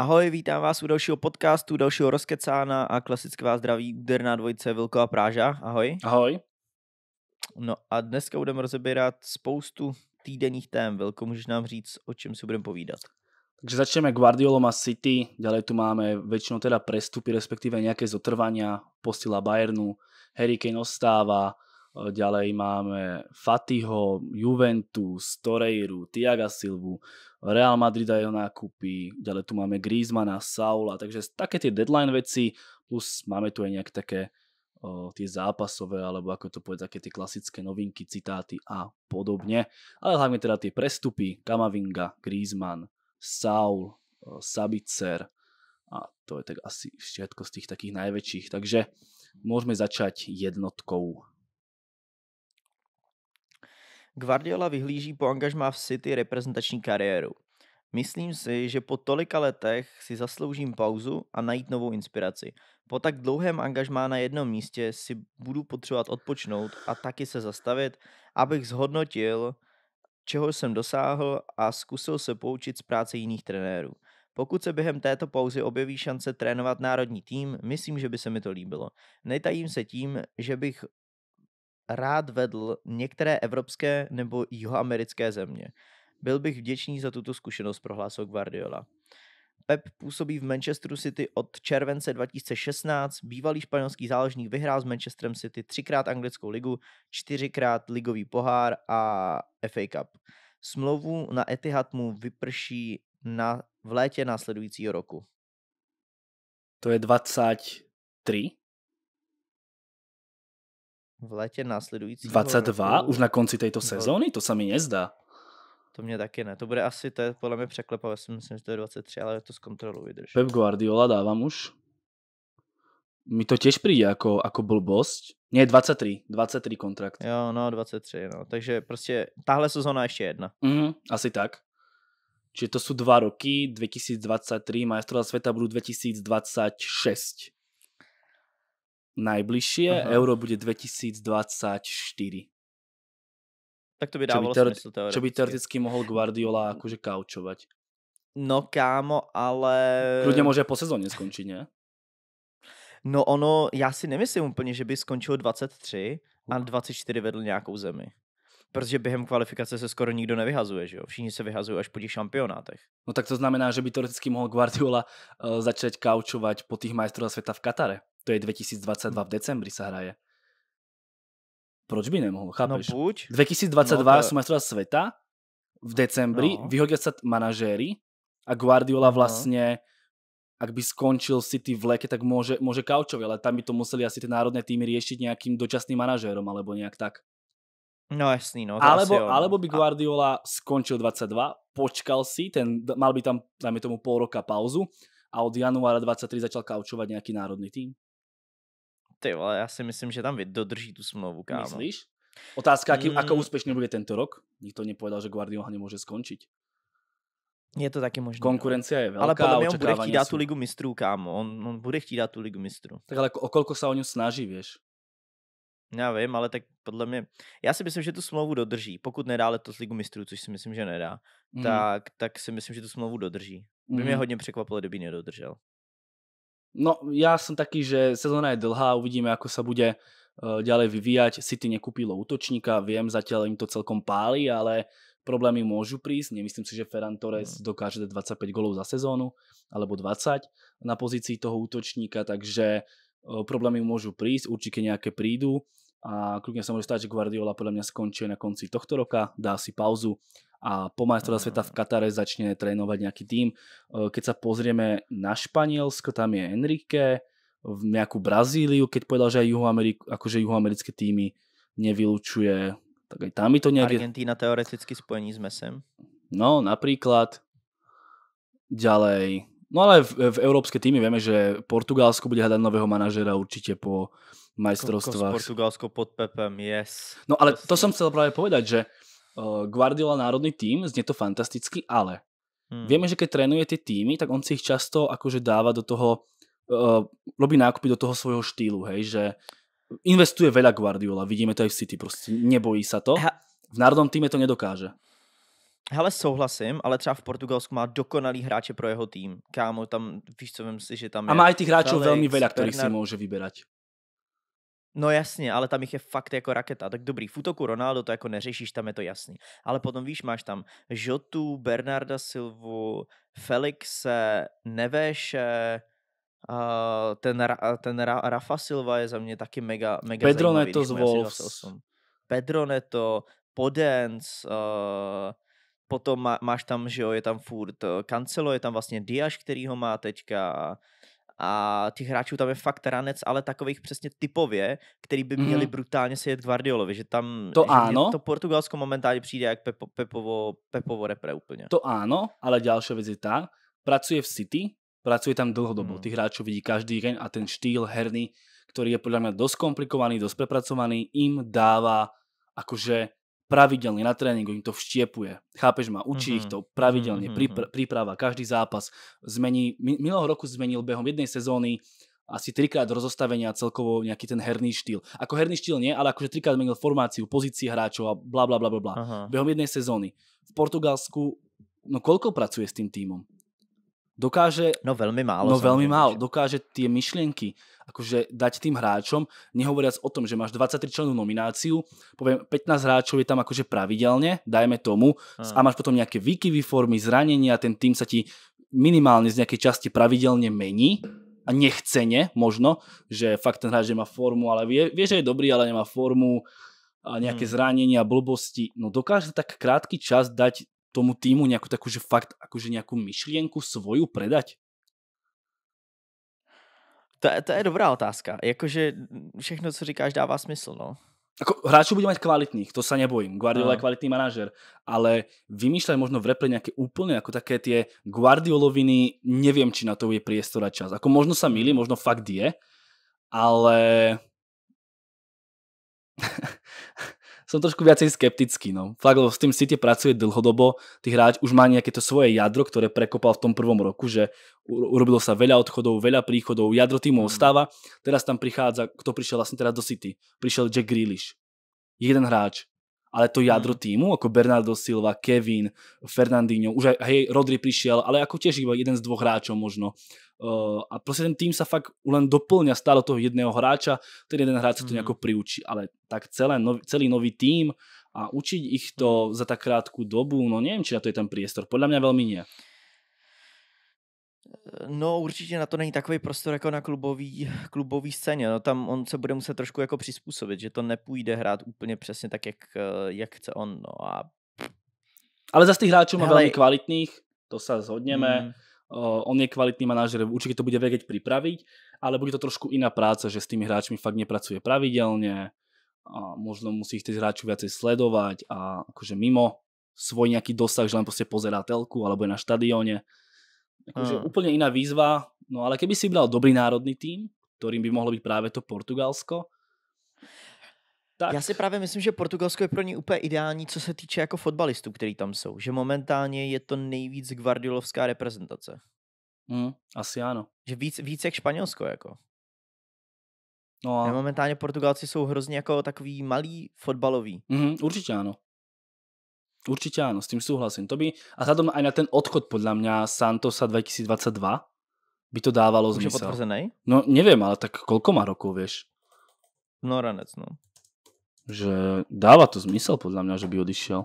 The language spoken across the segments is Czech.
Ahoj, vítám vás u dalšího podcastu, dalšího rozkecána a klasické vás zdraví úderná dvojice Vilko a Práža. Ahoj. Ahoj. No a dneska budeme rozebírat spoustu týdenních tém. Vilko, můžeš nám říct, o čem si budeme povídat? Takže začneme Guardiolom a City, ďalej tu máme väčšinou teda prestupy, respektíve nejaké zotrvania, posila Bayernu, Harry Kane ostáva, ďalej máme Fatiho, Juventus, Torreiru, Tiaga Silvu, Real Madrid aj jeho nákupy, ďalej tu máme Griezmana, Saula, takže také tie deadline veci, plus máme tu aj nejaké také o, tie zápasové, alebo ako to povedať, také tie klasické novinky, citáty a podobne. Ale hlavne teda tie prestupy, Kamavinga, Griezmann, Saul, o, Sabicer a to je tak asi všetko z tých takých najväčších. Takže môžeme začať jednotkou Guardiola vyhlíží po angažmá v City reprezentační kariéru. Myslím si, že po tolika letech si zasloužím pauzu a najít novou inspiraci. Po tak dlouhém angažmá na jednom místě si budu potřebovat odpočnout a taky se zastavit, abych zhodnotil, čeho jsem dosáhl a zkusil se poučit z práce jiných trenérů. Pokud se během této pauzy objeví šance trénovat národní tým, myslím, že by se mi to líbilo. Netajím se tím, že bych rád vedl některé evropské nebo jihoamerické země. Byl bych vděčný za tuto zkušenost, prohlásil Guardiola. Pep působí v Manchesteru City od července 2016, bývalý španělský záložník vyhrál s Manchesterem City třikrát anglickou ligu, čtyřikrát ligový pohár a FA Cup. Smlouvu na Etihad mu vyprší na, v létě následujícího roku. To je 23 v létě následujícího 22? Roku. Už na konci této sezóny? To se mi nezdá. To mě taky ne. To bude asi, to je podle mě překlepavé. Já si myslím, že to je 23, ale to kontrolu vydrží. Pep Guardiola dávám už. Mi to těž přijde jako, jako blbost. Ne, 23, 23 kontrakt. Jo, no, 23, no. Takže prostě tahle sezóna ještě jedna. Mm, asi tak. Čiže to jsou dva roky, 2023, majstrovství světa budou 2026 najbližšie. Aha. Euro bude 2024. Tak to by dávalo čo by smysl teoreticky. Čo by teoreticky mohol Guardiola akože kaučovať. No kámo, ale... Kľudne môže po sezóne skončiť, ne? No ono, já si nemyslím úplně, že by skončil 23 a 24 vedl nějakou zemi. Protože během kvalifikace se skoro nikdo nevyhazuje, že jo? Všichni se vyhazují až po těch šampionátech. No tak to znamená, že by teoreticky mohl Guardiola uh, eh, začít kaučovat po těch majstrů světa v Katare to je 2022 v decembri sa hraje. Proč by nemohol, no chápeš? No buď. 2022 no, to... sú majstrovstvá sveta v decembri, no. vyhodia sa manažéri a Guardiola no. vlastne ak by skončil City v leke, tak môže, môže Kaučovi, ale tam by to museli asi tie národné týmy riešiť nejakým dočasným manažérom alebo nejak tak. No jasný, no. Alebo, asi, alebo by Guardiola skončil 22, počkal si, ten, mal by tam, dajme tomu, pol roka pauzu a od januára 23 začal kaučovať nejaký národný tým ty vole, já si myslím, že tam dodrží tu smlouvu, kámo. Myslíš? Otázka, jaký, mm. ako úspešný bude tento rok? Nikto nepovedal, že Guardiola nemůže skončit. Je to taky možné. No. Konkurence je velká. Ale podle mě on bude chtít dát tu ligu mistrů, kámo. On, on bude chtít dát tu ligu mistrů. Tak ale kolko se o ňu snaží, víš? Já vím, ale tak podle mě, já si myslím, že tu smlouvu dodrží. Pokud nedá letos ligu mistrů, což si myslím, že nedá, mm. tak, tak si myslím, že tu smlouvu dodrží. By mm. mě mhm. hodně překvapilo, kdyby nedodržel. No, ja som taký, že sezóna je dlhá, uvidíme, ako sa bude ďalej eh, vyvíjať. City nekúpilo útočníka, viem, zatiaľ im to celkom páli, ale problémy môžu prísť. Nemyslím si, že Ferran Torres no. dokáže 25 golov za sezónu, alebo 20 na pozícii toho útočníka, takže eh, problémy môžu prísť, určite nejaké prídu a kľudne sa môže stať, že Guardiola podľa mňa skončí na konci tohto roka, dá si pauzu a po majstrovstve sveta v Katare začne trénovať nejaký tým. E, keď sa pozrieme na Španielsko, tam je Enrique, v nejakú Brazíliu, keď povedal, že aj akože juhoamerické týmy nevylučuje, tak aj tam je to nejaké... Argentína teoreticky spojení s mesem. No, napríklad. Ďalej. No ale v, v európske týmy vieme, že Portugalsko bude hľadať nového manažera určite po majstrovstvách. Jako, jako Portugalsko pod Pepem, yes. No ale to som chcel práve povedať, že eh, Guardiola národný tým, znie to fantasticky, ale hmm. vieme, že keď trénuje tie týmy, tak on si ich často akože dáva do toho, uh, robí nákupy do toho svojho štýlu, hej, že investuje veľa Guardiola, vidíme to aj v City, prostě nebojí sa to. V národnom týme to nedokáže. Hele, souhlasím, ale třeba v Portugalsku má dokonalý hráče pro jeho tým. Kámo, tam víš, co vím si, že tam je... A má i těch hráčů velmi veľa, kterých si může vyberať. No jasně, ale tam jich je fakt jako raketa. Tak dobrý, v útoku Ronaldo to jako neřešíš, tam je to jasný. Ale potom víš, máš tam Žotu, Bernarda Silvu, Felixe, Neveše, uh, ten, Ra- ten Ra- Rafa Silva je za mě taky mega, mega Pedro zajímavý, Neto z Wolves. Pedro Neto, Podence, uh, potom má, máš tam, že jo, je tam furt eh, Cancelo, je tam vlastně Diaz, který ho má teďka, a těch hráčů tam je fakt ranec, ale takových přesně typově, který by měli mm. brutálně jet Guardiolovi, že tam to, že ano. to Portugalsko momentálně přijde jak Pepo, Pepovo, Pepovo repre úplně. To ano, ale další věc je ta, pracuje v City, pracuje tam dlhodobo, mm. ty hráčů vidí každý den a ten štýl herný, který je podle mě dost komplikovaný, dost prepracovaný, im dává, akože pravidelne na tréningu im to vštiepuje. Chápeš ma, učí mm-hmm. ich mhm. to pravidelne, mm-hmm. Mhm, mhm. príprava, každý zápas. Zmení, minulého roku zmenil behom jednej sezóny asi trikrát rozostavenia celkovo nejaký ten herný štýl. Ako herný štýl nie, ale akože trikrát zmenil formáciu, pozícii hráčov a bla bla bla bla. Behom jednej sezóny. V Portugalsku, no koľko pracuje s tým týmom? dokáže... No veľmi málo. No veľmi málo. Dokáže tie myšlienky akože dať tým hráčom, nehovoriac o tom, že máš 23 členov nomináciu, poviem, 15 hráčov je tam akože pravidelne, dajme tomu, a, a máš potom nejaké výkyvy formy, zranenia, ten tým sa ti minimálne z nejakej časti pravidelne mení a nechcene možno, že fakt ten hráč nemá formu, ale vie, vie že je dobrý, ale nemá formu, a nejaké hmm. zranenia, blbosti. No dokáže tak krátky čas dať tomu týmu nejakú takú, že fakt, akože nejakú myšlienku svoju predať? To, to je dobrá otázka. Jakože všechno, co říkáš, dává smysl, no. Ako, hráčů bude mať kvalitných, to sa nebojím. Guardiola no. je kvalitný manažer, ale vymýšľať možno v repre nejaké úplne ako také tie Guardioloviny, neviem, či na to je priestor a čas. Ako možno sa milí, mm. možno fakt je, ale som trošku viacej skeptický. No. Fakt, lebo s tým City pracuje dlhodobo, tí hráč už má nejaké to svoje jadro, ktoré prekopal v tom prvom roku, že urobilo sa veľa odchodov, veľa príchodov, jadro týmu mhm. ostáva. Teraz tam prichádza, kto prišiel vlastne teraz do City. Prišiel Jack Grealish. Jeden hráč, ale to jádro mhm. týmu, ako Bernardo Silva, Kevin, Fernandinho, už aj, hej, Rodri prišiel, ale ako tiež iba jeden z dvoch hráčov možno. Uh, a proste ten tým sa fakt len doplňa stále toho jedného hráča, ten jeden hráč sa to mhm. nejako priučí, ale tak celé, no, celý nový tým a učiť ich to za tak krátku dobu, no neviem, či na to je ten priestor, podľa mňa veľmi nie. No určitě na to není takový prostor jako na klubový, klubový scéně. No, tam on se bude muset trošku jako přizpůsobit, že to nepůjde hrát úplně přesně tak, jak, jak chce on. No a... Ale za těch hráčů má Hele... velmi kvalitných, to se zhodněme, hmm. Uh, on je kvalitný manažer, určitě to bude vědět připravit, ale bude to trošku jiná práce, že s tými hráčmi fakt nepracuje pravidelně, a možno musí těch hráčů více sledovat a akože mimo svoj nějaký dosah, že len prostě pozerá telku alebo je na štadioně, Akože hmm. úplne iná výzva, no ale keby si bral dobrý národný tým, ktorým by mohlo byť práve to Portugalsko, tak. Já si právě myslím, že Portugalsko je pro ně úplně ideální, co se týče jako fotbalistů, který tam jsou. Že momentálně je to nejvíc gvardiolovská reprezentace. Mm, asi ano. Že víc, víc jak Španělsko, jako. No a... Momentálně Portugalci jsou hrozně jako takový malý fotbalový. Mm, určitě ano. Určite áno, s tým súhlasím. To by, a vzhľadom aj na ten odchod podľa mňa Santosa 2022 by to dávalo Už zmysel. Už je potvrzený? No neviem, ale tak koľko má rokov, vieš? No ranec, no. Že dáva to zmysel podľa mňa, že by odišiel.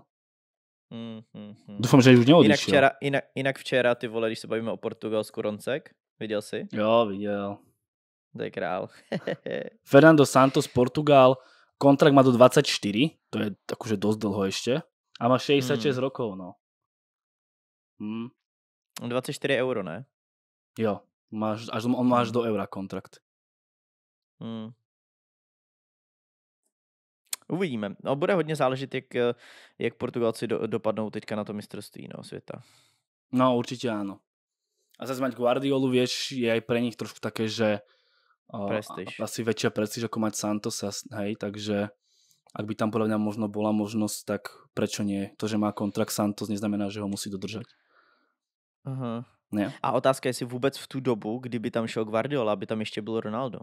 Mm, mm, mm. Doufám, že už neodišel. Jinak včera, jinak, jinak včera, ty vole, když se bavíme o Portugalsku, Roncek, viděl jsi? Jo, viděl. To je král. Fernando Santos, Portugal, kontrakt má do 24, to je akože dosť dlho ešte. A má 66 hmm. rokov, no. Hmm. 24 euro, ne? Jo, máš, až, on máš do hmm. eura kontrakt. Hmm. Uvidíme. No, bude hodně záležet, jak, jak Portugalci do, dopadnou teďka na to mistrovství no, světa. No, určitě ano. A zase mať Guardiolu, vieš, je i pro nich trošku také, že o, eh, asi väčšia prestíž, ako mať Santos, hej, takže ak by tam podľa mňa možno bola možnosť, tak prečo nie? To, že má kontrakt Santos, neznamená, že ho musí dodržať. Uh-huh. Ne. A otázka je, jestli vůbec v tu dobu, kdyby tam šel Guardiola, aby tam ještě byl Ronaldo.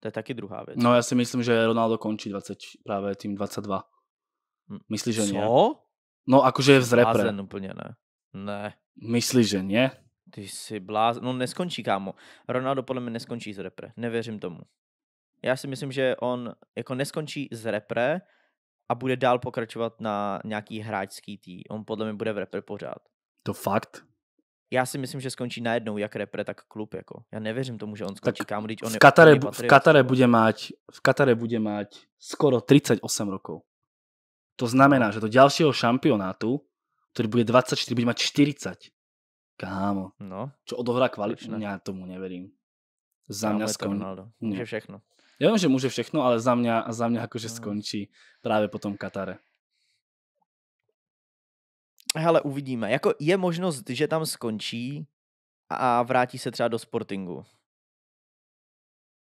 To je taky druhá věc. No já si myslím, že Ronaldo končí 20, právě tým 22. Hm. Myslíš, že Co? No akože je v zrepre. Blázen úplně ne. Ne. Myslíš, že nie? Ty jsi blázen. No neskončí, kámo. Ronaldo podle mě neskončí z repre. Nevěřím tomu. Já si myslím, že on jako neskončí z repre a bude dál pokračovat na nějaký hráčský tý. On podle mě bude v repre pořád. To fakt? Já si myslím, že skončí najednou jak repre, tak klub. Jako. Já nevěřím tomu, že on skončí tak kámo, on v Katare, je, v Katare bude mať, v Katare bude mať skoro 38 rokov. To znamená, že do ďalšieho šampionátu, ktorý bude 24, bude mať 40. Kámo. No. Čo odohrá kvalitně, já tomu neverím. Za mě skon... všechno. Já vím, že může všechno, ale za mňa, za mňa akože no. skončí právě po tom Katare. Hele, uvidíme. Jako je možnost, že tam skončí a vrátí se třeba do Sportingu.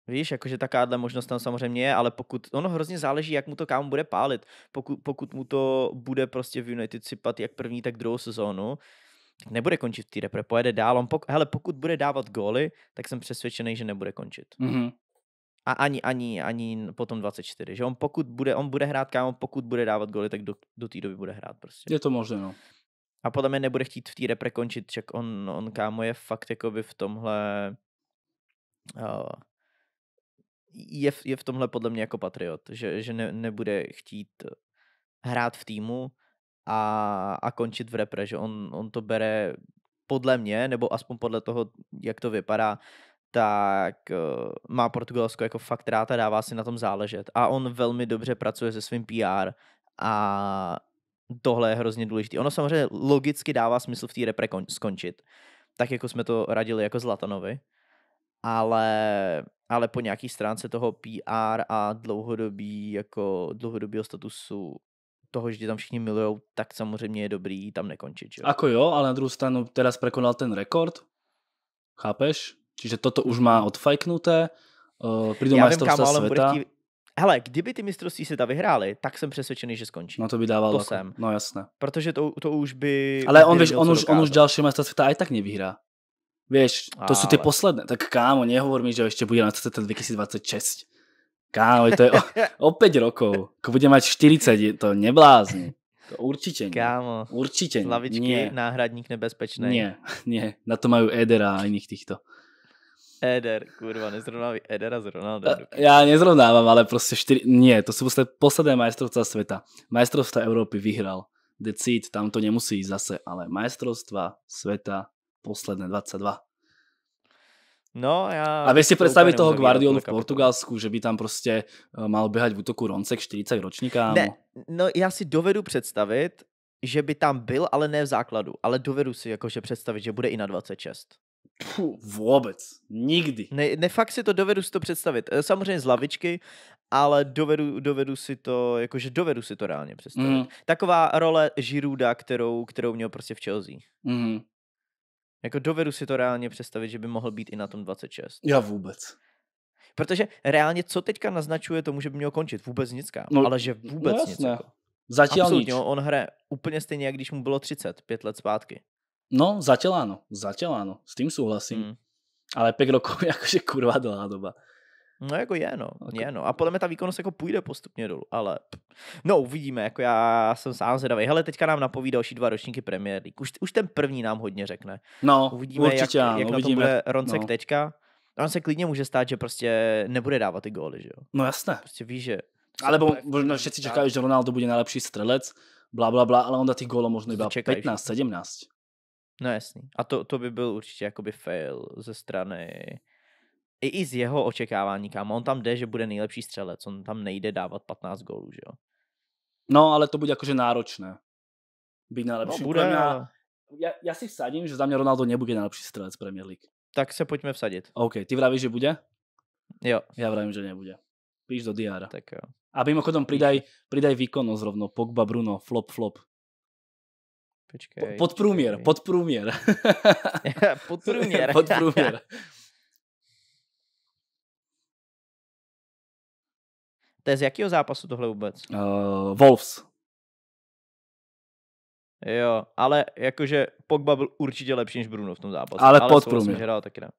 Víš, jakože takáhle možnost tam samozřejmě je, ale pokud, ono hrozně záleží, jak mu to kámo bude pálit. Pokud, pokud mu to bude prostě v United sypat jak první, tak druhou sezónu, tak nebude končit v té repre, pojede dál. On pok- Hele, pokud bude dávat góly, tak jsem přesvědčený, že nebude končit. Mm-hmm a ani, ani, ani potom 24, že on pokud bude, on bude hrát kámo, pokud bude dávat goly, tak do, do té doby bude hrát prostě. Je to možné, no. A podle mě nebude chtít v té repre končit, čak on, on kámo je fakt jako by v tomhle uh, je, je v tomhle podle mě jako patriot, že, že ne, nebude chtít hrát v týmu a, a končit v repre, že on, on to bere podle mě, nebo aspoň podle toho, jak to vypadá, tak uh, má Portugalsko jako fakt rád a dává si na tom záležet. A on velmi dobře pracuje se svým PR a tohle je hrozně důležité. Ono samozřejmě logicky dává smysl v té repre skončit, tak jako jsme to radili jako Zlatanovi, ale, ale po nějaký stránce toho PR a dlouhodobí, jako dlouhodobého statusu toho, že tam všichni milujou, tak samozřejmě je dobrý tam nekončit. Že? Ako jo, ale na druhou stranu teraz prekonal ten rekord, chápeš? Čiže toto už má odfajknuté, uh, eh, kam, ale světa. Ti... Hele, kdyby ty mistrovství světa vyhráli, tak jsem přesvědčený, že skončí. No to by dávalo. To jako- jsem. No jasné. Protože to, to už by... Ale on, víš, on, už, on už další majstrovství světa aj tak nevyhrá. Vieš, to jsou ty posledné. Tak kámo, nehovor mi, že ještě bude na 2026. Kámo, to je o, o 5 rokov. Ako bude mať 40, to neblázni. To určitě ne. Kámo. Určitě ne. Slavičky, nie. náhradník nebezpečný. Ne, ne. Na to mají Edera a jiných těchto. Eder, kurva, nezrovnávají Edera s Ronaldem. Eh, já nezrovnávám, ale prostě čtyři, nie, to jsou prostě posledné majstrovstva světa. Majstrovstva Evropy vyhrál Decid, tam to nemusí jít zase, ale majstrovstva světa posledné 22. No, já... A vy si představit toho Guardiolu v Portugalsku, že by tam prostě eh, mal běhat v útoku Roncek 40 ročníka? Ne, no já si dovedu představit, že by tam byl, ale ne v základu. Ale dovedu si jakože představit, že bude i na 26. Pů, vůbec. Nikdy. Ne, ne, fakt si to dovedu si to představit. Eh, samozřejmě z lavičky, ale dovedu, dovedu si to, jakože dovedu si to reálně představit. Mm. Taková role Žiruda, kterou, kterou měl prostě v Chelsea. Mm. Jako dovedu si to reálně představit, že by mohl být i na tom 26. Já vůbec. Protože reálně, co teďka naznačuje tomu, že by měl končit? Vůbec nic, kam. No, ale že no vůbec no, nic. Jako. Zatím Absolutně, nič. on hraje úplně stejně, jak když mu bylo 30, let zpátky. No, zatiaľ áno, zatiaľ áno, s tým súhlasím. Mm. Ale 5 rokov je akože kurva dlhá doba. No jako je, no. okay. je, no. A podle mě ta výkonnost jako půjde postupně dolů, ale no uvidíme, jako já jsem sám zvědavý. Hele, teďka nám napoví další dva ročníky Premier League. Už, už ten první nám hodně řekne. No, uvidíme, určitě, jak, jak no, na tom to bude Roncek no. teďka. On se klidně může stát, že prostě nebude dávat ty góly, že jo? No jasné. Prostě ví, že... Alebo možná všetci čekají, že Ronaldo bude nejlepší strelec, bla, bla, bla, ale on dá těch gólů možná iba 15, 17. No jasný. A to, to by byl určitě jakoby fail ze strany i, i z jeho očekávání, kámo. On tam jde, že bude nejlepší střelec, on tam nejde dávat 15 gólů, že jo? No, ale to bude jakože náročné. Být nejlepší. No, bude... Já já, já, si vsadím, že za mě Ronaldo nebude nejlepší střelec Premier League. Tak se pojďme vsadit. OK, ty vravíš, že bude? Jo. Já vravím, že nebude. Píš do diára. Tak jo. A mimochodem, pridaj, pridaj výkonnost rovno. Pogba, Bruno, flop, flop. Počkej, podprůměr, počkej. podprůměr. podprůměr. podprůměr. to je z jakého zápasu tohle vůbec? Uh, Wolves. Jo, ale jakože Pogba byl určitě lepší než Bruno v tom zápase. Ale, ale podprůměr. Hrál taky, ne?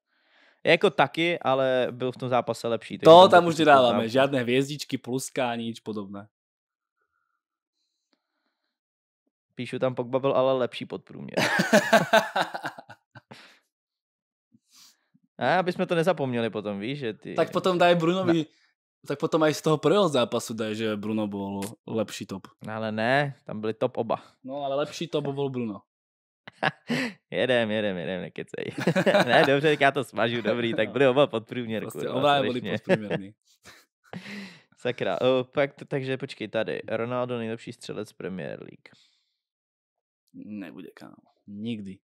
Jako taky, ale byl v tom zápase lepší. To tam už dáváme, žádné hvězdičky, pluska, nic podobné. Píšu tam Pogba byl ale lepší podprůměr. A aby jsme to nezapomněli potom, víš, že ty... Tak potom daj Brunovi... Na... Tak potom aj z toho prvého zápasu daj, že Bruno byl lepší top. No ale ne, tam byli top oba. No ale lepší top byl Bruno. jedem, jedem, jedem, nekecej. ne, dobře, já to smažu, dobrý, tak byli oba podprůměr. Prostě kurva, oba byli pod Sakra, o, oh, pak, takže počkej tady, Ronaldo nejlepší střelec Premier League. Nebude, kámo. Nikdy.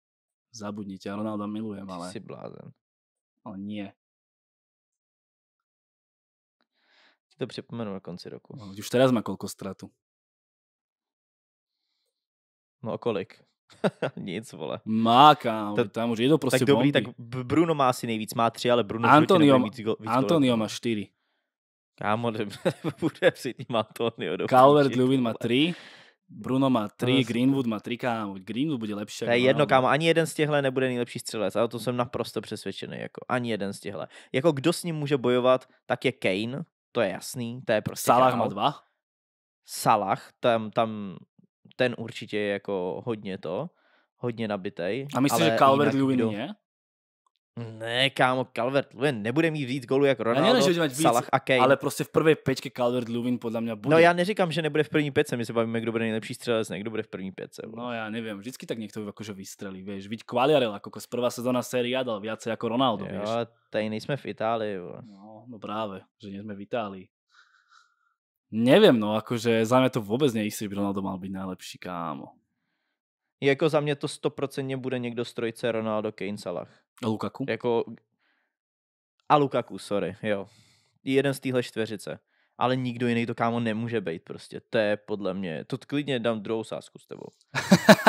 Zabudnite, ja Ronaldo milujem, ale... Ty si blázen. O nie. Ti to připomenu na konci roku. No, už teraz má kolko stratu. No a kolik? Nic, vole. Má, kámo, Ta, tam už jedou prostě Tak dobrý, bomby. tak Bruno má asi nejvíc, má tři, ale Bruno... Antonio, víc go, víc Antonio má čtyři. Kámo, bude před ním Antonio. Calvert Lewin má tři. Bruno má no, tři, Greenwood má tři, kámo. Greenwood bude lepší. To je jedno, kámo. Ani jeden z těchhle nebude nejlepší střelec. ale to jsem naprosto přesvědčený. Jako, ani jeden z těchhle. Jako kdo s ním může bojovat, tak je Kane. To je jasný. To je prostě Salah kámo. má dva. Salah, tam, tam ten určitě je jako hodně to, hodně nabitej. A myslíš, že Calvert Lewin kdo... je? Ne, kámo, Calvert Lewin nebude mít víc golů jak Ronaldo, ne, ne, víc, Salah a Kane. Ale prostě v první pečce Calvert Lewin podle mě bude. No já neříkám, že nebude v první pětce, my se bavíme, kdo bude nejlepší střelec, ne kdo bude v první pětce. No já nevím, vždycky tak někdo jakože vystřelí, víš, víc Qualiarel, jako z prvá sezóna série dal více jako Ronaldo, jo, víš. tady nejsme v Itálii. Bo. No, no právě, že nejsme v Itálii. Nevím, no jakože za mě to vůbec nejistý, že by Ronaldo mal být nejlepší, kámo. Jako za mě to stoprocentně bude někdo z trojice Ronaldo, Kane, Salah. A Lukaku? Jako... A Lukaku, sorry, jo. Jeden z téhle čtveřice. Ale nikdo jiný to kámo nemůže být prostě. To je podle mě, to klidně dám druhou sázku s tebou.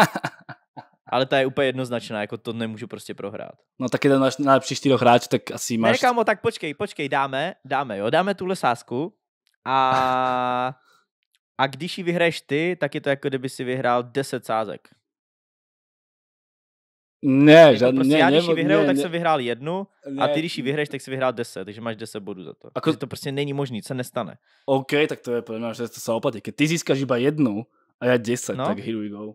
Ale ta je úplně jednoznačná, jako to nemůžu prostě prohrát. No tak ten náš nejlepší štýl hráč, tak asi máš... Ne, kámo, tak počkej, počkej, dáme, dáme, jo, dáme tuhle sázku a... A když ji vyhraješ ty, tak je to jako kdyby si vyhrál 10 sázek. Ne, žádný. Prostě ne, já, když ji vyhraju, ne, tak jsem vyhrál jednu ne, a ty, když ji vyhraješ, tak si vyhrál 10, takže máš 10 bodů za to. Ako... To prostě není možné, se nestane. OK, tak to je pro mě, že to se opatí. Když ty získáš iba jednu a já 10, no? tak here we go.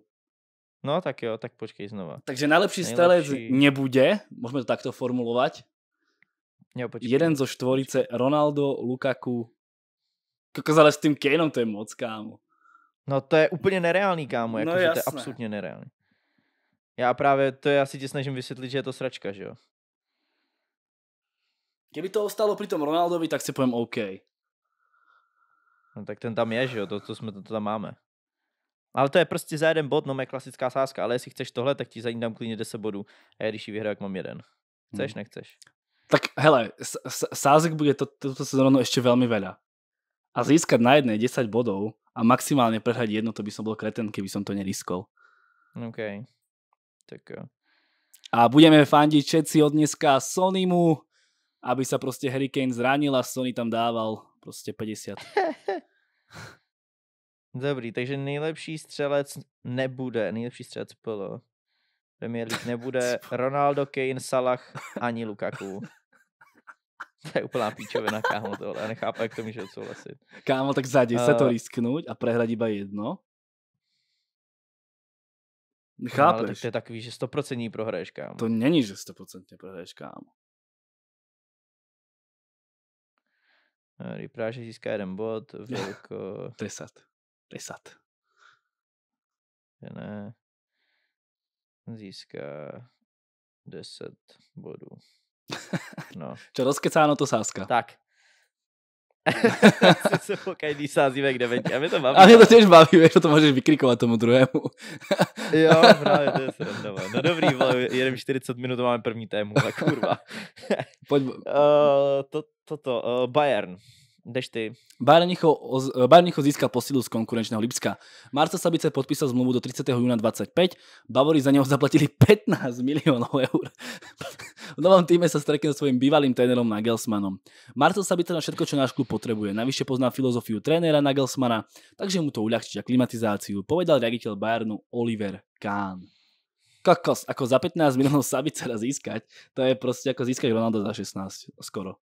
No tak jo, tak počkej znova. Takže nejlepší, nejlepší... strelec nebude, můžeme to takto formulovat. Jo, počkej. Jeden zo štvorice Ronaldo, Lukaku. Kokos, ale s tím Kanem to je moc, kámo. No to je úplně nereálný, kámo, jako, no, že to je absolutně nereálný. Já právě, to je asi ti snažím vysvětlit, že je to sračka, že jo? Kdyby to ostalo při tom Ronaldovi, tak si povím OK. No tak ten tam je, že jo, to, to, jsme, to, to tam máme. Ale to je prostě za jeden bod, no je klasická sázka, ale jestli chceš tohle, tak ti za ní dám klidně 10 bodů a já když ji vyhraju, jak mám jeden. Chceš, hmm. nechceš? Tak hele, sázek bude to, se sezónu ještě velmi veľa. A získat na jedné 10 bodů a maximálně prehrať jedno, to by som bol kreten, keby som to neriskol. OK. Tak jo. A budeme fandiť všetci od dneska Sonymu, aby sa proste Harry Kane zranil a Sony tam dával prostě 50. Dobrý, takže nejlepší střelec nebude, nejlepší střelec bylo. Premier League nebude Ronaldo, Kane, Salah ani Lukaku. To je úplná píčovina, kámo, tohle. Já nechápu, jak to může odsouhlasit. Kámo, tak za se uh, to eh, risknout a prehrať iba jedno. No, Chápeš? No, tak to je takový, že 100% prohraješ, kámo. To není, že 100% prohraješ, kámo. Eh, Repráže získá jeden bod, velko... 10. 10. Ne. Získá 10 bodů. No. Čo rozkecáno to sázka. Tak se po každý sázíme kde venčí. A mě to baví. A mě to těž baví, víš, to můžeš vykrikovat tomu druhému. jo, právě, to je srandova. No dobrý, vole, jedem 40 minut, máme první tému, tak kurva. Pojď. Uh, to, toto, uh, Bayern. Jdeš ty. Bayern Nicho eh, získal posilu z konkurenčného Lipska. Marca Sabice podpísal zmluvu do 30. júna 25. Bavori za něho zaplatili 15 miliónov eur. V novom týme sa stretne s svojím bývalým trénerom Nagelsmanom. Marcel sa byte na všetko, čo náš klub potrebuje. Navyše pozná filozofiu trénera Nagelsmana, takže mu to uľahčí klimatizáciu, povedal riaditeľ Bayernu Oliver Kahn. Kokos, ako za 15 miliónov Sabicera získať, to je proste ako získať Ronaldo za 16, skoro.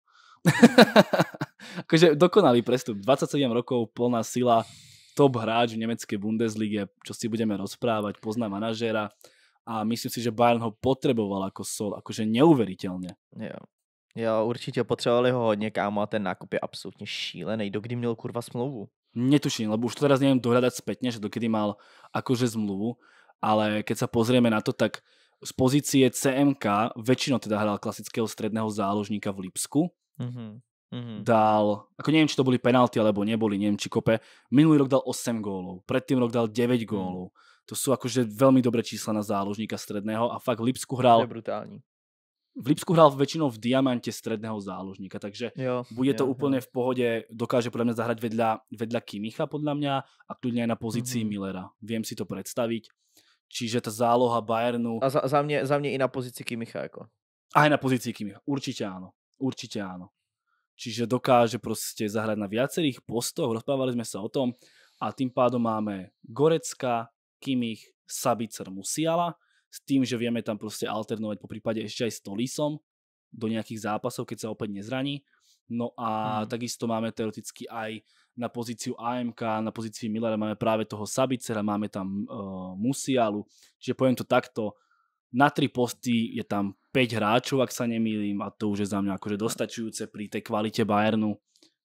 akože dokonalý prestup, 27 rokov, plná sila, top hráč v nemeckej Bundeslige, čo si budeme rozprávať, pozná manažéra, a myslím si, že Bayern ho potřeboval jako sol, jakože neuvěřitelně. Jo. jo, určitě potřebovali ho hodně, kámo, a ten nákup je absolutně šílený. Dokdy měl kurva smlouvu? Netuším, lebo už to teraz nevím dohradat zpětně, že dokedy mal jakože zmluvu, ale keď se pozrieme na to, tak z pozície CMK většinou teda hral klasického středného záložníka v Lipsku. Mm-hmm. Mm-hmm. Dal, ako neviem, či to boli penalty alebo neboli, neviem, či kope. Minulý rok dal 8 gólov, predtým rok dal 9 gólov. Mm-hmm to sú akože veľmi dobré čísla na záložníka stredného a fakt v Lipsku hral... To je brutální. V Lipsku hral väčšinou v diamante stredného záložníka, takže jo, bude to jo, úplne jo. v pohode, dokáže podľa mňa zahrať vedľa, vedľa Kimicha podľa mňa a kľudne aj na pozícii mm-hmm. Millera. Viem si to predstaviť. Čiže ta záloha Bayernu... A za, za, mě, za mě i na pozici Kimicha, jako. A i na pozici Kimicha, určitě ano. Určitě ano. Čiže dokáže prostě zahrát na viacerých postoch, rozprávali jsme se o tom a tým pádom máme Gorecka, kým ich Sabicer Musiala, s tým, že vieme tam proste alternovať po prípade ešte aj s Tolisom do nejakých zápasov, keď sa opäť nezraní. No a hmm. takisto máme teoreticky aj na pozíciu AMK, na pozícii Millera máme práve toho Sabicera, máme tam e, Musialu, čiže poviem to takto, na tri posty je tam 5 hráčov, ak sa nemýlim, a to už je za mňa akože dostačujúce pri tej kvalite Bayernu.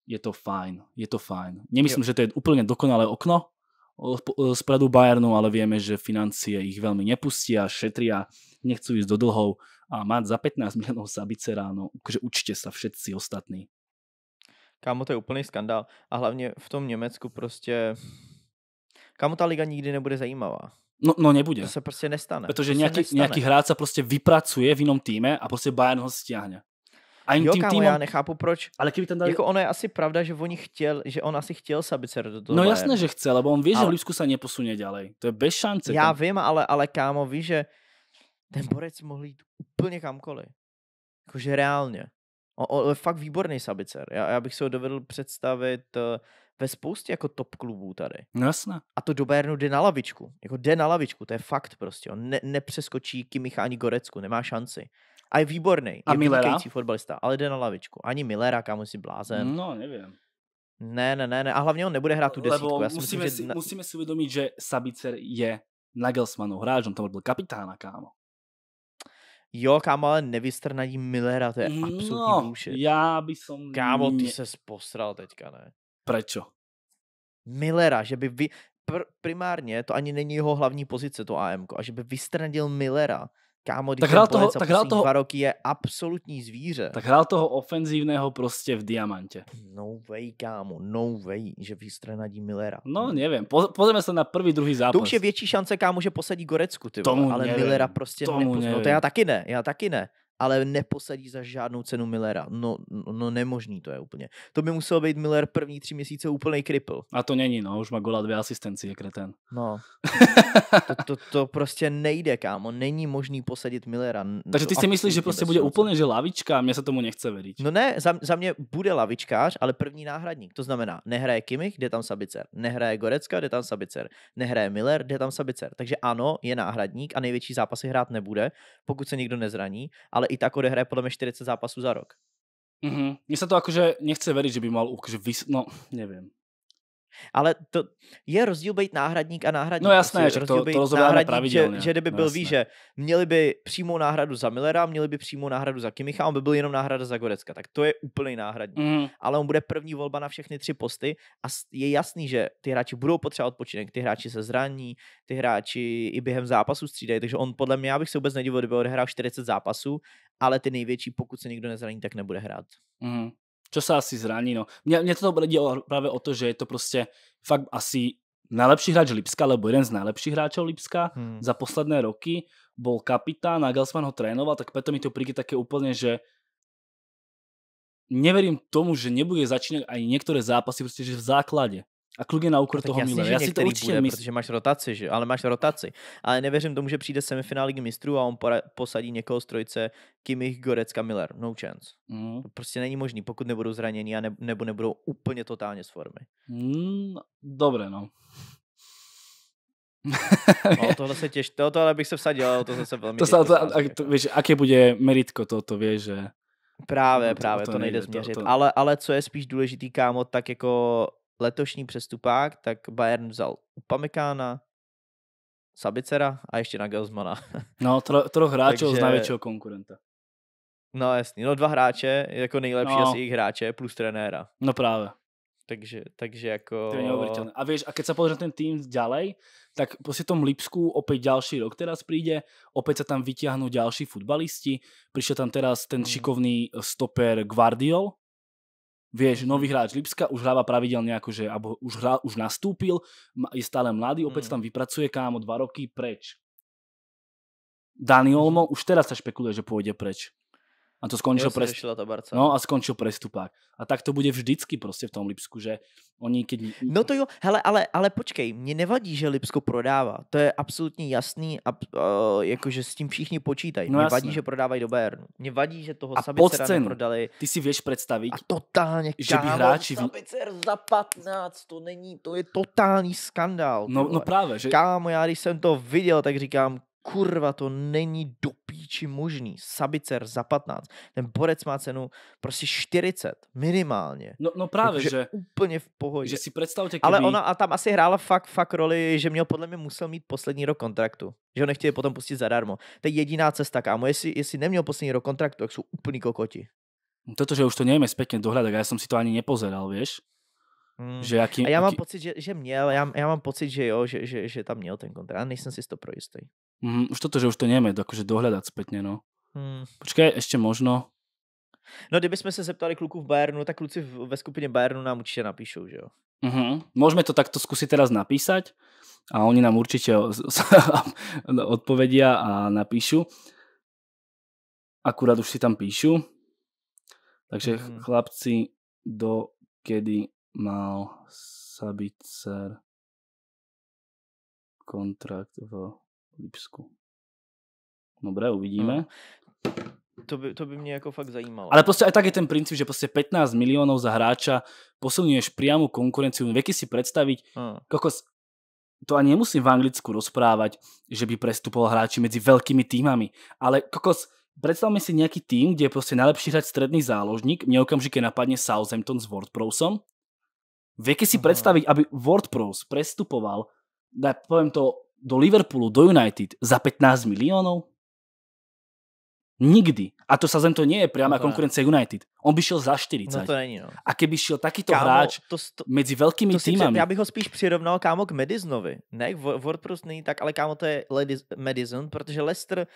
Je to fajn, je to fajn. Nemyslím, že to je úplne dokonalé okno, z Pradu Bayernu, ale vieme, že financie ich veľmi nepustia, šetria, nechcú ísť do dlhov a mať za 15 miliónov Sabice ráno, že učte sa všetci ostatní. Kámo, to je úplný skandál. A hlavně v tom Německu prostě... Kámo, ta liga nikdy nebude zajímavá. No, no nebude. To se prostě nestane. Protože prostě nějaký, nějaký hráč se prostě vypracuje v jinom týme a prostě Bayern ho stiahne. A jo, tím kámo, týmem... já nechápu proč. Ale kdyby ten dali... Jako ono je asi pravda, že oni chtěl, že on asi chtěl Sabicer do toho. No jasné, že chce, lebo on ví, ale... že Lipsku se neposune ďalej. To je bez šance. Já tam. vím, ale, ale kámo, ví, že ten borec mohl jít úplně kamkoliv. Jakože reálně. On, on je fakt výborný Sabicer. Já, já bych se ho dovedl představit eh, ve spoustě jako top klubů tady. No jasné. A to do Bayernu jde na lavičku. Jako jde na lavičku, to je fakt prostě. On ne, nepřeskočí Kimicha ani Gorecku, nemá šanci. A je výborný. A je fotbalista, ale jde na lavičku. Ani Millera, kam si blázen. No, nevím. Ne, ne, ne, ne. A hlavně on nebude hrát tu desítku. Lebo Já si musíme, myslím, si, že... musíme si uvědomit, že Sabicer je Nagelsmanov hráč, on tam byl kapitána, kámo. Jo, kámo, ale nevystrnadí Millera, to je no, absolutní no, bullshit. já by som... Kámo, ty se posral teďka, ne? Prečo? Millera, že by vy... Pr- primárně to ani není jeho hlavní pozice, to AMK. a že by vystrnadil Millera, Kámo, když tak hrál toho, tak hrál toho, dva roky je absolutní zvíře. Tak hrál toho ofenzívneho prostě v diamante. No way, kámo, no way, že nadí Millera. No nevím, po, pozrieme se na prvý, druhý zápas. To už je větší šance, kámo, že posadí Gorecku, ty vole, ale nevím. Millera prostě Tomu nepozná. No to já taky ne, já taky ne ale neposadí za žádnou cenu Millera. No, no, no nemožný to je úplně. To by musel být Miller první tři měsíce úplný kripl. A to není, no, už má gola dvě je kreten. No. to, to, to, prostě nejde, kámo. Není možný posadit Millera. Takže ty si myslíš, že prostě bude úplně, že lavička mě se tomu nechce věřit. No ne, za, za, mě bude lavičkář, ale první náhradník. To znamená, nehraje Kimich, jde tam Sabicer. Nehraje Gorecka, jde tam Sabicer. Nehraje Miller, jde tam Sabicer. Takže ano, je náhradník a největší zápasy hrát nebude, pokud se někdo nezraní, ale i tak odehraje podle mě 40 zápasů za rok. Mhm. Mně Mm-hmm. se to jakože nechce věřit, že by mal akože vys... No, nevím, ale to je rozdíl být náhradník a náhradník. No jasné, prostě že to, být to náhradník, že, že kdyby no, byl, ví, že měli by přímou náhradu za Millera, měli by přímou náhradu za Kimicha, on by byl jenom náhrada za Gorecka, tak to je úplný náhradník. Mm. Ale on bude první volba na všechny tři posty a je jasný, že ty hráči budou potřebovat odpočinek, ty hráči se zraní, ty hráči i během zápasu střídají, takže on podle mě, já bych se vůbec nedivil, kdyby odehrál 40 zápasů, ale ty největší, pokud se nikdo nezraní, tak nebude hrát. Mm čo sa asi zraní. No. Mne, mne to dobre dielo práve o to, že je to proste fakt asi najlepší hráč Lipska, lebo jeden z najlepších hráčov Lipska hmm. za posledné roky bol kapitán a Gelsman ho trénoval, tak preto mi to príde také úplne, že neverím tomu, že nebude začínať ani niektoré zápasy, proste, že v základe a kluk je na úkor no, toho Milera. Já si to určitě bude, mysl... protože máš rotaci, že? ale máš rotaci. Ale nevěřím tomu, že přijde semifinál Ligy mistrů a on posadí někoho z trojice Kimich, Gorecka, Miller. No chance. Mm. To prostě není možný, pokud nebudou zranění a ne, nebo nebudou úplně totálně z formy. Mm, dobré, no. no, tohle se těž, to, tohle bych se vsadil, ale to zase velmi to, těžko, to, a, to, víš, aké bude meritko to, to víš, že... Právě, no, to, právě, to, to nejde, to nejde změřit. To, to... Ale, ale co je spíš důležitý, kámo, tak jako letošní přestupák, tak Bayern vzal Upamekána, Sabicera a ještě na Gelsmana. No, troch tro hráčů Takže... z největšího konkurenta. No jasný, no dva hráče, jako nejlepší no. asi jejich hráče, plus trenéra. No právě. Takže, takže jako... To je A víš, a keď se pozrieš ten tým ďalej, tak po prostě tom Lipsku opět další rok teraz přijde, opět se tam vytiahnú další futbalisti, přišel tam teraz ten mm. šikovný stoper Guardiol, vieš, nový hráč Lipska, už hráva pravidelne akože, alebo už, hrá, už nastúpil, je stále mladý, opäť mm. tam vypracuje kámo dva roky preč. Dani Olmo už teraz sa špekuluje, že pôjde preč. A to skončil pres... ta barca. No a skončil prestupák. A tak to bude vždycky prostě v tom Lipsku, že oni keď... No to jo, hele, ale, ale počkej, mě nevadí, že Lipsko prodává. To je absolutně jasný a uh, jakože s tím všichni počítají. No, mě jasné. vadí, že prodávají do Bayernu. Mě vadí, že toho a Sabicera neprodali. Ty si věš představit, a totálně, že by hráči... Sabicer za 15, to není, to je totální skandál. No, no právě, že... Kámo, já když jsem to viděl, tak říkám, kurva, to není do píči možný. Sabicer za 15. Ten borec má cenu prostě 40 minimálně. No, no právě, Takže že. Úplně v pohodě. Že si představte, kdyby... Ale ona a tam asi hrála fakt, fakt roli, že měl podle mě musel mít poslední rok kontraktu. Že ho nechtěli potom pustit zadarmo. To je jediná cesta, kámo. Jestli, jestli neměl poslední rok kontraktu, tak jsou úplný kokoti. Toto, že už to nejme spätně dohľadať, já jsem si to ani nepozeral, víš? Hmm. Že jaký, a já mám jaký... pocit, že, že měl, já, já mám pocit, že jo, že, že, že tam měl ten kontrakt, nejsem si to pro jistý. Mm, už toto, že už to nevieme takže dohledat zpětně, no. Hmm. Počkej, ještě možno. No kdybychom se zeptali kluků v Bayernu, tak kluci ve skupině Bayernu nám určitě napíšou, že jo? Mm-hmm. Můžeme to takto zkusit teraz napísať a oni nám určitě odpovědí a napíšu. Akurát už si tam píšu. Takže mm-hmm. chlapci, do kedy mal Sabitzer kontrakt v Lipsku. No dobré, no. uvidíme. No. To by, to by mě jako fakt zajímalo. Ale prostě aj tak je ten princip, že prostě 15 milionů za hráča posunuješ priamu konkurenci. Věky si představit, no. kokos, to ani nemusím v Anglicku rozprávať, že by prestupoval hráči mezi velkými týmami, ale kokos, predstavme si nejaký tým, kde je proste najlepší hráč stredný záložník, mne okamžite napadne Southampton s WordProsom. Viete si představit, predstaviť, aby WordPros prestupoval, da, poviem to, do Liverpoolu, do United za 15 miliónov? Nikdy. A to sa zem to nie je priama no konkurencia United. On by šel za 40. No to není, no. A keby šel takýto kámo, hráč to, to, mezi velkými to týmami. Já bych ho spíš přirovnal kámo k Madisonovi. Ne, WordPress není tak, ale kámo to je Ladies, Madison, protože Leicester...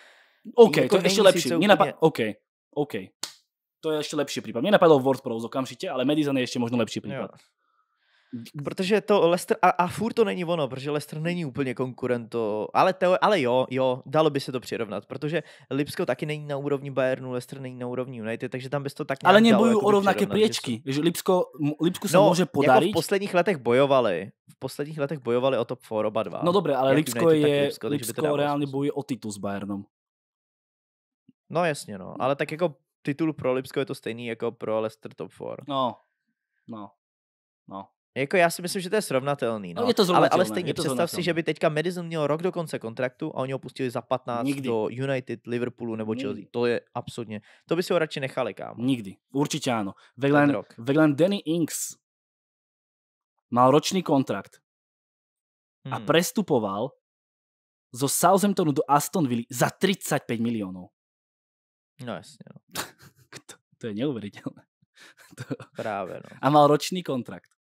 OK, jako to je ještě lepší. Mě napad... OK, OK. To je ještě lepší případ. Mě napadl WordPress okamžite, ale Madison je ještě možno lepší případ. Jo. Protože to Lester, a, a furt to není ono, protože Lester není úplně konkurent, to, ale, teo, ale jo, jo, dalo by se to přirovnat, protože Lipsko taky není na úrovni Bayernu, Lester není na úrovni United, takže tam bys to tak Ale nebojí o rovnaké priečky, že Lipsko, Lipsko se no, může podarit. Jako v posledních letech bojovali, v posledních letech bojovali o top 4 oba dva. No dobré, ale Jak Lipsko United, je, Lipsko, Lipsko reálně bojuje o titul s Bayernem. No jasně, no, ale tak jako titul pro Lipsko je to stejný jako pro Leicester top 4. No, no, no. Jako já si myslím, že to je srovnatelný. No. no je to ale, ale stejně je to představ si, že by teďka Madison měl rok do konce kontraktu a oni ho pustili za 15 Nikdy. do United, Liverpoolu nebo Chelsea. Nikdy. To je absolutně. To by si ho radši nechali, kámo. Nikdy. Určitě ano. Veglen, Veglen Danny Inks mal roční kontrakt hmm. a prestupoval zo Southamptonu do Aston Villa za 35 milionů. No jasně. No. to, to je neuvěřitelné. to... Právě no. A mal ročný kontrakt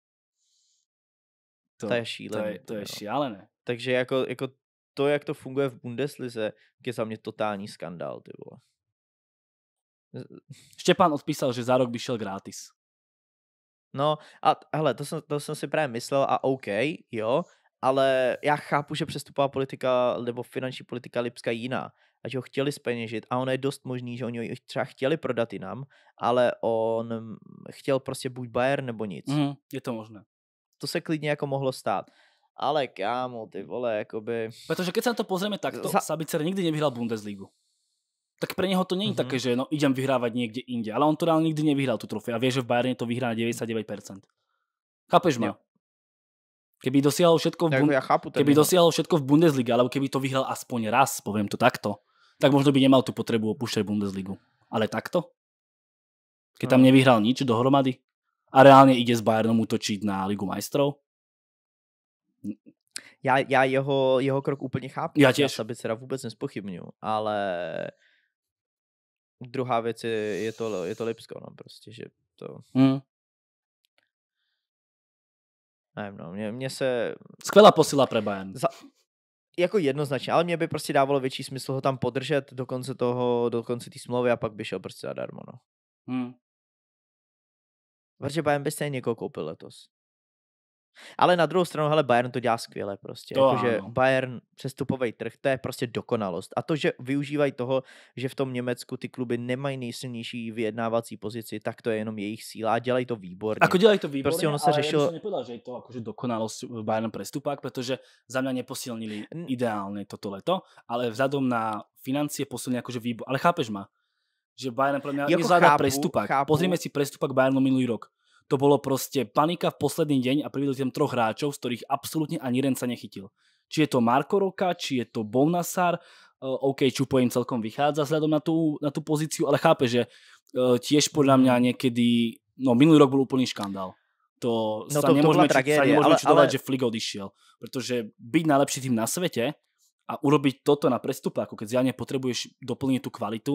to, to je šílené. To je, to je šílené. No. Takže jako, jako to, jak to funguje v Bundeslize, je za mě totální skandál, ty vole. Štěpán odpísal, že za rok by šel gratis. No a hele, to jsem, to jsem si právě myslel a OK, jo, ale já chápu, že přestupová politika nebo finanční politika Lipska je jiná a že ho chtěli speněžit a ono je dost možný, že oni ho třeba chtěli prodat nám, ale on chtěl prostě buď Bayern nebo nic. Mm, je to možné to se klidně jako mohlo stát. Ale kámo, ty vole, jakoby... Protože keď se na to pozrieme takto, Za... Sabicer nikdy nevyhrál Bundesligu. Tak pro něho to není mm-hmm. také, že no idem vyhrávat někde jinde, ale on to dál nikdy nevyhrál tu trofej a vie, že v Bayerně to vyhrá na 99%. Chápeš mě? Keby dosiahol všetko v, bun... ja chápu keby dosiahol všetko v Bundesliga, alebo keby to vyhral aspoň raz, poviem to takto, tak možno by nemal tu potrebu opúšťať Bundesligu. Ale takto? Keď tam mhm. nevyhral nič dohromady? a reálně ide s Bayernem útočiť na Ligu majstrov? Já, já jeho, jeho krok úplně chápu. Já, těž. já Sabicera vůbec nespochybnuju, ale druhá věc je, je, to, je to Lipsko, no prostě, že to... Hmm. Nevím, no, mě, mě se... Skvělá posila pro Bayern. Za, jako jednoznačně, ale mě by prostě dávalo větší smysl ho tam podržet do konce toho, do konce té smlouvy a pak by šel prostě zadarmo, no. Hmm. Protože Bayern by stejně někoho koupil letos. Ale na druhou stranu, hele, Bayern to dělá skvěle prostě. To jako, že Bayern přestupový trh, to je prostě dokonalost. A to, že využívají toho, že v tom Německu ty kluby nemají nejsilnější vyjednávací pozici, tak to je jenom jejich síla a dělají to výborně. Ako dělají to výborně, prostě ono se ale řešilo... jsem nepodal, že je to akože dokonalost Bayern přestupák, protože za mě neposilnili ideálně toto leto, ale vzhľadom na financie posilně jakože výbor. Ale chápeš ma, že Bayern pre mňa jako prestupak. Chápu. Pozrime si prestupak Bayernu minulý rok. To bolo proste panika v posledný deň a privedli tam troch hráčov, z ktorých absolútne ani jeden sa nechytil. Či je to Marko Roka, či je to Bonasar, eh, OK, Čupo im celkom vychádza vzhľadom na tú, na tú pozíciu, ale chápe, že eh, tiež podľa mňa niekedy, no minulý rok bol úplný škandál. To, no, sa, to, nemôžeme, to či, sa nemôžeme ale, čudovať, ale... že Flick odišiel. Pretože byť najlepší tým na svete a urobiť toto na prestupáku, keď zjavne potrebuješ doplniť tú kvalitu,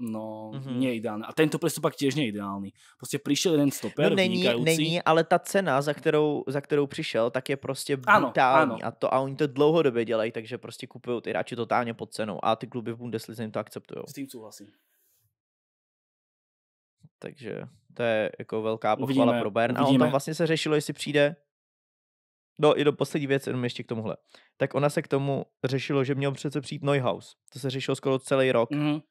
No, mm-hmm. nie ideálne. A tento prestup pak tiež nie je ideálny. Prostě prišiel jeden stoper, no, není, není, ale ta cena, za kterou, za kterou přišel, tak je prostě brutální. Ano, ano. A, to, a oni to dlouhodobě dělají, takže prostě kupují ty hráči totálně pod cenou. A ty kluby v Bundeslize jim to akceptují. S tím souhlasím. Takže to je jako velká pochvala uvidíme, pro Bayern. Uvidíme. A on tam vlastně se řešilo, jestli přijde No i do poslední věc, jenom ještě k tomuhle. Tak ona se k tomu řešilo, že měl přece přijít Neuhaus. To se řešilo skoro celý rok. Mm-hmm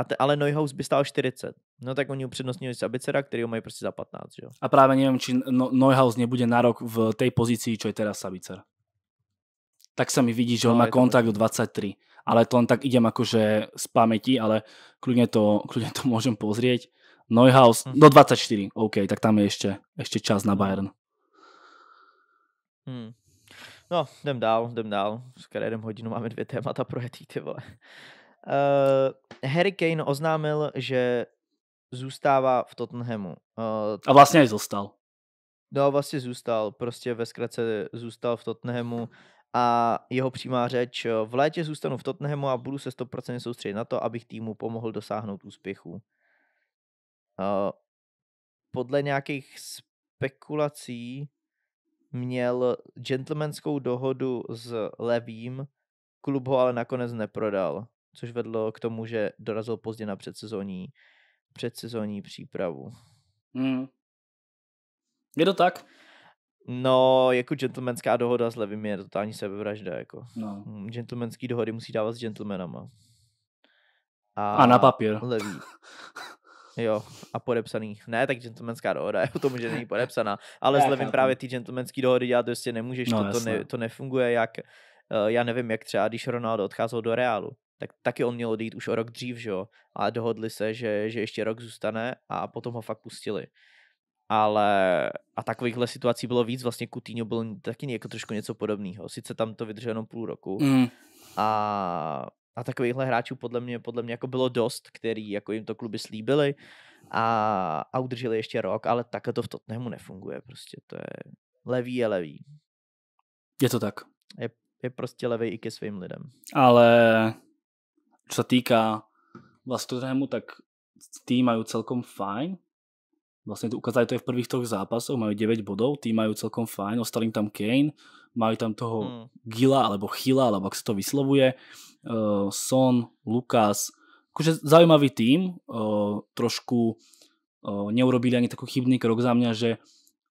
a te, ale Neuhaus by stál 40. No tak oni upřednostnili Sabicera, který ho mají prostě za 15. Jo. A právě nevím, či no, Neuhaus nebude na rok v té pozici, čo je teda Sabicer. Tak se mi vidí, že no, on má kontakt do 23. Ale to len tak idem akože z paměti, ale kľudne to, kľudne to môžem pozrieť. Neuhaus hmm. do 24. OK, tak tam je ešte, ešte čas na mhm. Bayern. Hmm. No, jdem dál, jdem dál. Skoro jeden hodinu máme dvě témata pro ty vole. Uh, Harry Kane oznámil, že zůstává v Tottenhamu. Uh, a vlastně i zůstal. No, vlastně zůstal, prostě ve zkratce zůstal v Tottenhamu a jeho přímá řeč, eh, v létě zůstanu v Tottenhamu a budu se 100% soustředit na to, abych týmu pomohl dosáhnout úspěchu. Uh, podle nějakých spekulací měl gentlemanskou dohodu s Levým, klub ho ale nakonec neprodal což vedlo k tomu, že dorazil pozdě na předsezonní, předsezonní přípravu. Mm. Je to tak? No, jako gentlemanská dohoda s Levim je totální sebevražda. Jako. No. Hmm, gentlemanský dohody musí dávat s gentlemanama. A, a na papír. Levý. Jo, a podepsaný. Ne, tak gentlemanská dohoda je o tom, že není podepsaná. Ale s Levim právě ty gentlemanské dohody dělat prostě nemůžeš, no, to, to, ne, to nefunguje jak, eh, já nevím, jak třeba, když Ronaldo odcházel do Reálu tak taky on měl odejít už o rok dřív, že jo, a dohodli se, že, že ještě rok zůstane a potom ho fakt pustili. Ale a takovýchhle situací bylo víc, vlastně Coutinho byl taky jako trošku něco podobného. Sice tam to vydrželo jenom půl roku mm. a, a takovýchhle hráčů podle mě, podle mě jako bylo dost, který jako jim to kluby slíbili a, a udrželi ještě rok, ale tak to v Tottenhamu nefunguje. Prostě to je levý je levý. Je to tak. Je, je prostě levý i ke svým lidem. Ale čo sa týka vlastného, tak tí majú celkom fajn. Vlastne to ukázali to aj v prvých troch zápasoch, majú 9 bodov, tí majú celkom fajn, ostali tam Kane, majú tam toho mm. Gila alebo Chila, alebo ak sa to vyslovuje, uh, Son, Lukas, akože zaujímavý tým, uh, trošku uh, neurobili ani taký chybný krok za mňa, že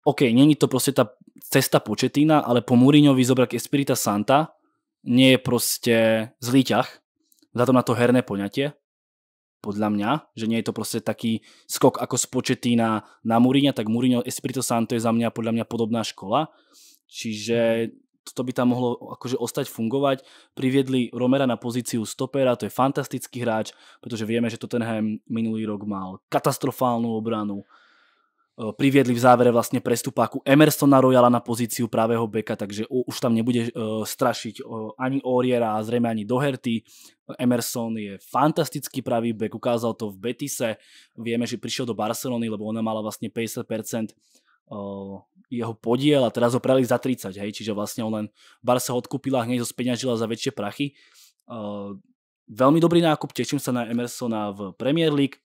OK, není to proste tá cesta početína, ale po Múriňovi zobrak Espirita Santa nie je proste zlý ťah, za to na to herné poňatie, podľa mňa, že nie je to proste taký skok ako z na, na Mourinho, tak Mourinho Espirito Santo je za mňa podľa mňa podobná škola, čiže to by tam mohlo akože ostať fungovať. Priviedli Romera na pozíciu stopera, to je fantastický hráč, pretože vieme, že Tottenham minulý rok mal katastrofálnu obranu. E, priviedli v závere vlastne prestupáku Emersona Royala na pozíciu pravého beka, takže už tam nebude e, strašiť e, ani Oriera a zrejme ani Doherty. Emerson je fantastický pravý bek, ukázal to v Betise. Vieme, že prišiel do Barcelony, lebo ona mala vlastne 50% jeho podiel a teraz ho prali za 30, hej, čiže vlastne on len Barca ho odkúpila, hneď ho speňažila za väčšie prachy. Veľmi dobrý nákup, teším sa na Emersona v Premier League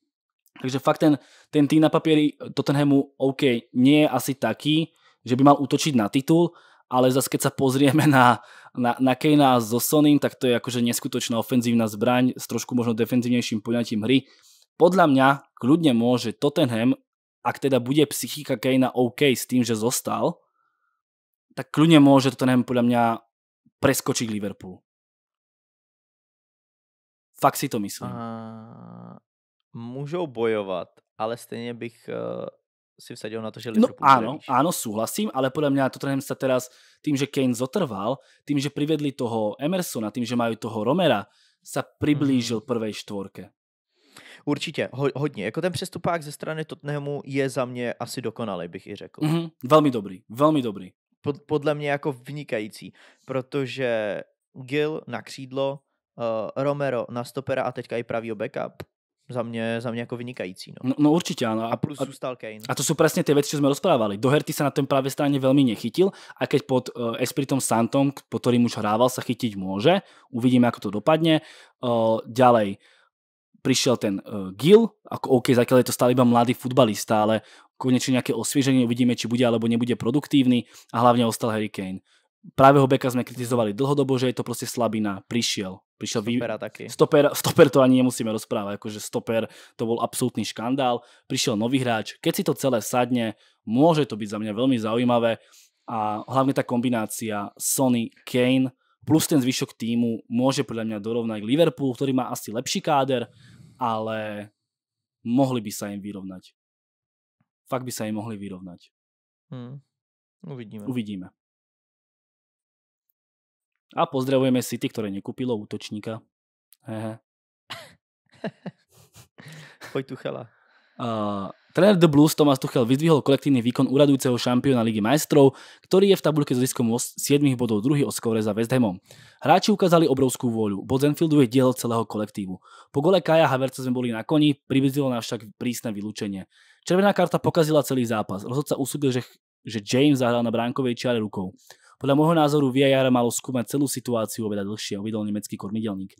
takže fakt ten, ten tým na papieri Tottenhamu OK, nie je asi taký, že by mal útočiť na titul, ale zase keď sa pozrieme na, na, na Kejna so Sonym, tak to je akože neskutočná ofenzívna zbraň s trošku možno defenzívnejším poňatím hry. Podľa mňa kľudne môže Tottenham, ak teda bude psychika Kejna OK s tým, že zostal, tak kľudne môže Tottenham podľa mňa preskočiť Liverpool. Fakt si to myslím můžou bojovat, ale stejně bych uh, si vsadil na to, že no Liverpool No Ano, nevíš. ano, súhlasím, ale podle mě to Tottenham se teraz tím, že Kane zotrval, tím, že privedli toho Emersona, tím, že mají toho Romera, sa priblížil hmm. prvej štvorke. Určitě, ho, hodně. Jako ten přestupák ze strany Tottenhamu je za mě asi dokonalý, bych i řekl. Mm-hmm, velmi dobrý, velmi dobrý. Pod, podle mě jako vynikající, protože Gil na křídlo, uh, Romero na stopera a teďka i pravý backup za mě, za mě jako vynikající. No, no, no určitě ano. A, plus a, zůstal Kane. A to jsou přesně ty věci, co jsme rozprávali. Doherty se na tom právě straně velmi nechytil a keď pod uh, Espiritom Santom, po kterým už hrával, se chytiť může, Uvidíme, jak to dopadne. Uh, ďalej přišel ten uh, eh, Gil, ako OK, zatím je to stále iba mladý futbalista, ale konečně nějaké osvěžení uvidíme, či bude alebo nebude produktívny a hlavně ostal Harry Kane. Právě ho Beka jsme kritizovali dlhodobo, že je to prostě slabina, Přišel. Prišiel stopera vý... taky. Stoper, stoper to ani nemusíme rozprávať, akože stoper to bol absolútny škandál. Prišiel nový hráč, keď si to celé sadne, môže to byť za mňa veľmi zaujímavé a hlavne tá kombinácia Sony, Kane plus ten zvyšok týmu môže podľa mňa dorovnať Liverpool, ktorý má asi lepší káder, ale mohli by sa im vyrovnať. Fakt by sa im mohli vyrovnať. Hmm. Uvidíme. Uvidíme. A pozdravujeme City, ktoré nekúpilo útočníka. Poď Tuchela. Uh, Trenér The Blues Tomás Tuchel vyzdvihol kolektívny výkon uradujúceho šampióna Ligy majstrov, ktorý je v tabulke s ziskom 7 bodov druhý od skóre za West Hamom. Hráči ukázali obrovskú vôľu. Bod Zenfieldu je diel celého kolektívu. Po gole Kaja Havertza sme boli na koni, privizdilo nás však prísne vylúčenie. Červená karta pokazila celý zápas. Rozhodca usúdil, že, že James zahral na bránkovej čiare rukou. Podľa môjho názoru VIR malo skúmať celú situáciu oveľa dlhšie, uvedol nemecký kormidelník.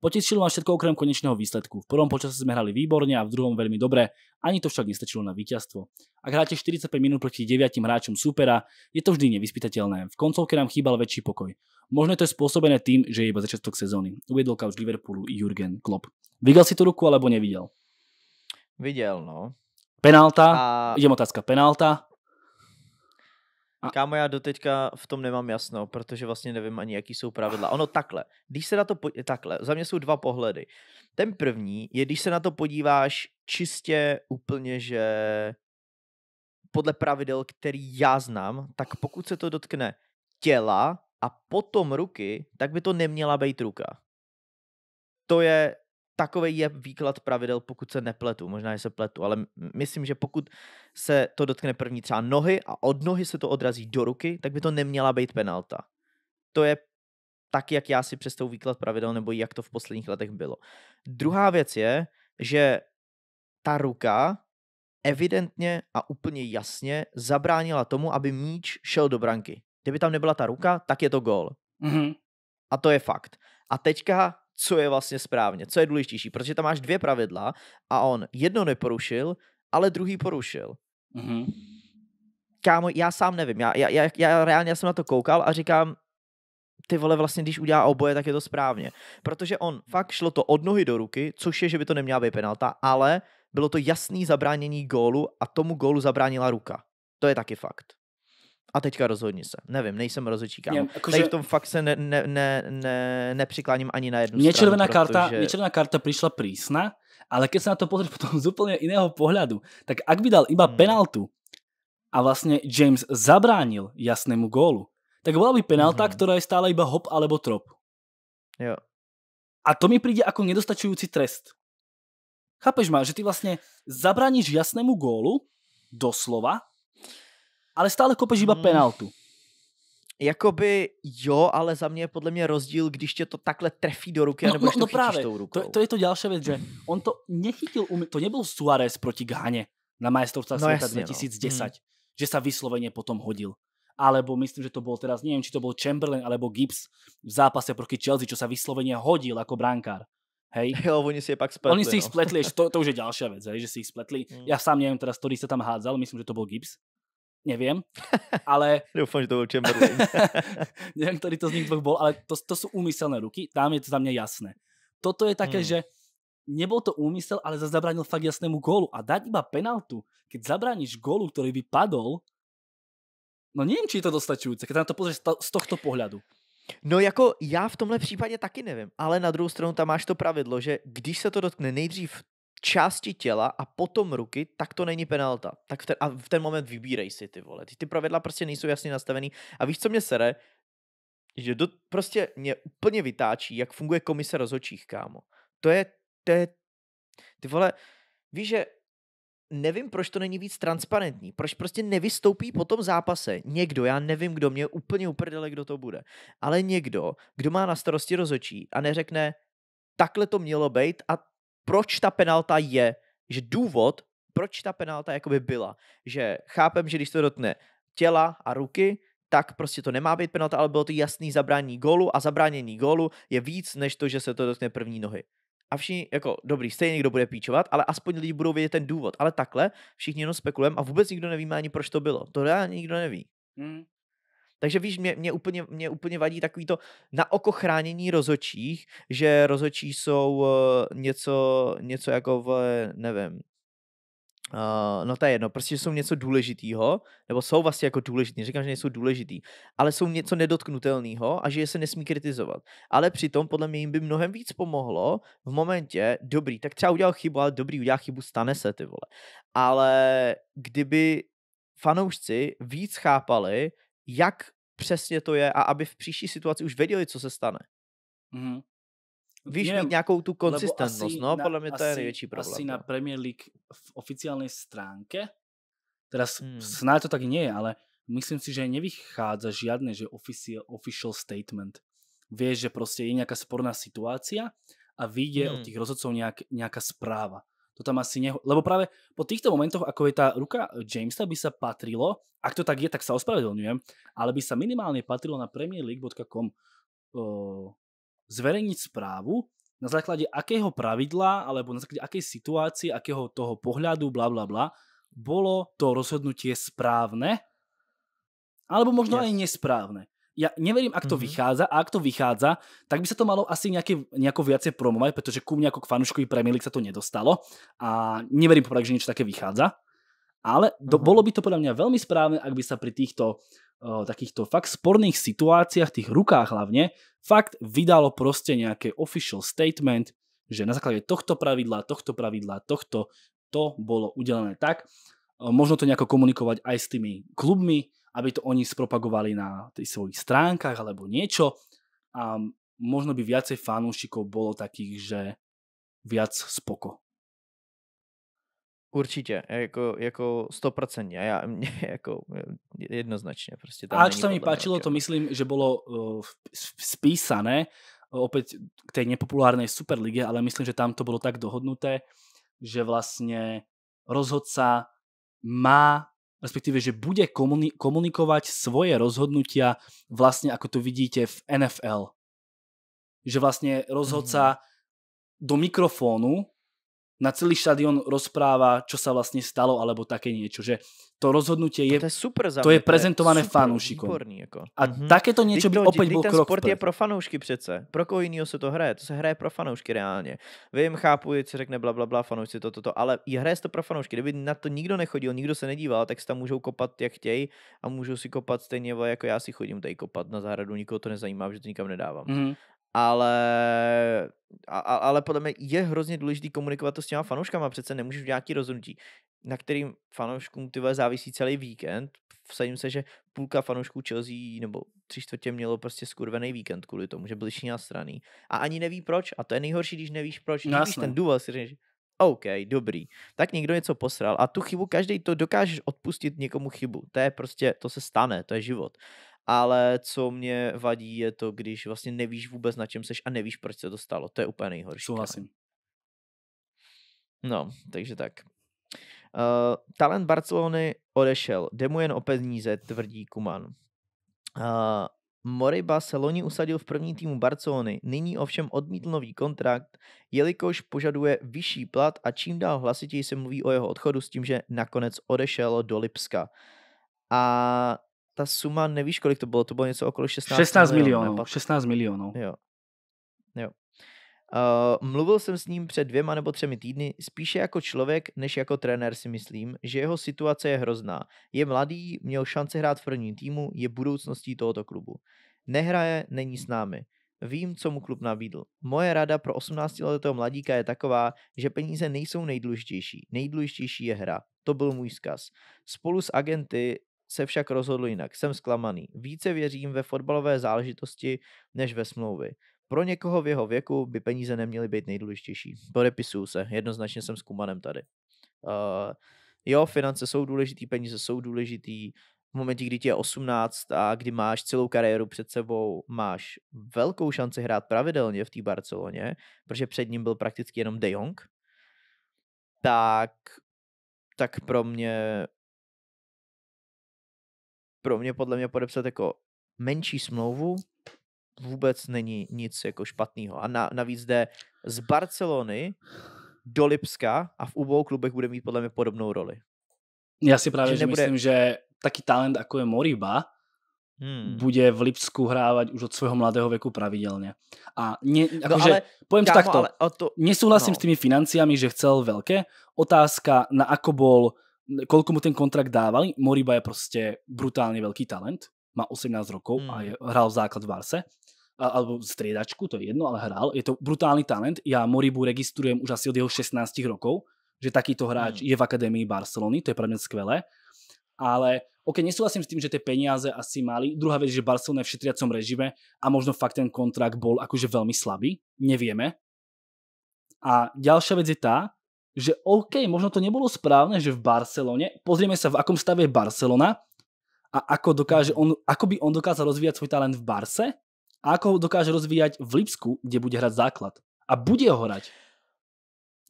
Potešilo ma všetko okrem konečného výsledku. V prvom počase sme hrali výborne a v druhom veľmi dobre, ani to však nestačilo na víťazstvo. Ak hráte 45 minút proti 9 hráčom supera, je to vždy nevyspytateľné. V koncovke nám chýbal väčší pokoj. Možno je to spôsobené tým, že je iba začiatok sezóny, uvedol kauč Liverpoolu Jurgen Klopp. Videl si tú ruku alebo nevidel? Videl, no. Penálta, a... idem otázka, penálta. A... Kámo, já doteďka v tom nemám jasno, protože vlastně nevím ani, jaký jsou pravidla. Ono takhle, když se na to, podíváš, takhle, za mě jsou dva pohledy. Ten první je, když se na to podíváš čistě úplně, že podle pravidel, který já znám, tak pokud se to dotkne těla a potom ruky, tak by to neměla být ruka. To je takový je výklad pravidel, pokud se nepletu, možná, že se pletu, ale myslím, že pokud se to dotkne první třeba nohy a od nohy se to odrazí do ruky, tak by to neměla být penalta. To je tak, jak já si představu výklad pravidel, nebo jak to v posledních letech bylo. Druhá věc je, že ta ruka evidentně a úplně jasně zabránila tomu, aby míč šel do branky. Kdyby tam nebyla ta ruka, tak je to gól. Mm-hmm. A to je fakt. A teďka co je vlastně správně, co je důležitější, protože tam máš dvě pravidla a on jedno neporušil, ale druhý porušil. Mm-hmm. Kámo, já sám nevím, já, já, já, já reálně jsem na to koukal a říkám, ty vole, vlastně když udělá oboje, tak je to správně. Protože on fakt šlo to od nohy do ruky, což je, že by to neměla být penalta, ale bylo to jasný zabránění gólu a tomu gólu zabránila ruka. To je taky fakt a teďka rozhodni se. Nevím, nejsem rozhodčí kámo. Jakože... Tady v tom fakt se ne, ne, ne, ne, nepřikláním ani na jednu mě stranu. Červená protože... karta, mě červená karta přišla prísna, ale keď se na to pozrieš potom z úplně jiného pohledu, tak ak by dal iba hmm. penaltu a vlastně James zabránil jasnému gólu, tak byla by penalta, hmm. která je stále iba hop alebo trop. Jo. A to mi přijde jako nedostačující trest. Chápeš ma, že ty vlastně zabráníš jasnému gólu, doslova, ale stále kopeš iba hmm. penaltu. Jakoby jo, ale za mě je podle mě rozdíl, když tě to takhle trefí do ruky, no, nebo no, no právě. tou rukou. To, to je to další věc, že on to nechytil, to nebyl Suarez proti Gáně na majestrovce no, světa 2010, no. Hmm. že se vysloveně potom hodil alebo myslím, že to bol teraz, neviem, či to bol Chamberlain alebo Gibbs v zápase proti Chelsea, čo sa vysloveně hodil ako brankár. Hej. Jo, oni si je pak spletli. Oni si no. ich spletli, to, to už je ďalšia vec, hej, že si ich spletli. Mm. Ja sám neviem teraz, ktorý sa tam hádzal, myslím, že to bol Gibbs neviem, ale... Doufám, že to byl Chamberlain. neviem, ktorý to z nich dvoch bol, ale to, to sú úmyselné ruky, tam je to za mňa jasné. Toto je také, hmm. že nebol to úmysel, ale zabránil fakt jasnému gólu. A dať iba penaltu, keď zabrániš gólu, ktorý by padol, no neviem, či je to dostačujúce, keď na to pozrieš z tohto pohľadu. No jako já v tomhle případě taky nevím, ale na druhou stranu tam máš to pravidlo, že když se to dotkne nejdřív části těla a potom ruky, tak to není penalta. Tak v ten, a v ten moment vybírej si ty vole. Ty, ty pravidla prostě nejsou jasně nastavený. A víš, co mě sere? Že do, prostě mě úplně vytáčí, jak funguje komise rozhodčích, kámo. To je, to je, ty vole, víš, že nevím, proč to není víc transparentní, proč prostě nevystoupí po tom zápase někdo, já nevím, kdo mě úplně uprdele, kdo to bude, ale někdo, kdo má na starosti rozočí a neřekne, takhle to mělo být a proč ta penalta je, že důvod, proč ta penalta jakoby byla. Že chápem, že když to dotne těla a ruky, tak prostě to nemá být penalta, ale bylo to jasný zabrání gólu a zabránění gólu je víc, než to, že se to dotkne první nohy. A všichni, jako dobrý, stejně někdo bude píčovat, ale aspoň lidi budou vědět ten důvod. Ale takhle všichni jenom spekulujeme a vůbec nikdo nevíme ani, proč to bylo. To reálně nikdo neví. Hmm. Takže víš, mě, mě, úplně, mě úplně vadí takový to na oko chránění rozočích, že rozočí jsou eh, něco, něco jako v, nevím, Uh, no to je jedno, prostě jsou něco důležitýho, nebo jsou vlastně jako důležitý, říkám, že nejsou důležitý, ale jsou něco nedotknutelného a že je se nesmí kritizovat. Ale přitom podle mě jim by mnohem víc pomohlo v momentě, dobrý, tak třeba udělal chybu, ale dobrý, udělal chybu, stane se ty vole. Ale kdyby fanoušci víc chápali, jak přesně to je a aby v příští situaci už věděli, co se stane. Mm-hmm. Víš, Neviem, mít nějakou tu konzistentnost, no, podle mě to asi, je největší problém. Asi na no. Premier League v oficiální stránke, teda hmm. snad to tak nie je, ale myslím si, že nevychádza žádné, že official, official statement. Víš, že prostě je nějaká sporná situace a vyjde hmm. od těch rozhodců nějak nějaká správa to tam asi neho... Lebo práve po týchto momentoch, ako je tá ruka Jamesa, by sa patrilo, ak to tak je, tak sa ospravedlňujem, ale by sa minimálne patrilo na premierleague.com zverejniť správu, na základe akého pravidla, alebo na základe akej situácie, akého toho pohľadu, bla bla bla, bolo to rozhodnutie správne, alebo možno yes. aj nesprávne ja neverím, ak to mm-hmm. vychádza a ak to vychádza, tak by sa to malo asi nejaké, nejako viacej promovať, pretože ku mne ako k fanúškovi Premier League sa to nedostalo a neverím popravde, že niečo také vychádza. Ale do, mm-hmm. bolo by to podľa mňa veľmi správne, ak by sa pri týchto uh, takýchto fakt sporných situáciách, tých rukách hlavne, fakt vydalo proste nejaké official statement, že na základe tohto pravidla, tohto pravidla, tohto, to bolo udelené tak. Eh, možno to nejako komunikovať aj s tými klubmi, aby to oni spropagovali na tých svojich stránkach alebo niečo a možno by viacej fanúšikov bolo takých, že viac spoko. Určitě, jako, jako 100%, já, mě, jako jednoznačně. Prostě tam a co se mi páčilo, to myslím, že bylo uh, spísané opět k té nepopulárnej Superlige, ale myslím, že tam to bylo tak dohodnuté, že vlastně rozhodca má respektíve, že bude komuni- komunikovať svoje rozhodnutia vlastne ako to vidíte v NFL. Že vlastne rozhodca mm-hmm. do mikrofónu na celý štadión rozpráva, čo sa vlastne stalo, alebo také niečo. Že to rozhodnutie je, to je, super to je prezentované super, Výborný, jako. A mm-hmm. takéto niečo by opäť bol ten krok sport je pro fanoušky přece. Pro koho jiného se to hraje? To se hraje pro fanoušky reálně. Vím, chápu, co řekne bla, bla, bla, fanoušci toto, to, to, ale i hraje to pro fanoušky. Kdyby na to nikdo nechodil, nikdo se nedíval, tak se tam můžou kopat, jak chtějí a můžou si kopat stejně, jako já si chodím tady kopat na zahradu, nikoho to nezajímá, že to nikam nedávám. Mm-hmm ale, a, ale podle mě je hrozně důležité komunikovat to s těma fanouškama, přece nemůžeš nějaký rozhodnutí, na kterým fanouškům ty závisí celý víkend. Vsadím se, že půlka fanoušků Chelsea nebo tři čtvrtě mělo prostě skurvený víkend kvůli tomu, že byli straný. A ani neví proč. A to je nejhorší, když nevíš proč. No když ten důvod si říkáš, OK, dobrý. Tak někdo něco posral. A tu chybu každý to dokážeš odpustit někomu chybu. To je prostě, to se stane, to je život ale co mě vadí je to, když vlastně nevíš vůbec na čem seš a nevíš, proč se to stalo. To je úplně nejhorší. Souhlasím. No, takže tak. Uh, talent Barcelony odešel. Jde mu jen o peníze, tvrdí Kuman. Uh, eh, Moriba se loni usadil v první týmu Barcelony, nyní ovšem odmítl nový kontrakt, jelikož požaduje vyšší plat a čím dál hlasitěji se mluví o jeho odchodu s tím, že nakonec odešel do Lipska. A ta suma, nevíš kolik to bylo, to bylo něco okolo 16, 16 milionů. milionů 16 milionů. Jo. jo. Uh, mluvil jsem s ním před dvěma nebo třemi týdny, spíše jako člověk, než jako trenér si myslím, že jeho situace je hrozná. Je mladý, měl šance hrát v prvním týmu, je budoucností tohoto klubu. Nehraje, není s námi. Vím, co mu klub nabídl. Moje rada pro 18-letého mladíka je taková, že peníze nejsou nejdůležitější. Nejdůležitější je hra. To byl můj zkaz. Spolu s agenty se však rozhodl jinak. Jsem zklamaný. Více věřím ve fotbalové záležitosti než ve smlouvy. Pro někoho v jeho věku by peníze neměly být nejdůležitější. Podepisuju se, jednoznačně jsem s Kumanem tady. Uh, jo, finance jsou důležitý, peníze jsou důležitý. V momentě, kdy ti je 18 a kdy máš celou kariéru před sebou, máš velkou šanci hrát pravidelně v té Barceloně, protože před ním byl prakticky jenom De Jong, tak, tak pro mě pro mě podle mě podepsat jako menší smlouvu vůbec není nic jako špatného. A na, navíc jde z Barcelony do Lipska a v obou klubech bude mít podle mě podobnou roli. Já si právě že že nebude... myslím, že taký talent, jako je Moriba, hmm. bude v Lipsku hrávat už od svého mladého věku pravidelně. A nie, jako no, ale, poviem kámo, takto, ale, to, nesouhlasím no. s těmi financiami, že chcel velké Otázka, na ako bol koľko mu ten kontrakt dávali. Moriba je prostě brutálně velký talent, má 18 rokov mm. a hmm. je, v základ v Barse a, alebo striedačku, to je jedno, ale hrál. Je to brutálny talent. Ja Moribu registrujem už asi od jeho 16 rokov, že takýto hráč mm. je v akadémii Barcelony, to je pre mňa skvelé. Ale OK, nesúhlasím s tým, že tie peniaze asi mali. Druhá vec, že Barcelona je v šetriacom režime a možno fakt ten kontrakt bol akože veľmi slabý. Nevieme. A ďalšia vec je tá, že OK, možno to nebolo správne, že v Barcelone, pozrieme sa, v akom stave je Barcelona a ako, dokáže mhm. on, ako by on dokázal rozvíjať svoj talent v Barse a ako ho dokáže rozvíjať v Lipsku, kde bude hrať základ. A bude ho hrať.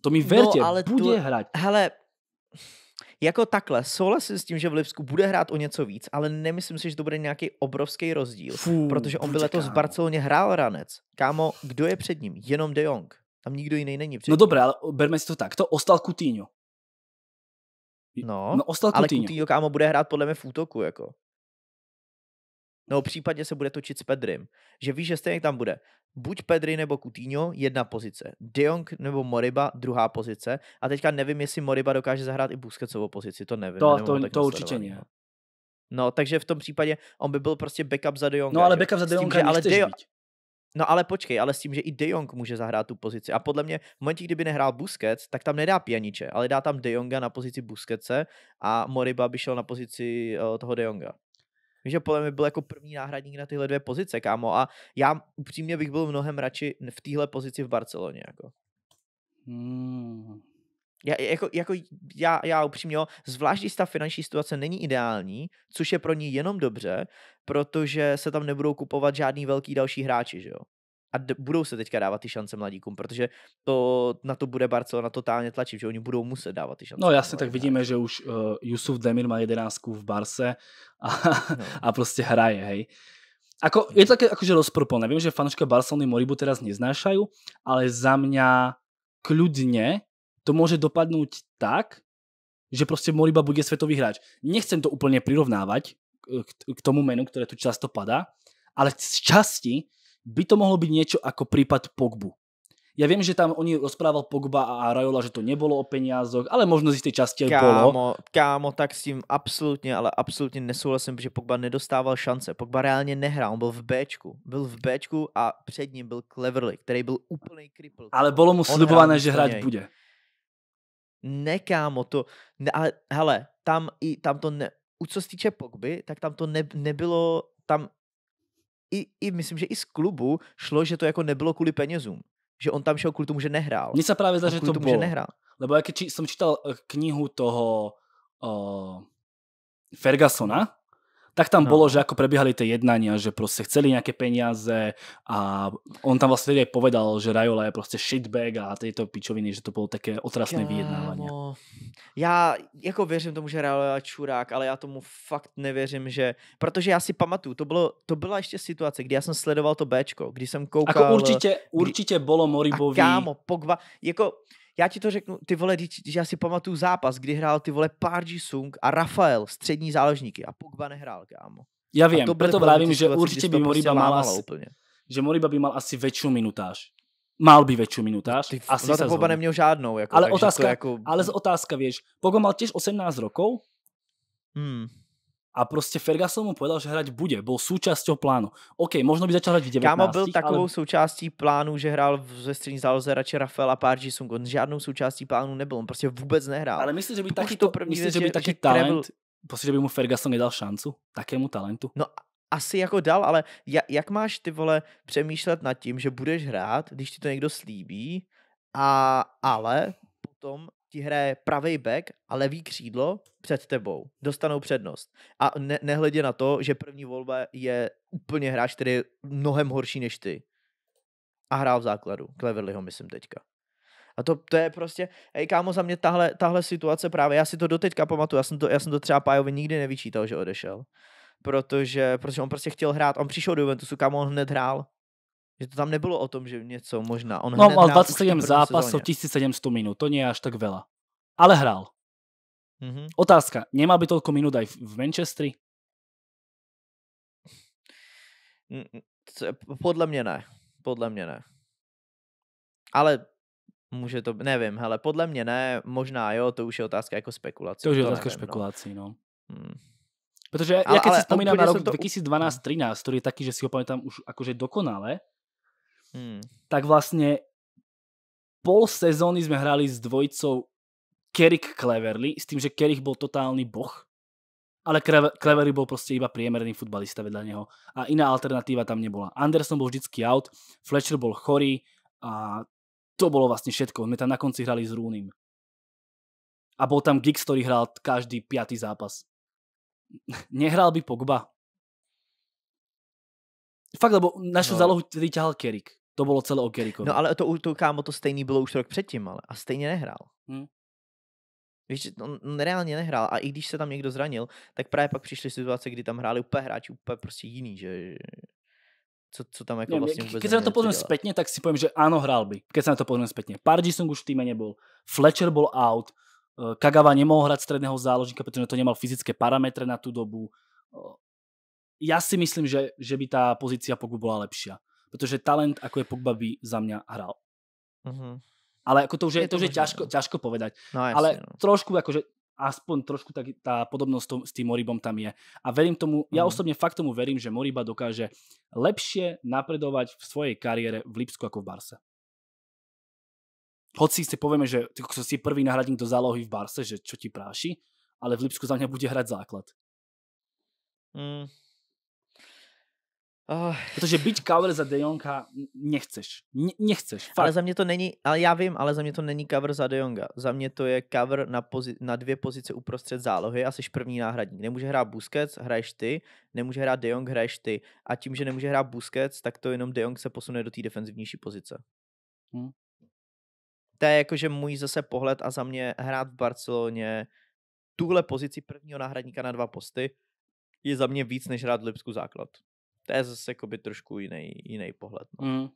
To mi no, verte, no, ale bude tu, hrať. Hele, jako takhle, souhlasím s tím, že v Lipsku bude hrát o něco víc, ale nemyslím si, že to bude nějaký obrovský rozdíl, Fuh, protože on by letos v Barceloně hrál ranec. Kámo, kdo je před ním? Jenom De Jong. Tam nikdo jiný není. Předtím. No dobré, ale berme si to tak. To ostal Kutýňo. No, no ostal ale Kutýňo, kámo, bude hrát podle mě v útoku, jako. No, případně se bude točit s Pedrym. Že víš, že stejně tam bude. Buď Pedry nebo Kutýňo, jedna pozice. De Jong nebo Moriba, druhá pozice. A teďka nevím, jestli Moriba dokáže zahrát i Busquetsovou pozici, to nevím. To, to, to určitě ne. No. no, takže v tom případě on by byl prostě backup za De Jonga. No, ale backup za De Jonga ale De, No ale počkej, ale s tím, že i De Jong může zahrát tu pozici. A podle mě v momentě, kdyby nehrál Busquets, tak tam nedá Pianiče, ale dá tam De Jonga na pozici Busquetse a Moriba by šel na pozici uh, toho De Jonga. Víš, že podle mě byl jako první náhradník na tyhle dvě pozice, kámo. A já upřímně bych byl mnohem radši v téhle pozici v Barceloně. Jako. Hmm, já, jako, jako já, já upřímně, zvlášť když ta finanční situace není ideální, což je pro ní jenom dobře, protože se tam nebudou kupovat žádný velký další hráči, že jo? A d- budou se teďka dávat ty šance mladíkům, protože to, na to bude Barcelona totálně tlačit, že oni budou muset dávat ty šance. No jasně, tak vidíme, že už uh, eh, Jusuf Demir má jedenáctku v Barse a, no. a prostě hraje, hej. Ako, no. je to také akože rozproplné. Nevím, že fanoška Barcelony Moribu teraz neznášajú, ale za mňa kľudne to môže dopadnúť tak, že proste Moriba bude svetový hráč. Nechcem to úplne prirovnávať eh, k tomu menu, ktoré tu často padá, ale z časti by to mohlo byť niečo ako prípad Pogbu. Ja viem, že tam oni rozprával Pogba a Rajola, že to nebolo o peniazoch, ale možno z tej časti aj bolo. Kámo, tak s tým absolutně, ale absolutně nesúhlasím, že Pogba nedostával šance. Pogba reálně nehral, on byl v Bčku. Byl v Bčku a před ním byl Cleverly, který byl úplný kripl. Ale bylo mu slibované, že hrať bude. Ne, kámo, to, ne, ale hele, tam, i, tam to ne, u co se týče Pogby, tak tam to ne, nebylo, tam i, i, myslím, že i z klubu šlo, že to jako nebylo kvůli penězům. Že on tam šel kvůli tomu, že nehrál. Mně se právě zdá, že to tomu, bylo. Že nehrál. Lebo jak či, jsem čítal eh, knihu toho uh, Fergusona, tak tam no. bolo, že ako prebiehali tie jednania, že proste chceli nejaké peniaze a on tam vlastne aj povedal, že Rajola je proste shitbag a tyto pičoviny, že to bolo také otrasné vyjednávanie. Já jako věřím tomu, že Rajola je čurák, ale já tomu fakt nevěřím, že... Protože já si pamatuju, to, bylo, to byla ještě situace, kdy ja jsem sledoval to Bčko, kdy jsem koukal... Ako určitě, určitě kdy... bolo Moribovi... A kámo, Pogba, jako já ti to řeknu, ty vole, když já si pamatuju zápas, kdy hrál ty vole Parji Sung a Rafael, střední záložníky a Pogba nehrál, kámo. Já vím, to proto vravím, že určitě by Moriba prostě mal asi, úplně. že Moriba by mal asi větší minutáž. Mal by větší minutáž. Ty, asi no to Pogba neměl žádnou. Jako, ale, otázka, jako... ale otázka, víš, Pogba mal těž 18 rokov, Hmm a proste Ferguson mu povedal, že hrať bude. Bol súčasťou plánu. OK, možno by začal hrať v 19. Kámo byl takovou ale... součástí plánu, že hrál ze střední záloze radši Rafaela Párži Sung. On žádnou součástí plánu nebyl, on prostě vůbec nehrál. Ale myslíš, že by to, první myslíš, že by taký že talent, krebil... prostě, že by mu Ferguson nedal šancu? Takému talentu? No asi jako dal, ale jak máš ty vole přemýšlet nad tím, že budeš hrát, když ti to někdo slíbí, a ale potom ti hraje pravý back a levý křídlo před tebou. Dostanou přednost. A ne, nehledě na to, že první volba je úplně hráč, který je mnohem horší než ty. A hrál v základu. Cleverlyho myslím teďka. A to, to je prostě, hej kámo, za mě tahle, tahle situace právě, já si to doteďka pamatuju, já jsem to, já jsem to třeba Pájovi nikdy nevyčítal, že odešel. Protože, protože on prostě chtěl hrát, on přišel do Juventusu, kam on hned hrál. Že to tam nebylo o tom, že něco možná. On no, mal 27 zápasov, sezóně. 1700 minut, to nie je až tak veľa. Ale hral. Mm-hmm. Otázka, nemá by toľko minut, aj v Manchestri? Podle mě ne. Podle mě ne. Ale může to, nevím, hele, podle mě ne, možná jo, to už je otázka jako spekulace. To už je otázka spekulací, no. no. Hmm. Protože ale, ja keď si vzpomínám na rok 2012-2013, 13 hmm. který je taky, že si ho pamätám už jakože dokonale, hmm. tak vlastne pol sezóny sme hrali s dvojicou Kerik Cleverly, s tým, že Kerik bol totálny boh, ale Cleverly bol proste iba priemerný futbalista vedľa neho a iná alternatíva tam nebola. Anderson bol vždycky out, Fletcher bol chorý a to bolo vlastne všetko. My tam na konci hrali s Rúnim. A bol tam Giggs, ktorý hral každý piatý zápas. Nehral by Pogba. Fakt, lebo našu no. zálohu tedy ťahal Kerik. To bylo celé o Kerikovi. No ale to, to kámo, to stejný bylo už rok předtím, ale a stejně nehrál. Hmm. Víš, on reálně nehrál a i když se tam někdo zranil, tak právě pak přišly situace, kdy tam hráli úplně hráči úplně prostě jiný, že co, co tam jako vlastně vůbec Když se na to pozrieme zpětně, tak si povím, že ano, hrál by. Když se na to pozrieme zpětně. Pardis už v týme nebyl, Fletcher byl out, eh, Kagawa nemohl hrát středného záložníka, protože to nemal fyzické parametry na tu dobu. Eh, já si myslím, že, že by ta pozícia pokud byla lepší protože talent, ako je Pogba, by za mňa hral. Uh-huh. Mhm. Ale ako to už je, je to, to už je ťažko, ťažko no. povedať. No, jasne, Ale no. trošku akože aspoň trošku tak, tá podobnosť tom, s tým Moribom tam je. A verím tomu, mm. ja osobne fakt tomu verím, že Moriba dokáže lepšie napredovať v svojej kariére v Lipsku ako v Barse. Hoci si povieme, že so si prvý nahradník do zálohy v Barse, že čo ti práši, ale v Lipsku za mňa bude hrať základ. Mm, Oh. Protože být cover za De Jonga nechceš. nechceš. Fakt. Ale za mě to není, ale já vím, ale za mě to není cover za De Jonga. Za mě to je cover na, pozi- na dvě pozice uprostřed zálohy a jsi první náhradník. Nemůže hrát Busquets, hraješ ty, nemůže hrát De Jong, hraješ ty. A tím, že nemůže hrát Busquets, tak to jenom De Jong se posune do té defenzivnější pozice. Hmm. To je jakože můj zase pohled a za mě hrát v Barceloně tuhle pozici prvního náhradníka na dva posty je za mě víc, než hrát v Lipsku základ. To je zase jakoby trošku jiný, jiný pohled. No. Mm.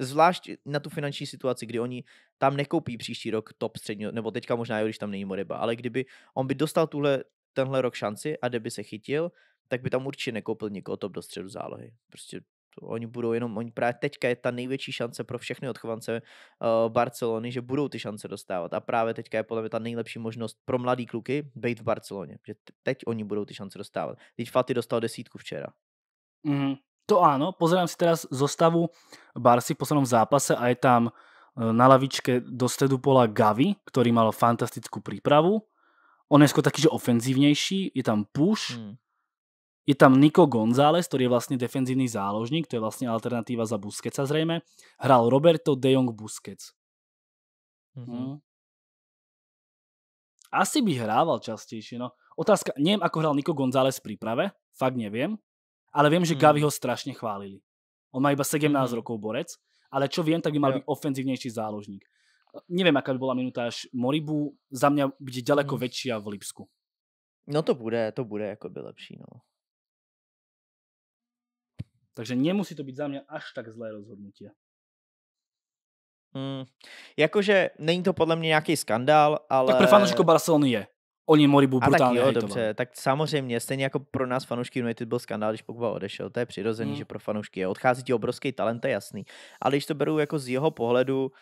Zvlášť na tu finanční situaci, kdy oni tam nekoupí příští rok top středního, nebo teďka možná, jo, když tam není Moriba, ale kdyby on by dostal tuhle, tenhle rok šanci a kdyby se chytil, tak by tam určitě nekoupil nikoho top do středu zálohy. Prostě oni budou jenom, oni právě teďka je ta největší šance pro všechny odchovance uh, Barcelony, že budou ty šance dostávat. A právě teďka je podle mě ta nejlepší možnost pro mladý kluky být v Barceloně. Že teď oni budou ty šance dostávat. Teď Faty dostal desítku včera. Mm, to ano, pozerám si teda zostavu Barsi v poslednom zápase a je tam eh, na lavičke do stredu pola Gavi, ktorý mal fantastickú prípravu. On je skôr taký, že ofenzívnejší, je tam Puš, mm. Je tam Nico González, ktorý je vlastne defenzívny záložník, to je vlastne alternatíva za Busquetsa zrejme. Hral Roberto de Jong Busquets. Mm-hmm. Asi by hrával častejšie, no. Otázka, neviem, ako hral Nico González v príprave, fakt neviem, ale viem, že mm. Gavi ho strašne chválili. On má iba 17 mm. rokov borec, ale čo viem, tak by mal byť ofenzívnejší záložník. Neviem, aká by bola až Moribu, za mňa bude ďaleko mm. väčšia v Lipsku. No to bude, to bude jako by lepší, no. Takže nemusí to být za mě až tak zlé rozhodnutí. Mm, jakože není to podle mě nějaký skandál, ale... Tak pro fanoušku Barcelony je. Oni mori budou brutálně A tak jo, dobře, tak samozřejmě, stejně jako pro nás fanoušky United byl skandál, když Pogba odešel, to je přirozený, mm. že pro fanoušky je. Odchází ti obrovský talent, to je jasný. Ale když to beru jako z jeho pohledu,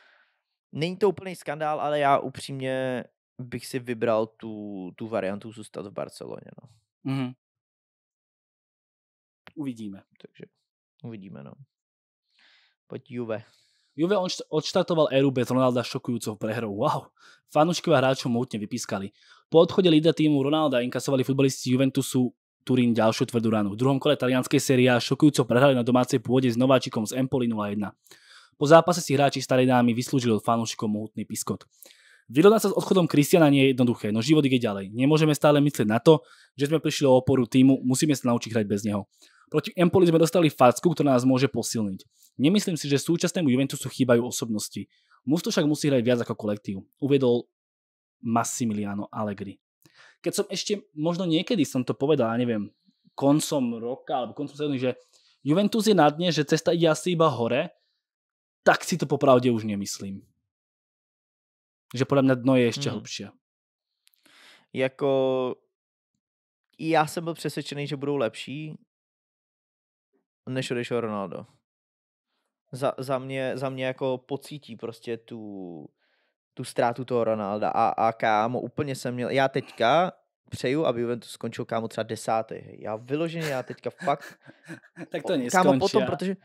není to úplný skandál, ale já upřímně bych si vybral tu, tu variantu zůstat v Barceloně. No. Mm. Uvidíme. Takže Uvidíme, no. Pojď Juve. Juve odštartoval éru bez Ronalda šokujúcou prehrou. Wow! Fanúškovia hráčov moutne vypískali. Po odchode lídra týmu Ronalda inkasovali futbalisti Juventusu Turín ďalšiu tvrdú ránu. V druhom kole talianskej série A šokujúco prehrali na domácej pôde s Nováčikom z Empoli 0-1. Po zápase si hráči starej dámy vyslúžili od fanúšikov moutný piskot. Vyrovnať sa s odchodom Kristiana nie je jednoduché, no život ide ďalej. Nemôžeme stále myslieť na to, že sme prišli o oporu týmu, musíme sa naučiť hrať bez neho. Proti Empoli sme dostali facku, ktorá nás môže posilniť. Nemyslím si, že súčasnému Juventusu chýbajú osobnosti. Musto však musí hrať viac ako kolektív, uvedol Massimiliano Allegri. Keď som ešte, možno niekedy som to povedal, ja neviem, koncom roka alebo koncom sezóny, že Juventus je na dne, že cesta ide asi iba hore, tak si to popravde už nemyslím. Že podle mňa dno je ještě hmm. hlbšie. Jako já jsem byl přesvědčený, že budou lepší než odešel Ronaldo. Za, za, mě, za mě jako pocítí prostě tu, tu ztrátu toho Ronalda a, a kámo, úplně jsem měl, já teďka přeju, aby Juventus skončil kámo třeba desátý. Já vyloženě, já teďka fakt... tak to nic Kámo potom, já. protože...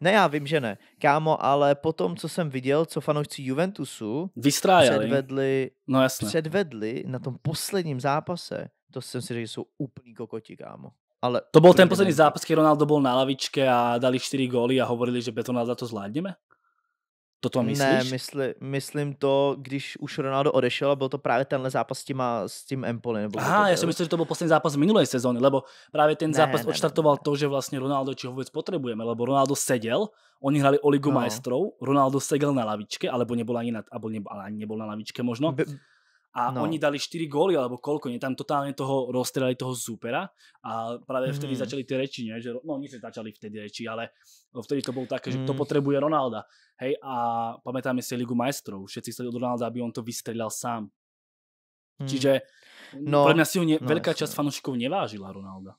Ne, já vím, že ne. Kámo, ale potom, co jsem viděl, co fanoušci Juventusu Vystrájeli. předvedli, no, jasne. předvedli na tom posledním zápase, to jsem si řekl, že jsou úplný kokoti, kámo. Ale to bol ten posledný zápas, keď Ronaldo bol na lavičke a dali 4 góly a hovorili, že za to zvládneme? Toto myslíš? Ne, mysli, myslím to, když už Ronaldo odešel a byl to právě tenhle zápas s, těma, s tím Empoli. Nebo Aha, já si myslím, že to byl poslední zápas minulé sezóny, lebo právě ten ne, zápas ne, odštartoval ne, ne. to, že vlastně Ronaldo či ho vůbec potřebujeme, lebo Ronaldo seděl, oni hrali o Ligu no. majstrov, Ronaldo seděl na lavičke, alebo nebyl ani, na, alebo nebol ani na lavičke možno. By, a no. oni dali 4 góly alebo koľko, nie, tam totálne toho rozstrelali toho supera a práve vtedy hmm. začali tie reči, nie, že, no nie začali vtedy reči, ale vtedy to bolo také, mm. že to hmm. potrebuje Ronalda, hej, a pamätáme si Ligu majstrov, všetci chceli od Ronalda, aby on to vystrelal sám. Mm. Čiže no, pre mňa si ho ne, no, veľká časť fanúšikov nevážila Ronalda.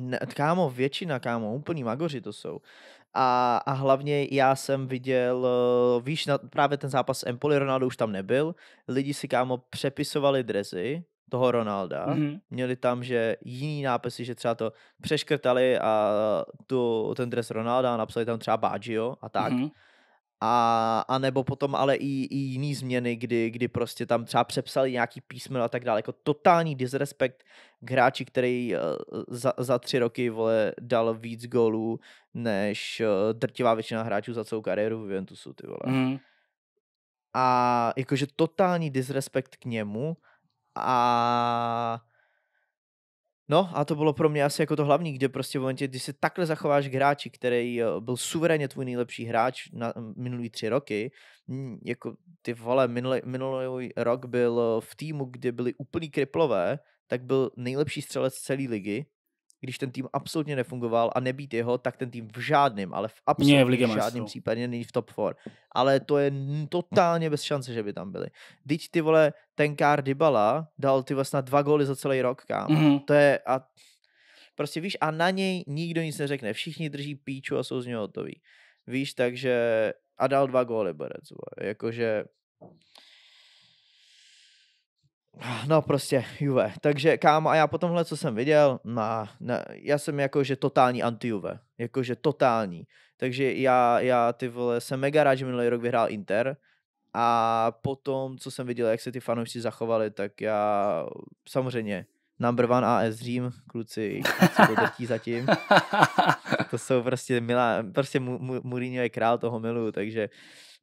Ne, kámo, většina, kámo, úplný magoři to jsou. A, a hlavně já jsem viděl, eh, víš, na, právě ten zápas Empoli, Ronaldo už tam nebyl, lidi si, kámo, přepisovali drezy toho Ronalda, mm-hmm. měli tam, že jiný nápisy, že třeba to přeškrtali a tu, ten dres Ronalda a napsali tam třeba Baggio a tak. Mm-hmm a, a nebo potom ale i, i jiný změny, kdy, kdy prostě tam třeba přepsali nějaký písmeno a tak dále. Jako totální disrespekt k hráči, který eh, za, za tři roky vole, dal víc gólů, než eh, drtivá většina hráčů za celou kariéru v Juventusu, ty vole. Mm. A jakože totální disrespekt k němu a No a to bylo pro mě asi jako to hlavní, kde prostě v momentě, když se takhle zachováš k hráči, který eh, byl suverénně tvůj nejlepší hráč na minulý tři roky, jako ty vole, minulý, minulý rok byl eh, v týmu, kde byli úplný kriplové, tak byl nejlepší střelec celé ligy, když ten tým absolutně nefungoval a nebýt jeho, tak ten tým v žádném, ale v absolutně v, v žádném případě není v top 4. Ale to je totálně bez šance, že by tam byli. Teď ty vole, ten Kár Dybala dal ty vlastně dva góly za celý rok, kam. Mm-hmm. To je a prostě víš, a na něj nikdo nic neřekne. Všichni drží píču a jsou z něho hotoví. Víš, takže a dal dva góly, Berec. Jakože No prostě, Juve. Takže kámo, a já po tomhle, co jsem viděl, na, na, já jsem jakože totální anti-Juve. Jakože totální. Takže já, já ty vole, jsem mega rád, že minulý rok vyhrál Inter. A potom, co jsem viděl, jak se ty fanoušci zachovali, tak já samozřejmě number one AS Řím, kluci, kluci zatím. To jsou prostě milá, prostě Mourinho je král toho milu, takže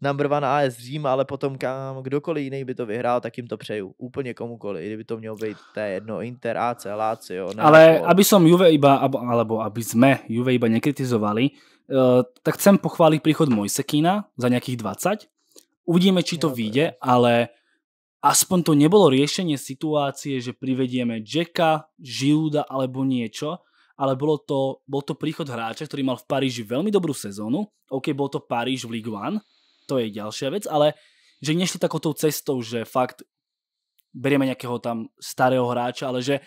number one AS Řím, ale potom kam kdokoliv jiný by to vyhrál, tak jim to přeju. Úplně komukoliv, kdyby to mělo být té jedno Inter, AC, Lazio. Ale aby som Juve iba, alebo aby jsme Juve iba nekritizovali, eh, tak chcem pochválit príchod Mojsekina za nějakých 20. Uvidíme, či to vyjde, ale aspoň to nebolo riešenie situácie, že privedieme Jacka, Žiuda alebo niečo, ale bolo to, bol to príchod hráča, ktorý mal v Paríži veľmi dobrú sezónu. OK, bol to Paríž v Ligue 1, to je ďalšia vec, ale že nešli takou cestou, že fakt berieme nejakého tam starého hráča, ale že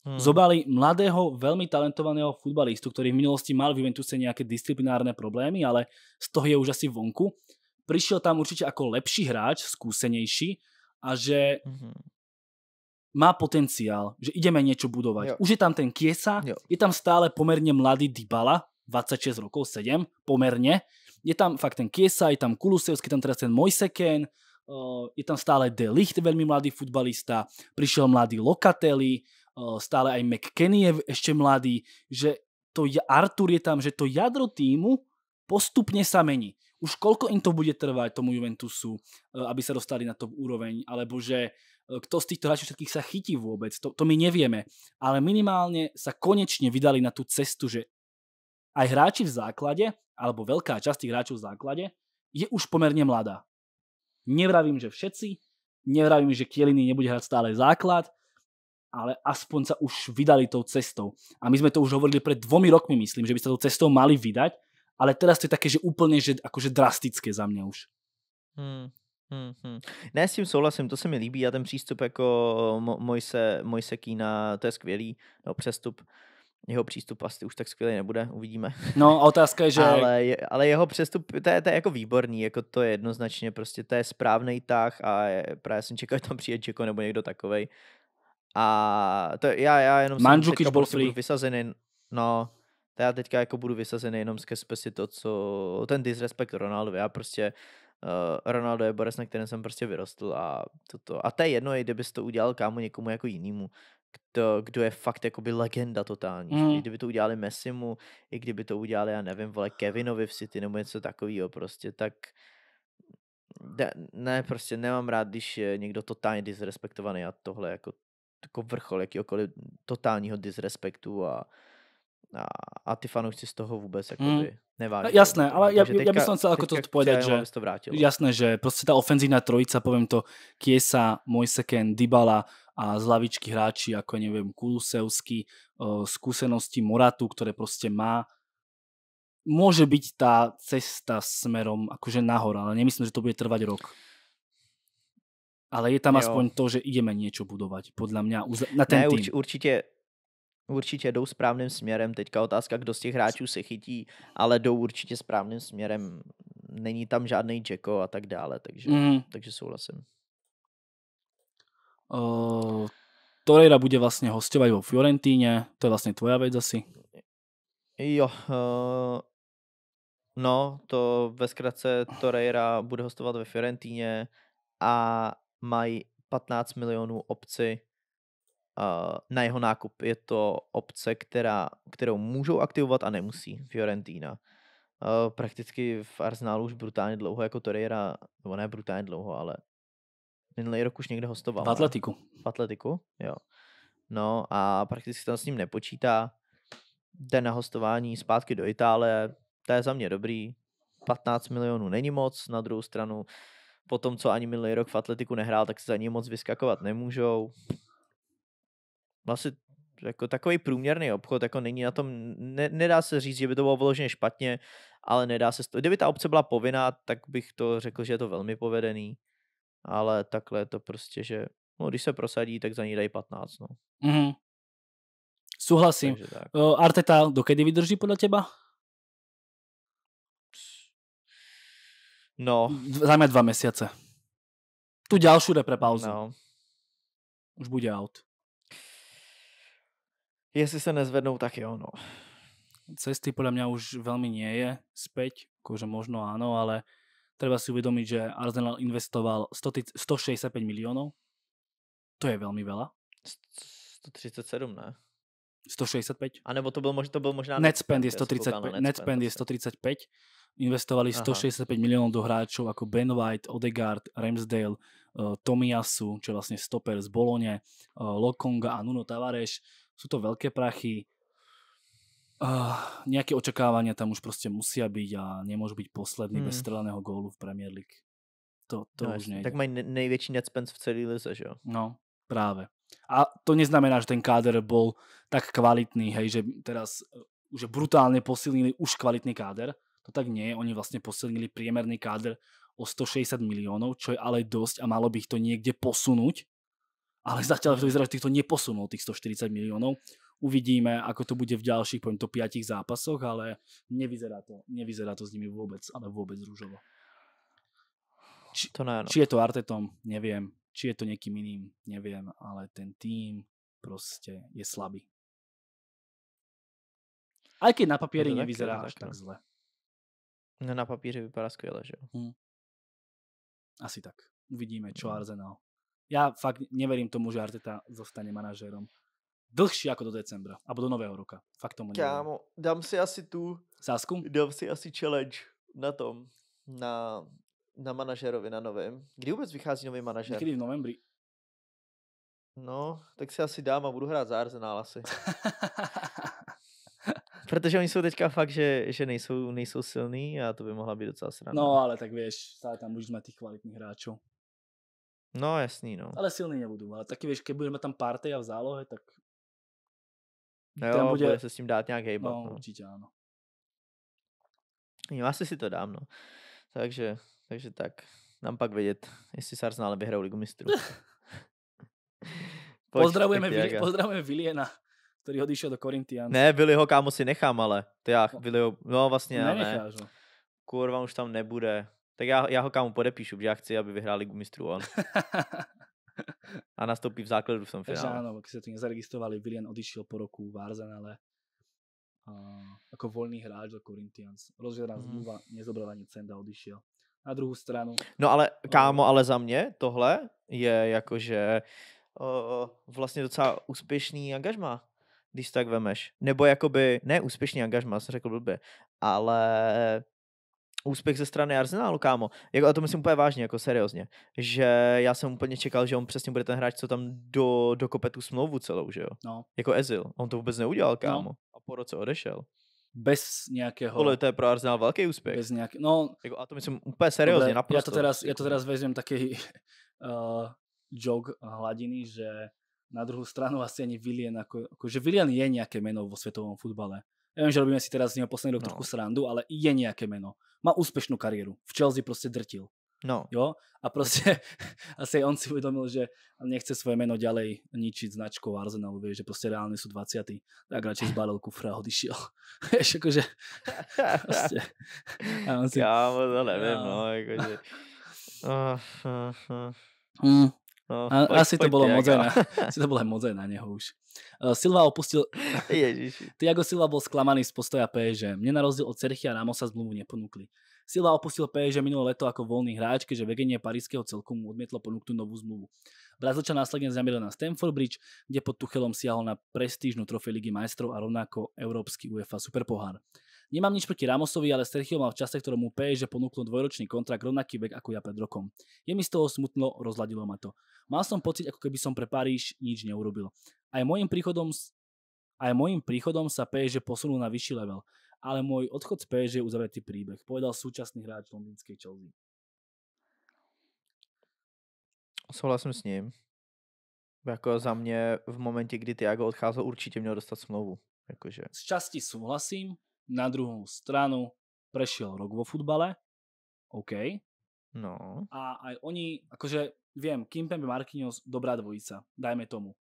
Hmm. Zobrali mladého, veľmi talentovaného futbalistu, ktorý v minulosti mal v Juventuse nejaké disciplinárne problémy, ale z toho je už asi vonku. Prišiel tam určite ako lepší hráč, skúsenejší a že hmm. má potenciál, že ideme niečo budovať. Jo. Už je tam ten Kiesa, jo. je tam stále pomerne mladý Dybala, 26 rokov, 7, pomerne, je tam fakt ten Kiesa, je tam Kulusevský, tam teraz ten Mojseken, eh, je tam stále De Ligt, veľmi mladý futbalista, prišiel mladý Lokateli, eh, stále aj McKenny je ešte mladý, že to Artur je tam, že to jadro týmu postupne sa mení. Už koľko im to bude trvať tomu Juventusu, eh, aby sa dostali na to úroveň, alebo že kto z týchto hráčov všetkých sa chytí vôbec, to, to my nevieme. Ale minimálne sa konečne vydali na tú cestu, že aj hráči v základe, alebo veľká časť tých hráčov v základe, je už pomerne mladá. Nevravím, že všetci, nevravím, že Kieliny nebude hrať stále základ, ale aspoň sa už vydali tou cestou. A my sme to už hovorili pred dvomi rokmi, myslím, že by sa tou cestou mali vydať, ale teraz to je také, že úplne, že akože drastické za mňa už. Hmm, Hmm, hmm. Ne, s tím souhlasím, to se mi líbí a ten přístup jako Mojse, Mojse Kína, to je skvělý, no, přestup jeho přístup asi už tak skvělý nebude, uvidíme. No a otázka je, že... ale, je, ale jeho přestup, to je, to je jako výborný, jako to je jednoznačně, prostě to je správný tah a je, právě jsem čekal, že tam přijde Čeko nebo někdo takovej. A to já, já jenom Mandžukic jsem prostě budu vysazený, no, to já teďka jako budu vysazený jenom z Kespesi prostě to, co, ten disrespekt Ronaldovi, já prostě uh, Ronaldo je Boris, na kterém jsem prostě vyrostl a toto. A to je jedno, i kdyby to udělal kámo někomu jako jinému kdo, kdo je fakt jakoby legenda totální. Mm. I kdyby to udělali Messimu, i kdyby to udělali, já nevím, vole, Kevinovi v City nebo něco takového prostě, tak ne, ne, prostě nemám rád, když je někdo totálně disrespektovaný a tohle jako, jako vrchol jakýkoliv totálního disrespektu a a, a ty fanoušci z toho vůbec hmm. no, jako mm. neváží. Jasné, ale já teďka, já bych som chcel to povedať, že to vrátilo. jasné, že prostě ta ofenzivní trojica, povím to, Kiesa, Mojseken, Dybala a z lavičky hráči, jako nevím Kulusevský, zkušenosti skúsenosti Moratu, které prostě má, může být ta cesta smerom akože nahor, ale nemyslím, že to bude trvat rok. Ale je tam jo. aspoň to, že ideme něco budovat. Podle mě na ten ne, tým. Určitě určitě jdou správným směrem. Teďka otázka, kdo z těch hráčů se chytí, ale jdou určitě správným směrem. Není tam žádný Jacko a tak dále, takže, mm. takže souhlasím. Uh, Torreira bude vlastně hostovat vo Fiorentíně, to je vlastně tvoja věc asi. Jo, uh, no, to ve zkratce Torreira bude hostovat ve Fiorentíně a mají 15 milionů obci Eh, na jeho nákup. Je to obce, která, kterou můžou aktivovat a nemusí. Fiorentina. Uh, prakticky v Arsenalu už brutálně dlouho jako Torreira, nebo ne brutálně dlouho, ale minulý rok už někde hostoval. V Atletiku. V Atletiku, jo. No a prakticky tam s ním nepočítá. Jde na hostování zpátky do Itálie, to je za mě dobrý. 15 milionů není moc, na druhou stranu po tom, co ani minulý rok v Atletiku nehrál, tak se za ní moc vyskakovat nemůžou vlastně jako takový průměrný obchod, jako není na tom, ne, nedá se říct, že by to bylo vyloženě špatně, ale nedá se, kdyby ta obce byla povinná, tak bych to řekl, že je to velmi povedený, ale takhle je to prostě, že no, když se prosadí, tak za ní dají 15, no. Mm-hmm. Souhlasím. Uh, Arteta dokedy vydrží podle těba? No. Zajme dva měsíce. Tu další repre pauzu. No. Už bude out. Jestli se nezvednou, tak jo, no. Cesty podľa mňa už veľmi nie je späť, akože možno áno, ale treba si uvedomiť, že Arsenal investoval 100, 165 miliónov. To je veľmi veľa. 137, ne? 165. A nebo to byl, to byl možná... spend je 135, spend je 135. Investovali Aha. 165 miliónov do hráčov ako Ben White, Odegaard, Ramsdale, uh, eh, Tomiasu, čo je vlastne stoper z Bolone, uh, Lokonga a Nuno Tavares. Sú to veľké prachy, Uh, nejaké očakávania tam už proste musia byť a nemôžu byť poslední hmm. bez streleného gólu v Premier League. To, to no, už nejde. Tak mají největší net spend v celé lize, že jo? No, právě. A to neznamená, že ten káder bol tak kvalitný, hej, že teraz e, už brutálně posilnili už kvalitný káder. To tak nie, oni vlastně posilnili priemerný káder o 160 milionů, čo je ale dosť a malo by ich to niekde posunúť ale zatiaľ to vyzerá, že týchto neposunul tých 140 miliónov. Uvidíme, ako to bude v ďalších, poviem to, piatich zápasoch, ale nevyzerá to, nevyzerá to s nimi vôbec, ale vôbec rúžovo. Či, to ne, no. či je to Artetom, neviem. Či je to někým iným, neviem, ale ten tým prostě je slabý. Aj keď na papieri nevyzerá tak, až tak, tak zle. No na papíře vypadá skvěle, že jo? Hmm. Asi tak. Uvidíme, čo hm. Arsenal ja fakt neverím tomu, že Arteta zostane manažérom. Dlhší ako do decembra, alebo do nového roka. Fakt tomu neverím. Kámo, dám si asi tu... Sásku? Dám si asi challenge na tom, na, na manažerovi na novém. Kdy vůbec vychází nový manažer? Někdy v novembri. No, tak si asi dám a budu hrát za Arsenal asi. Protože oni jsou teďka fakt, že, že nejsou, nejsou silní a to by mohla být docela sranda. No, ale tak víš, stále tam můžeme těch kvalitních hráčů. No jasný, no. Ale silný nebudu, ale taky víš, když budeme tam párty a v zálohe, tak... No jo, bude... bude... se s tím dát nějak hejbat. No, no. určitě ano. Jo, asi si to dám, no. Takže, takže tak, nám pak vědět, jestli se Arsenal vyhrou ligu mistrů. Pojď, pozdravujeme, Vili, pozdravujeme Viliena, který odešel do Corinthians. Ne, ho kámo si nechám, ale. to já, no. Viliho, no vlastně ne. Necháš, no. Kurva, už tam nebude tak já, já ho kámo podepíšu, protože já chci, aby vyhrál Ligu mistrů on. a nastoupí v základu v tom finále. Takže ano, když se to nezaregistrovali, Willian odišel po roku v Arsenale uh, jako volný hráč do Corinthians. Rozhodná mm. zmluva, nezobral ani cent a odišel. Na druhou stranu. No ale eh, kámo, ale za mě tohle je jakože uh, vlastně docela úspěšný angažma, když tak vemeš. Nebo jakoby, ne úspěšný angažma, jsem řekl blbě, ale úspěch ze strany Arsenalu, kámo. Jako, a to myslím úplně vážně, jako seriózně. Že já jsem úplně čekal, že on přesně bude ten hráč, co tam do, dokope tu smlouvu celou, že jo? No. Jako Ezil. On to vůbec neudělal, no. kámo. No. A po roce odešel. Bez nějakého... Tohle to je pro Arsenal velký úspěch. Bez nějak... no, jako, a to myslím úplně seriózně, naprosto. Já to teraz, já to jako- teraz vezmem taky uh, joke hladiny, že na druhou stranu asi ani Willian, jako-, jako že Willian je nějaké meno vo světovém futbale že robíme si teraz z něho poslední doktorku no. trošku srandu, ale je nějaké jméno. Má úspěšnou kariéru. V Chelsea prostě drtil. No. Jo? A prostě asi on si uvědomil, že nechce svoje jméno ďalej ničit značkou Arsenalu, vie, že prostě reálně jsou 20. Tak radši zbalil kufra a odišiel. Víš, jakože... prostě. A si... Já to nevím, no, jakože... Uh, uh, uh. Mm. No, a, poď, asi poď, to bolo moc na, asi to bolo aj moc na neho už. Uh, Silva opustil... Tiago Silva bol sklamaný z postoja PSG. Mne na rozdiel od Serchia Ramosa zmluvu neponúkli. Silva opustil PSG minulé leto ako voľný hráč, keďže vegenie parískeho celku mu odmietlo ponúknuť novú zmluvu. Brazilčan následne zamieril na Stamford Bridge, kde pod Tuchelom siahol na prestížnu trofej Ligy majstrov a rovnako Európsky UEFA Superpohár. Nemám nič proti Ramosovi, ale Sergio mal v čase, ktorému PSG ponúklo dvojročný kontrakt rovnaký vek ako ja pred rokom. Je mi z toho smutno, rozladilo ma to. Mal som pocit, ako keby som pre Paríž nič neurobil. Aj môjim príchodom, aj môjim príchodom sa PSG posunul na vyšší level, ale môj odchod z PSG je uzavretý príbeh, povedal súčasný hráč londýnskej Chelsea. Souhlasím s ním. Jako za mě v momentě, kdy Tiago odcházel, určitě měl dostat smlouvu. Jakože. Z časti souhlasím, na druhou stranu prešiel rok vo futbale, OK. No. A aj oni, akože viem, Kimpembe Marquinhos, dobrá dvojica, dajme tomu.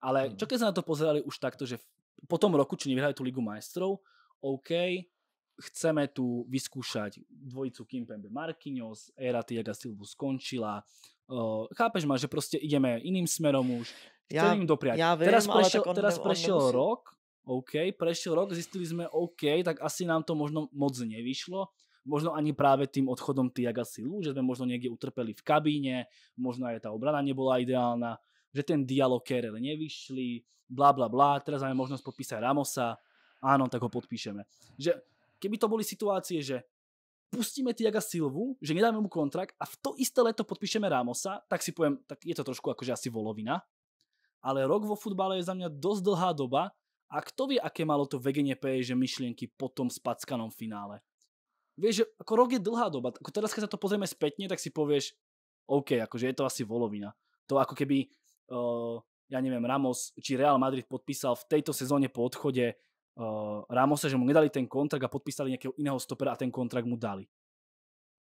Ale mm. čo keď sa na to pozerali už takto, že po tom roku, či nevyhrali tú Ligu majstrov, OK, chceme tu vyskúšať dvojicu Kimpembe Marquinhos, Era Tiaga Silva skončila. Uh, chápeš ma, že proste ideme iným smerom už. Chcem ja, im dopriať. Ja viem, teraz prešiel, on, teraz prešiel on rok, OK, prešiel rok, zistili sme OK, tak asi nám to možno moc nevyšlo. Možno ani práve tým odchodom Tiaga Silu, že sme možno niekde utrpeli v kabíne, možno aj tá obrana nebola ideálna, že ten dialog Kerel nevyšli, bla bla bla, teraz máme možnosť podpísať Ramosa, áno, tak ho podpíšeme. Že keby to boli situácie, že pustíme Tiaga Silvu, že nedáme mu kontrakt a v to isté leto podpíšeme Ramosa, tak si poviem, tak je to trošku akože asi volovina, ale rok vo futbale je za mňa dosť dlhá doba, a kto vie, aké malo to peje, že myšlienky po tom spackanom finále? Vieš, že ako rok je dlhá doba. Ako teraz, keď sa to pozrieme spätne, tak si povieš, OK, akože je to asi volovina. To ako keby, uh, ja neviem, Ramos či Real Madrid podpísal v tejto sezóne po odchode uh, Ramosa, že mu nedali ten kontrakt a podpísali nejakého iného stopera a ten kontrakt mu dali.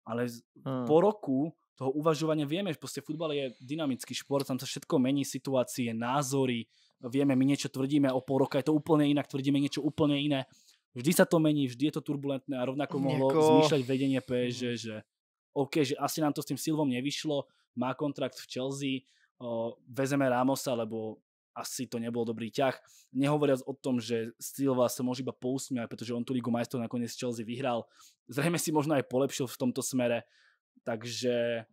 Ale hmm. po roku toho uvažovania vieme, že proste futbal je dynamický šport, tam sa všetko mení, situácie, názory, vieme, my niečo tvrdíme, o pol roka je to úplne inak, tvrdíme niečo úplne iné. Vždy sa to mení, vždy je to turbulentné a rovnako mohlo Nieko... Jako- zmýšľať vedenie PSG, hmm. že OK, že asi nám to s tým Silvom nevyšlo, má kontrakt v Chelsea, o, vezeme Ramosa, lebo asi to nebol dobrý ťah. Nehovoriac o tom, že Silva sa môže iba pousmiať, pretože on tú Ligu majstrov nakoniec Chelsea vyhral. Zrejme si možno aj polepšil v tomto smere. Takže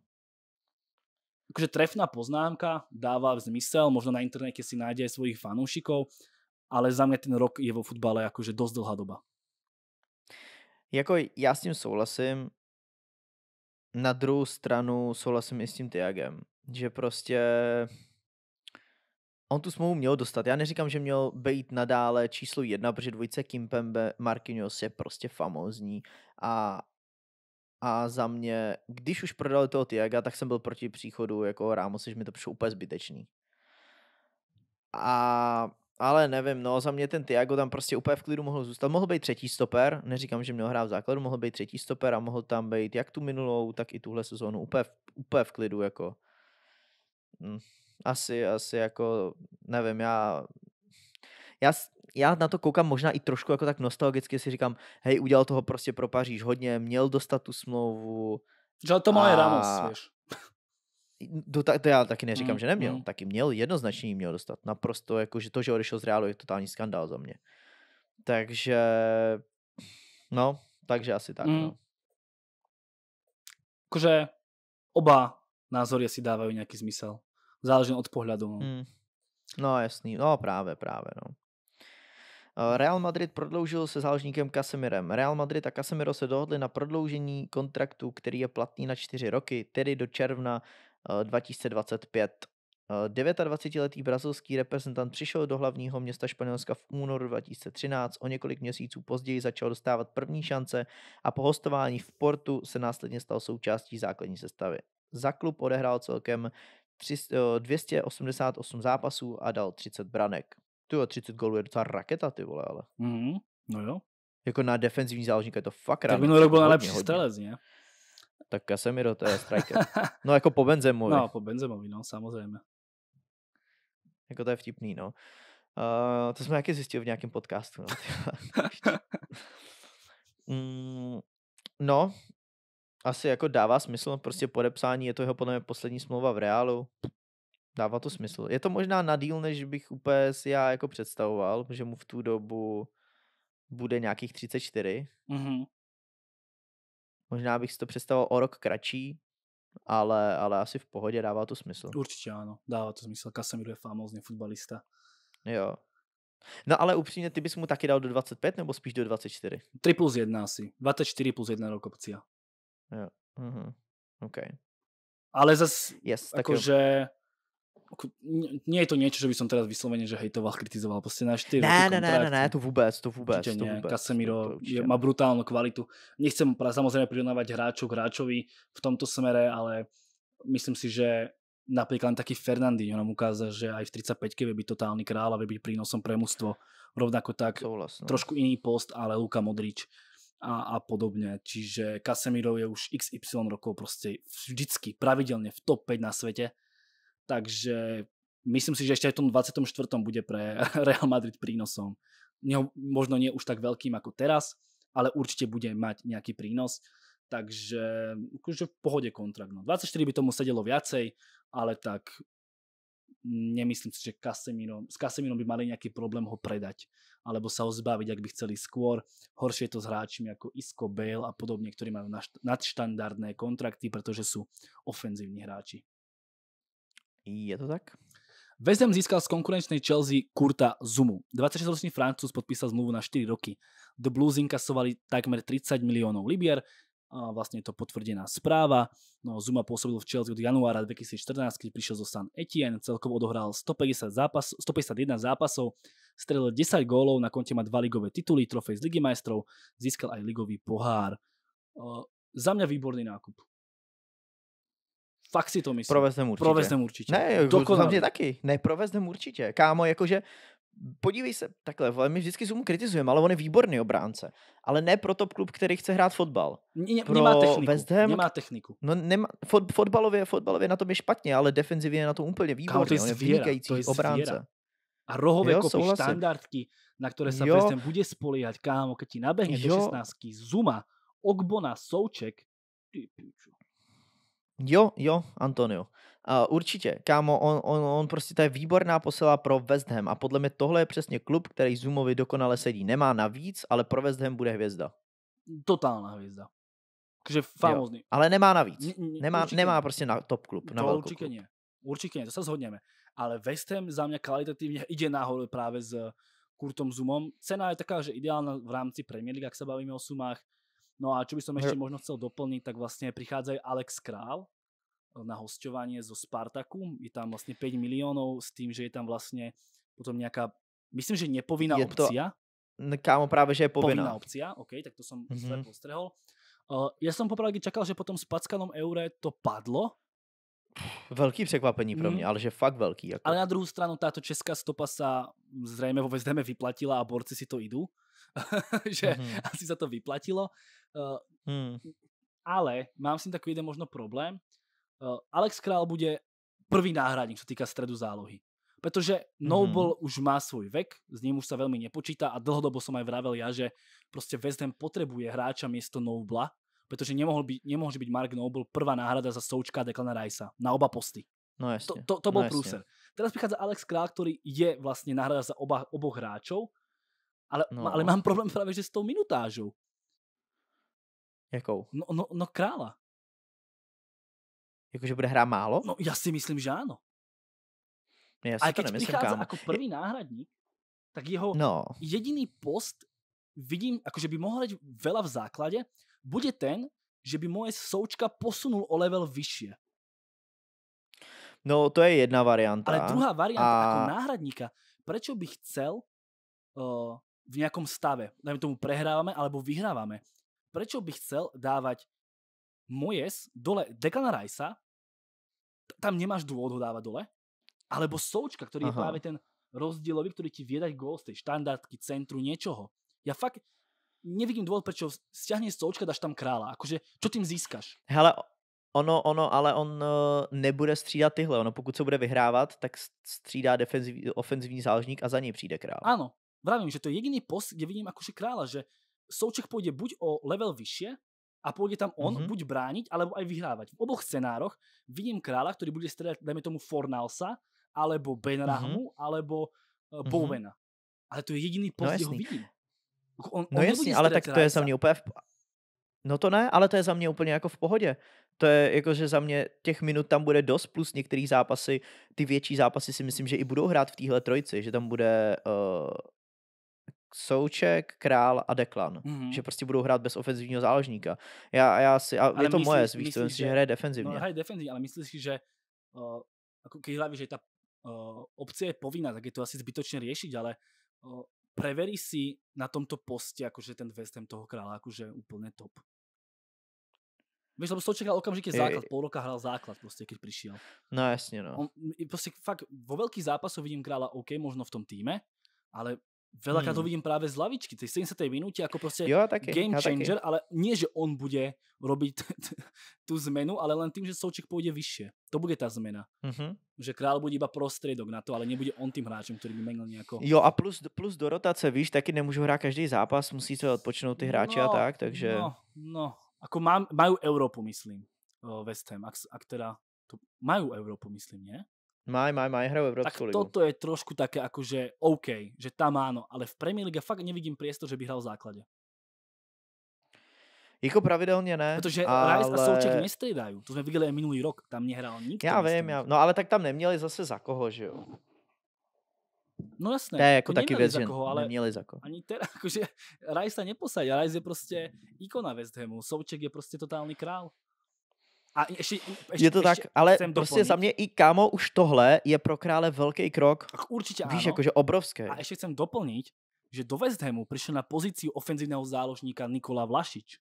akože trefná poznámka dáva zmysel, možno na internete si nájde aj svojich fanúšikov, ale za mňa ten rok je vo futbale akože dosť dlhá doba. Jako já s tím souhlasím, na druhou stranu souhlasím i s tím Tiagem, že prostě on tu smlouvu měl dostat. Já neříkám, že měl být nadále číslo jedna, protože dvojice Kimpembe Marquinhos je prostě famózní a a za mě, když už prodali toho Tiaga, tak jsem byl proti příchodu jako Ramos, že mi to přišlo úplně zbytečný. A, ale nevím, no, za mě ten Tiago tam prostě úplně v klidu mohl zůstat. Mohl být třetí stoper, neříkám, že měl hrát v základu, mohl být třetí stoper a mohl tam být jak tu minulou, tak i tuhle sezónu úplně, úplně v klidu, jako. Hm, asi, asi jako, nevím, já, já já na to koukám možná i trošku jako tak nostalgicky, si říkám, hej, udělal toho prostě pro Paříž hodně, měl dostat tu smlouvu. Že to má a... Ramos, víš. Do, no, ta, to já taky neříkám, mm, že neměl. Mm. Taky měl, jednoznačně měl dostat. Naprosto, jako, že to, že odešel z Reálu, je totální skandál za mě. Takže, no, takže asi tak, mm. no. Akože oba názory si dávají nějaký smysl. Záleží od pohledu. No. Mm. No jasný, no právě, právě, no. Eh, Real Madrid prodloužil se záložníkem Casemirem. Real Madrid a Casemiro se dohodli na prodloužení kontraktu, který je platný na čtyři roky, tedy do června 2025. Eh, 29-letý eh, brazilský reprezentant přišel do hlavního města Španělska v únoru 2013, o několik měsíců později začal dostávat první šance a po hostování v Portu se následně stal součástí základní sestavy. Za klub odehrál celkem 288 zápasů a dal 30 branek. Ty 30 gólů je docela raketa, ty vole, ale. Mm, no jo. Jako na defenzivní záložníka je to fakt rád. Tak minulý byl nejlepší stelec, ne? Tak Casemiro, to je striker. No jako po Benzemovi. No, po Benzemovi, no, samozřejmě. Jako to je vtipný, no. Uh, to jsme taky zjistili v nějakém podcastu. No, mm, no, asi jako dává smysl, prostě podepsání, je to jeho podle mě poslední smlouva v Reálu. Dává to smysl. Je to možná na díl, než bych úplně si já jako představoval, že mu v tu dobu bude nějakých 34. Mm-hmm. Možná bych si to představoval o rok kratší, ale, ale asi v pohodě dává to smysl. Určitě ano, dává to smysl. Casemiro je famózně fotbalista. Jo. No ale upřímně, ty bys mu taky dal do 25 nebo spíš do 24? 3 plus 1 asi. 24 plus 1 rok opcia. Jo. Mm-hmm. OK. Ale zase, yes, jakože... že nie je to niečo, že by som teraz vyslovene, že hejtoval, kritizoval, proste na 4 ne, ne, ne, ne, ne, to vůbec, to vůbec. Určite to nie. Vůbec, Casemiro to, to je, má brutálnu kvalitu. Nechcem samozrejme prirovnávať hráču k hráčovi v tomto smere, ale myslím si, že napríklad taký Fernandinho nám ukázal, že aj v 35-ke by totálny král a by byť prínosom pre mužstvo. Rovnako tak, Souhlas, no. trošku iný post, ale Luka Modrič a, a podobne. Čiže Casemiro je už XY rokov proste vždycky, pravidelne v top 5 na svete takže myslím si, že ešte aj v tom 24. bude pre Real Madrid prínosom. Neho, možno nie už tak veľkým ako teraz, ale určite bude mať nejaký prínos. Takže akože v pohode kontrakt. No. 24 by tomu sedelo viacej, ale tak nemyslím si, že Kasemino. s Casemirom by mali nejaký problém ho predať alebo sa ho zbaviť, ak by chceli skôr. Horšie je to s hráčmi ako Isco, Bale a podobne, ktorí majú nadštandardné kontrakty, pretože sú ofenzívni hráči. Je to tak? West Ham získal z konkurenčnej Chelsea Kurta Zumu. 26-ročný Francúz podpísal zmluvu na 4 roky. The Blues inkasovali takmer 30 miliónov libier, a vlastne je to potvrdená správa. No, Zuma pôsobil v Chelsea od januára 2014, keď prišiel zo San Etienne, celkovo odohral 150 zápas, 151 zápasov, strelil 10 gólov, na konte má dva ligové tituly, trofej z Ligy majstrov, získal aj ligový pohár. Uh, za mňa výborný nákup. Fakt si to myslím. Proveznem určitě. Proveznem určitě. Ne, jako Dokonale. taky. Ne, proveznem určitě. Kámo, jakože podívej se, takhle, my vždycky Zoom kritizujeme, ale on je výborný obránce. Ale ne pro top klub, který chce hrát fotbal. Ně, pro nemá techniku. Ham, nemá techniku. No, nemá, fot, fotbalově, fotbalově na tom je špatně, ale defenzivně je na tom úplně výborný. Kámo, to je, on je vynikající to je obránce. Zvěra. A rohové jo, kopy, souhlasím. štandardky, na které se West bude spolíhat, kámo, když ti nabehne jo. do 16, Zuma, Ogbona, Souček, ty piču. Jo, jo, Antonio. Uh, určitě, kámo, on, on, on prostě to je výborná posila pro West Ham a podle mě tohle je přesně klub, který Zoomovi dokonale sedí. Nemá navíc, ale pro West Ham bude hvězda. Totálna hvězda. Takže famozný. Jo, ale nemá navíc. Nemá, nemá prostě na top klub. Na to určitě ne. Určitě ne. to se zhodneme. Ale West Ham za mě kvalitativně jde nahoru právě s Kurtom Zoomom. Cena je taká, že ideálna v rámci Premier League, jak se bavíme o sumách. No a čo by som ešte možno chcel doplniť, tak vlastne prichádza aj Alex Král e, na hosťovanie zo Spartaku. Je tam vlastne 5 miliónov s tým, že je tam vlastne potom nejaká, myslím, že nepovinná je opcia. To, kámo, práve, že je povinná. Povinná opcia, OK, tak to som mm -hmm. zle postrehol. Uh, ja som popravde čakal, že po tom spackanom eure to padlo, Velký překvapení pro mhm. mě, mm. ale že fakt velký. Jako. Ale na druhou stranu táto česká stopa sa mm, zřejmě vůbec vyplatila a borci si to idú. že mm-hmm. asi sa to vyplatilo. Uh, mm. Ale mám s tým takový jeden možno problém. Uh, Alex Král bude prvý náhradník, čo týka stredu zálohy. Pretože mm-hmm. Noble mm-hmm. už má svoj vek, s ním už sa veľmi nepočíta a dlhodobo som aj vravel ja, že proste West Ham potrebuje hráča miesto Nobla, pretože nemohol by, nemohol byť Mark Noble prvá náhrada za Součka a Declana Rajsa na oba posty. No jasne. To, to, to bol no prúser. Teraz prichádza Alex Král, ktorý je vlastne náhrada za oba, oboch hráčov ale, no. ale mám problém právě že s tou minutážou. Jakou? No, no, no krála. Jakože bude hrát málo? No já si myslím, že ano. Já si a když nemyslím, přichází jako první náhradník, tak jeho no. jediný post vidím, jakože by mohl hrať veľa v základě, bude ten, že by moje součka posunul o level vyššie. No, to je jedna varianta. Ale druhá varianta a... jako náhradníka, prečo by chcel uh, v nejakom stave. Dajme tomu prehrávame alebo vyhrávame. Prečo by chcel dávať Mojes dole Declana Rajsa? tam nemáš dôvod ho dávať dole, alebo Součka, ktorý Aha. je práve ten rozdielový, ktorý ti viedať gól z tej štandardky, centru, niečoho. Ja fakt nevidím dôvod, prečo stiahne Součka, dáš tam krála. Akože, čo tím získaš? Hele, Ono, ono, ale on e, nebude střídat tyhle. Ono pokud se bude vyhrávat, tak střídá defenziv, ofenzivní záložník a za něj přijde král. Ano, vravím, že to je jediný post, kde vidím akože kráľa, že Souček pôjde buď o level vyššie a pôjde tam on mm-hmm. buď brániť, alebo aj vyhrávať. V oboch scenároch vidím kráľa, ktorý bude stredať, dajme tomu, Fornalsa, alebo Benrahmu, mm-hmm. alebo uh, Bowena. Mm-hmm. Ale to je jediný no post, no kde ho vidím. On, no on jasný, ale tak to je za mě úplně v... No to ne, ale to je za mě úplně jako v pohodě. To je jako, že za mě těch minut tam bude dost, plus některých zápasy, ty větší zápasy si myslím, že i budou hrát v téhle trojici, že tam bude e, Souček, Král a Deklan. Mm-hmm. Že prostě budou hrát bez ofenzivního záložníka. Já, já si, a ale je to myslíš, moje, víš, to, že, že hraje defenzivně. No, hraje defenzivně, ale myslíš si, že uh, eh, ako keď hlavíš, že ta uh, eh, opcia je povinná, tak je to asi zbytočně řešit. ale uh, preverí si na tomto poste akože ten West Ham toho krála, akože úplne top. Víš, lebo Stoček hral okamžite základ, pol roka hral základ prostě keď prišiel. No jasne, no. On, prostě fakt, vo veľkých zápasoch vidím krála OK, možno v tom týme, ale Veľakrát hmm. ho vidím práve z lavičky, tej 70. minúte, ako proste jo, taky, game changer, ale nie, že on bude robiť tú zmenu, ale len tým, že Souček pôjde vyššie. To bude tá zmena. Uh-huh. Že král bude iba prostriedok na to, ale nebude on tým hráčem, ktorý by menil nejako. Jo a plus, plus do rotace, víš, taky nemôžu hrát každý zápas, musí se odpočnúť ty hráči no, a tak, takže... No, no. Ako má, majú Európu, myslím, West Ham, ak, ak teda... To, majú Európu, myslím, nie? Maj, maj, maj, hrajú Európsku tak ligu. toto je trošku také že OK, že tam áno, ale v Premier League fakt nevidím priestor, že by hral v základe. Jako pravidelně ne. Protože ale... Rice a Souček nestrýdají. To jsme viděli minulý rok. Tam nehrál nikdo. Já vím, já... no ale tak tam neměli zase za koho, že jo? No jasné. Ne, je jako taky věc, za koho, ale neměli za koho. Ani teda, jakože Rice se neposadí. Rice je prostě ikona West Hamu. Souček je prostě totální král. A ještě, ještě, je to ještě, tak, ale prostě doplnit. za mě i kámo už tohle je pro krále velký krok. Tak určitě Víš, ano. jakože obrovské. A ještě chcem doplnit, že do West Hamu přišel na pozici ofenzivního záložníka Nikola Vlašič.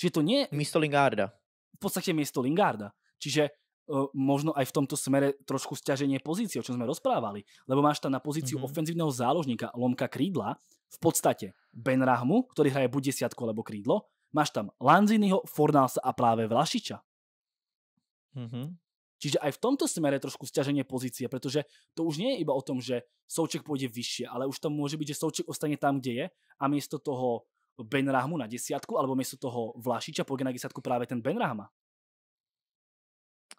Čiže to nie... Místo Lingarda. V podstatě místo Lingarda. Čiže uh, možno aj v tomto smere trošku stiaženie pozície, o čom sme rozprávali. Lebo máš tam na pozíciu mm-hmm. ofenzívneho záložníka Lomka Krídla v podstate Ben Rahmu, ktorý hraje buď desiatko, alebo krídlo, Máš tam Lanziniho, Fornalsa a práve Vlašiča. Mm-hmm. Čiže aj v tomto smere trošku stiaženie pozície, pretože to už nie je iba o tom, že Souček pôjde vyššie, ale už tam môže byť, že Souček ostane tam, kde je a miesto toho Benrahmu na desiatku, alebo miesto toho Vlašiča pôjde na desiatku práve ten Benrahma.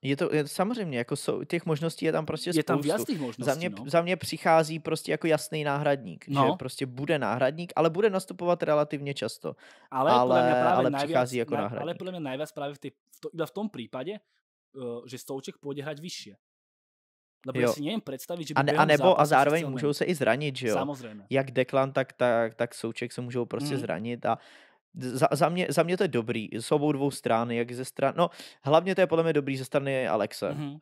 Je to je, samozřejmě, jako jsou, těch možností je tam prostě je spoustu. Je tam víc těch možností, za mě, no. za mě přichází prostě jako jasný náhradník, no. že prostě bude náhradník, ale bude nastupovat relativně často. Ale, ale, právě ale najviac, přichází jako na, náhradník. Ale podle mě najviac právě v tý, v to, v tom případě, uh, že Stouček půjde hrať vyššie. Lebo si nevím představit, že by a, ne, a nebo a zároveň můžou se i zranit, že jo? Samozřejmě. Jak Deklan, tak, tak, tak Souček se můžou prostě mm. zranit a za, za, mě, za mě to je dobrý z obou dvou stran, jak ze strany, no hlavně to je podle mě dobrý ze strany Alexe. Mm-hmm. Uh,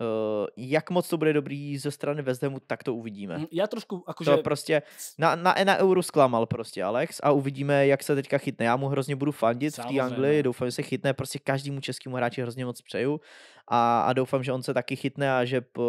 jak moc to bude dobrý ze strany Vezdemu, tak to uvidíme. Mhm, já trošku, akože... To prostě, na, na, na euro zklamal prostě Alex a uvidíme, jak se teďka chytne. Já mu hrozně budu fandit Samozřejmě. v té Anglii, no. doufám, že se chytne, prostě každému českému hráči hrozně moc přeju a, a doufám, že on se taky chytne a že p,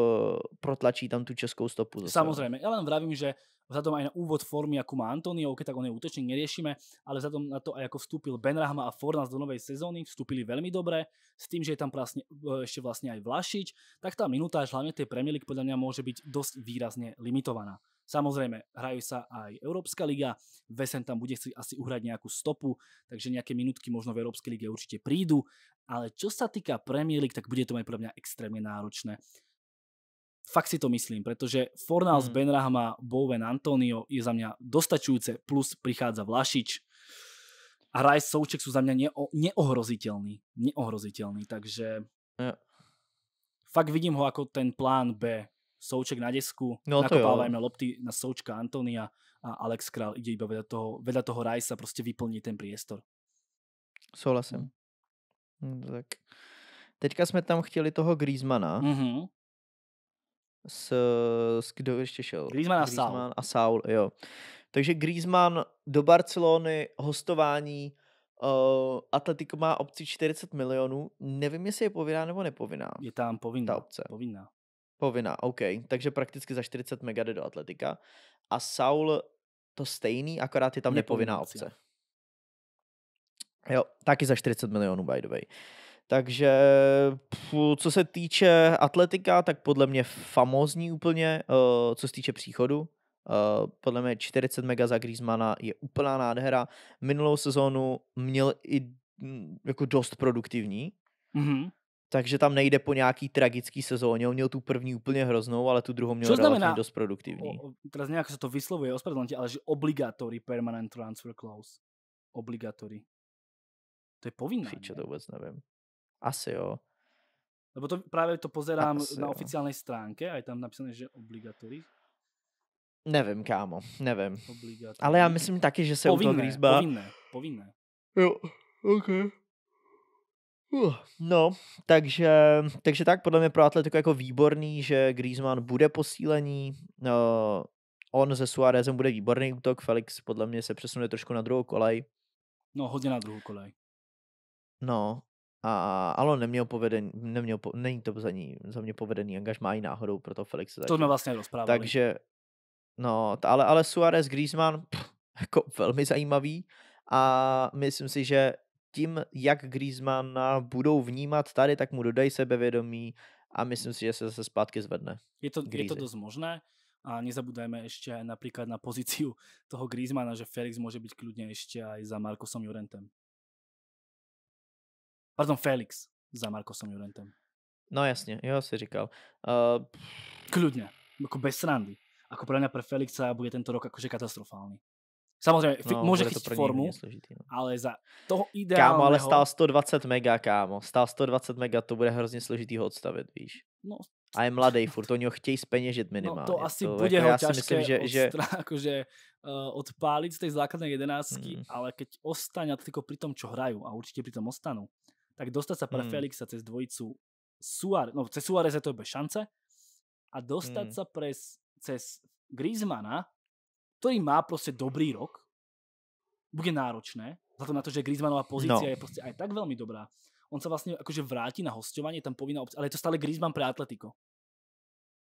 protlačí tam tu českou stopu. Zase. No. Samozřejmě, já vám vravím, že vzhľadom aj na úvod formy, ako má Antonio, keď tak on je útočník, neriešime, ale vzhľadom na to, ako vstúpil Benrahma a Fornas do novej sezóny, vstúpili veľmi dobre, s tým, že je tam prasne, e, ešte vlastne aj Vlašič, tak tá minutáž hlavne tej Premier League podľa mňa môže byť dosť výrazne limitovaná. Samozrejme, hrajú sa aj Európska liga, Vesen tam bude chcieť asi uhrať nejakú stopu, takže nejaké minutky možno v Európskej lige určite prídu, ale čo sa týka Premier League, tak bude to aj pre mňa extrémne náročné. Fakt si to myslím, pretože Fornals, mm. Benrahma, Bowen, Antonio je za mňa dostačujúce, plus prichádza Vlašič a Rice, Souček sú za mňa neo- neohroziteľní. Neohroziteľní, takže yeah. fakt vidím ho ako ten plán B. Souček na desku, no, nakopávajme lopty na Součka Antonia a Alex Král ide iba vedľa toho, vedľa toho Rajsa, proste vyplní ten priestor. Souhlasím. No, tak. Teďka jsme tam chtěli toho Griezmana. Mm-hmm s, s kdo ještě šel? Griezmann a Griezmann Saul. A Saul, jo. Takže Griezmann do Barcelony, hostování, uh, Atletico má obci 40 milionů, nevím, jestli je povinná nebo nepovinná. Je tam povinná. Ta obce. Povinná. Povinná, OK. Takže prakticky za 40 mega jde do Atletika. A Saul to stejný, akorát je tam nepovinná, nepovinná obce. Jo, taky za 40 milionů, by the way. Uh, takže co se týče atletika, tak podle mě famózní úplně, eh, co se týče příchodu. Eh, podle mě 40 mega za Griezmana je úplná nádhera. Minulou sezónu měl i mm, jako dost produktivní, mm-hmm. takže tam nejde po nějaký tragický sezóně. On měl tu první úplně hroznou, ale tu druhou měl Čo znamená, dost produktivní. O, teraz nějak se to vyslovuje, ospravedlňte, ale že obligatory permanent transfer clause. Obligatory. To je povinné. Fíče, to vůbec nevím. Asi jo. Lebo to právě to pozerám Asi, na oficiální stránce a je tam napsané, že obligatory. Nevím, kámo, nevím. Obligatory. Ale já myslím taky, že se u toho Griezba... Povinné, povinné. Jo, ok. Uh, no, takže, takže tak, podle mě pro atletiku jako výborný, že Griezmann bude posílení, no, uh, on se Suárezem bude výborný útok, Felix podle mě se přesune trošku na druhou kolej. No, hodně na druhou kolej. No, a on neměl povedený, neměl, po, není to za, ní, za mě povedený angažmá i náhodou pro to Felix. To jsme vlastně rozprávali. Takže, no, t- ale, ale Suarez, Griezmann, pff, jako velmi zajímavý a myslím si, že tím, jak Griezmanna budou vnímat tady, tak mu dodají sebevědomí a myslím si, že se zase zpátky zvedne. Je to, Grízy. je to dost možné a nezabudajme ještě například na pozici toho Griezmana, že Felix může být klidně ještě i za Markosom Jurentem pardon, Felix za Markosem Jurentem. No jasně, jo, si říkal. Uh... Kludně, jako bez srandy. Ako podle mě pro Felixa bude tento rok jakože katastrofální. Samozřejmě, no, může chytit formu, složitý, no. ale za toho ideálního... Kámo, ale stál 120 mega, kámo. Stál 120 mega, to bude hrozně složitý ho odstavit, víš. No, a je mladý furt, oni ho chtějí speněžit minimálně. No to asi to, jako bude jako ho ťažké myslím, že, že... Odstra, akože, uh, eh, odpálit z tej základnej jedenáctky, mm. ale keď ostaň a pri tom, čo hrajú a určite pri tom ostanú, tak dostať sa pre hmm. Felixa cez dvojicu Suárez, no cez Suárez je to bez šance a dostať hmm. sa pres, cez Griezmana, ktorý má proste dobrý rok, bude náročné, to na to, že Griezmannová no. pozícia no. je proste aj tak veľmi dobrá. On sa vlastne akože vráti na hostovanie, tam povinná obc- ale je to stále Griezmann pre Atletico.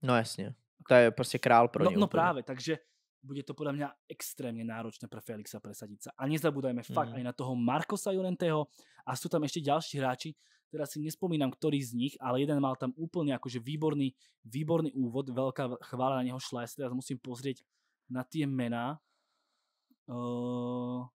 No jasne. To je prostě král pro no, No právě, takže bude to podľa mňa extrémne náročné pre Felixa presadiť sa. A nezabúdajme mm. fakt mhm. aj na toho Markosa Jonenteho a sú tam ešte ďalší hráči, teraz si nespomínam, ktorý z nich, ale jeden mal tam úplne akože výborný, výborný úvod, veľká chvála na neho šla. Ja teraz musím pozrieť na tie mená. Uh...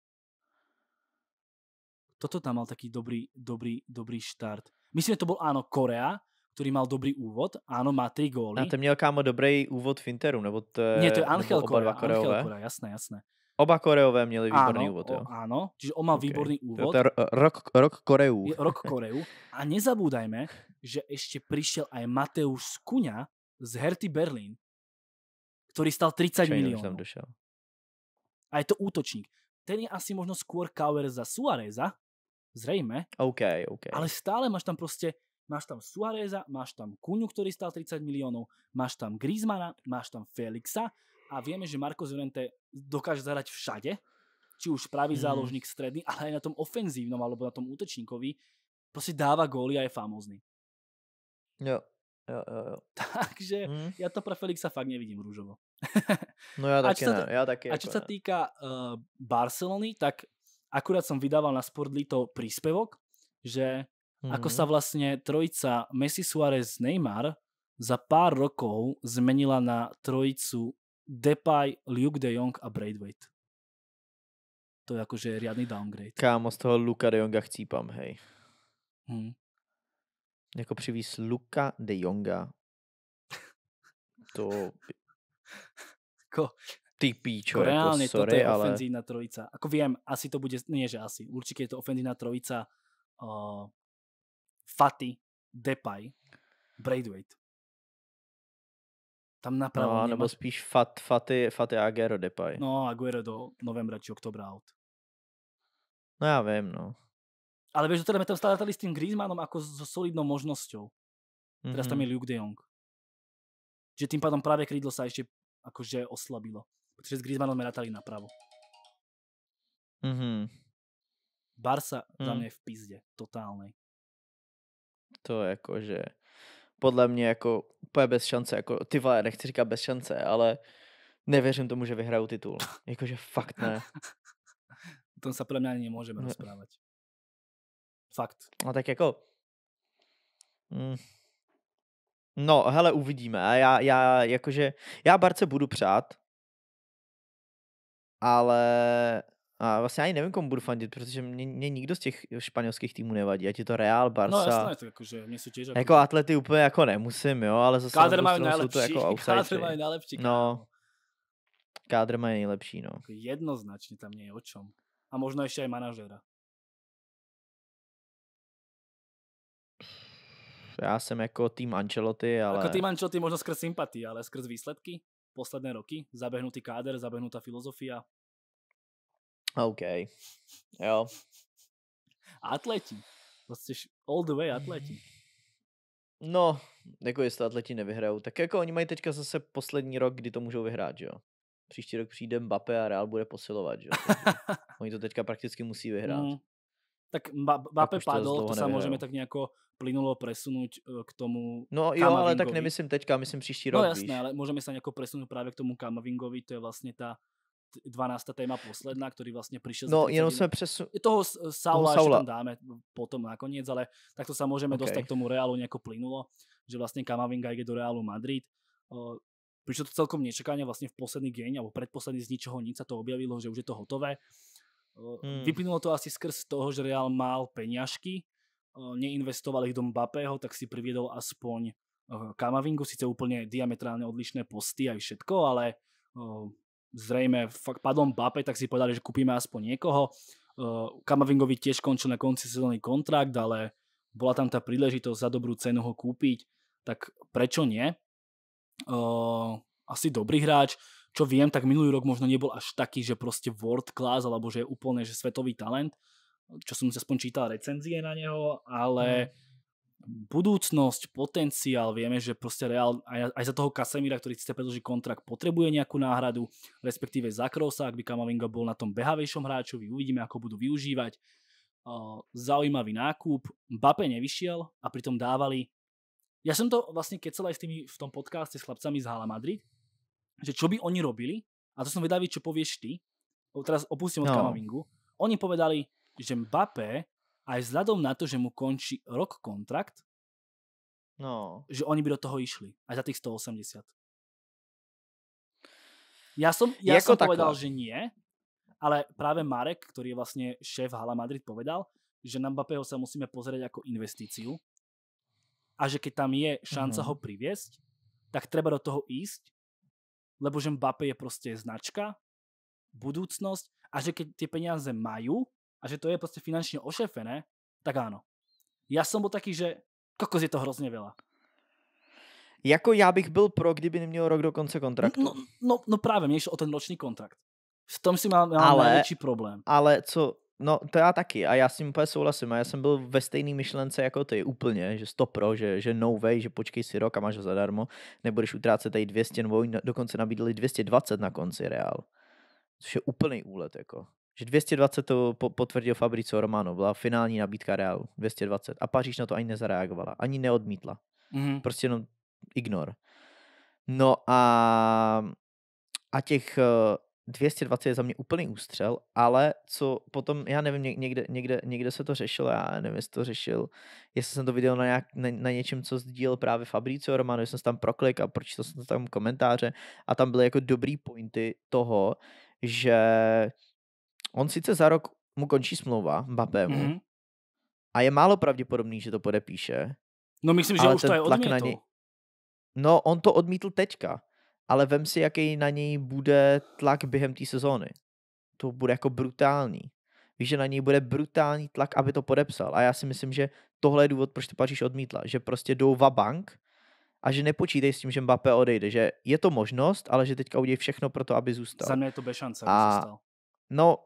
Toto tam mal taký dobrý, dobrý, dobrý štart. Myslím, že to bol áno Korea, ktorý mal dobrý úvod. Áno, má tri góly. A ten měl kámo dobrý úvod v Interu, nebo to je... Nie, to je Angel Kora, Angel Kora, jasné, jasné. Oba Koreové měli výborný áno, úvod, jo. Áno, čiže on má okay. výborný úvod. To je rok, rok Koreu. Rok Koreu. A nezabúdajme, že ešte prišiel aj Mateusz Kuňa z Herty Berlin, ktorý stal 30 Čo miliónov. Tam došel. A je to útočník. Ten je asi možno skôr cover za Suareza, zrejme. OK, OK. Ale stále máš tam prostě máš tam Suareza, máš tam Kuňu, ktorý stal 30 miliónov, máš tam Griezmana, máš tam Felixa a vieme, že Marko Llorente dokáže zahrať všade, či už pravý mhm. záložník, stredný, ale aj na tom ofenzívnom alebo na tom útečníkovi, prostě dáva góly a je famózny. Jo, jo, jo, jo. Takže mm. já to pro Felixa fakt nevidím růžovo. no já také, ne, já také. A čo sa týka uh, Barcelony, tak akurát som vydával na Sportly to príspevok, že mm-hmm. ako mhm. sa vlastne trojica Messi, Suarez, Neymar za pár rokov zmenila na trojicu Depay, Luke de Jong a Braithwaite. To je akože riadny downgrade. Kámo, z toho Luka de Jonga chcípam, hej. Hmm. Jako přivíz Luka de Jonga. To... Ko, ty píčo, Ko jako reálne, sorry, toto je ale... ofenzívna trojica. Ako viem, asi to bude, nie že asi, určite je to ofenzívna trojica uh, Faty, Depay, Braithwaite. Tam napravo no, nebo spíš fat, Faty, Faty a Depay. No, Aguero do novembra či oktobra out. No já vím, no. Ale vieš, teda sme tam stále s tým Griezmannom ako so solidnou možnosťou. Mm-hmm. Teraz tam mhm. je Luke de Jong. Že tým pádom práve krídlo sa ešte akože oslabilo. Pretože s Griezmannom sme rátali napravo. Mm-hmm. Barsa mm. za mhm. mňa je v pizde. Totálnej to jako, že podle mě jako úplně bez šance, jako ty vole, nechci říkat bez šance, ale nevěřím tomu, že vyhrajou titul. Jakože fakt ne. o tom se podle mě ani nemůžeme ne. rozprávat. Fakt. No tak jako... Mm. No, hele, uvidíme. A já, já, jakože, já Barce budu přát, ale a vlastně ani nevím, komu budu fandit, protože mě, mě nikdo z těch španělských týmů nevadí, ať je to Real, Barca. No jasné, tak jakože mě se těž, jako... atlety úplně jako nemusím, jo, ale zase kádr jako mají nejlepší, jsou to no, jako kádr mají nejlepší. No, kádr mají nejlepší, no. Jako jednoznačně tam je o čom. A možná ještě i manažera. Já jsem jako tým Ancelotti, ale... Jako tým Ancelotti možno skrz sympatii, ale skrz výsledky posledné roky, zabehnutý káder, zabehnutá filozofia, OK. Jo. A atleti. Vlastně all the way atleti. No, jako jestli atleti nevyhrajou. Tak jako oni mají teďka zase poslední rok, kdy to můžou vyhrát, že jo? Příští rok přijde Mbappé a Real bude posilovat, že jo? oni to teďka prakticky musí vyhrát. Mm. Tak Mbappé prostě padl, to, to se můžeme tak nějak plynulo presunout eh, k tomu No jo, ale tak nemyslím teďka, myslím příští no rok, No jasné, víš. ale můžeme se nějak presunout právě k tomu Kamavingovi, to je vlastně ta 12. téma posledná, který vlastně přišel No, jenom jsme přesu... Toho Saula, toho Saula. tam dáme potom nakonec, ale takto to samozřejmě okay. dostat k tomu Realu nějak plynulo, že vlastně Kamavinga ide do Realu Madrid. Přišlo to celkom nečekaně vlastně v poslední den, nebo předposlední z ničeho nic sa to objavilo, že už je to hotové. Hmm. Vyplynulo to asi skrz toho, že Real mal peňažky, neinvestoval ich do Mbappého, tak si priviedol aspoň Kamavingu, síce úplne diametrálne odlišné posty aj všetko, ale zrejme fakt padol Bape, tak si povedali, že kúpime aspoň niekoho. Eh, Kamavingovi tiež končil na konci sezóny kontrakt, ale bola tam tá príležitosť za dobrú cenu ho kúpiť, tak prečo nie? Eh, asi dobrý hráč, čo viem, tak minulý rok možno nebol až taký, že proste world class, alebo že je úplne že svetový talent, čo som si aspoň čítal recenzie na neho, ale mm budúcnosť, potenciál, vieme, že proste Real aj, aj za toho Kasemíra, ktorý chce predlžiť kontrakt, potrebuje nejakú náhradu, respektíve za Krosa, ak by Kamavinga bol na tom behavejšom hráčovi, uvidíme, ako budú využívať. zaujímavý nákup, Bape nevyšiel a pritom dávali ja som to vlastne kecel aj s tými v tom podcaste s chlapcami z Hala Madrid, že čo by oni robili, a to som vedavý, čo povieš ty, teraz opustím od no. Kamavingu, oni povedali, že Mbappé aj vzhľadom na to, že mu končí rok kontrakt, no. že oni by do toho išli. Aj za tých 180. Ja som, ja som povedal, že nie, ale práve Marek, ktorý je vlastne šéf Hala Madrid, povedal, že na Mbappého sa musíme pozrieť ako investíciu a že keď tam je šanca mm. ho priviesť, tak treba do toho ísť, lebo že Mbappé je proste značka, budúcnosť a že keď tie peniaze majú, a že to je proste finančne ošefené, tak áno. Já jsem byl taky, že kokos je to hrozně veľa. Jako já bych byl pro, kdyby neměl rok do konce kontraktu. No, no, no právě, mě o ten roční kontrakt. V tom si mám, mám ale, největší problém. Ale co, no to já taky a já s tím úplně souhlasím a já jsem byl ve stejný myšlence jako ty úplně, že stop pro, že, že no way, že počkej si rok a máš ho zadarmo, nebudeš utrácet tady 200 nebo dokonce nabídli 220 na konci Real. Což je úplný úlet jako že 220 to potvrdil Fabricio Romano, byla finální nabídka Realu, 220. A Paříž na to ani nezareagovala, ani neodmítla. Mm-hmm. Prostě jenom ignor. No a, a těch 220 eh, je za mě úplný ústřel, ale co potom, já nevím, někde, někde, někde se to řešilo, já nevím, jestli to řešil, jestli jsem to viděl na, nějak, na, na něčem, co sdílel právě Fabricio Romano, jestli jsem tam proklik a pročítal jsem tam komentáře a tam byly jako dobrý pointy toho, že on sice za rok mu končí smlouva, Mbappému, mm-hmm. a je málo pravděpodobný, že to podepíše. No myslím, že už to je odmítl. Na něj... No on to odmítl teďka, ale vem si, jaký na něj bude tlak během té sezóny. To bude jako brutální. Víš, že na něj bude brutální tlak, aby to podepsal. A já si myslím, že tohle je důvod, proč to Paříž odmítla. Že prostě jdou bank, a že nepočítej s tím, že Mbappé odejde. Že je to možnost, ale že teďka udějí všechno pro to, aby zůstal. Za mě je to bez šance, aby a... zůstal. No,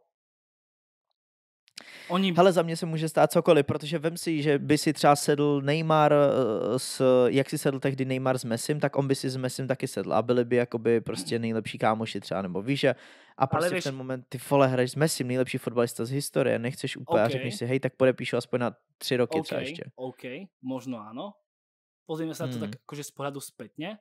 Oni... Hele, za mě se může stát cokoliv, protože vem si, že by si třeba sedl Neymar eh, s, jak si sedl tehdy Neymar s Messim, tak on by si s Messim taky sedl a byli by jakoby prostě nejlepší kámoši třeba, nebo víš, že a prostě Ale v ten moment ty vole hraješ s Messim, nejlepší fotbalista z historie, nechceš úplně okay. a řekneš si, hej, tak podepíšu aspoň na tři roky okay, třeba ještě. OK, možno ano. Pozrieme sa na to hmm. tak jakože z pohledu zpětně.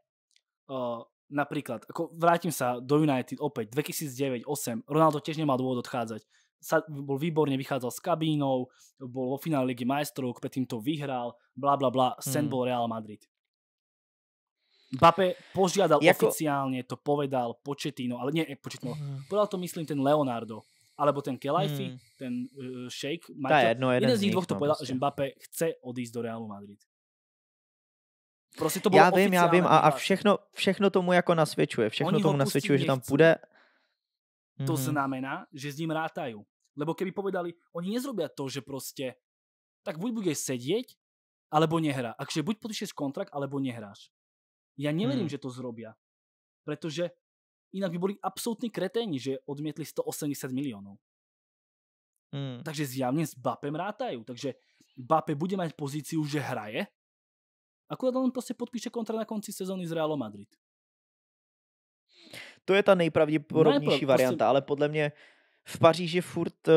Uh, napríklad, ako vrátim sa do United opäť, 2009, 2008, Ronaldo tiež nemal dôvod odchádzať sa, bol výborne, vychádzal s kabínou, bol vo finále Ligy majstrov, predtým to vyhral, bla bla bla, sen hmm. bol Real Madrid. Bape požiadal jako... oficiálne, to povedal Početino, ale nie eh, Početino, hmm. povedal to myslím ten Leonardo, alebo ten Kelajfi, hmm. ten uh, eh, Sheik, Michael, jedno, jeden, jeden z nich dvoch to no, povedal, že Mbappé chce odísť do Realu Madrid. Prostě to já vím, já vím a, a všechno, všechno tomu jako nasvědčuje, všechno Oni tomu nasvědchuje, že tam půjde. To mhm. znamená, že s ním rátají. Lebo keby povedali, oni nezrobia to, že proste, tak buď bude sedieť, alebo nehrá. Akže buď podpíšeš kontrakt, alebo nehráš. Ja neverím, hmm. že to zrobia. Pretože inak by boli absolútni kreténi, že odmietli 180 miliónov. Hmm. Takže zjavne s Bapem rátajú. Takže Bape bude mať pozíciu, že hraje. Akurát on proste podpíše kontrakt na konci sezóny z Realu Madrid. To je ta nejpravděpodobnější varianta, ale podle mě v Paříži furt uh,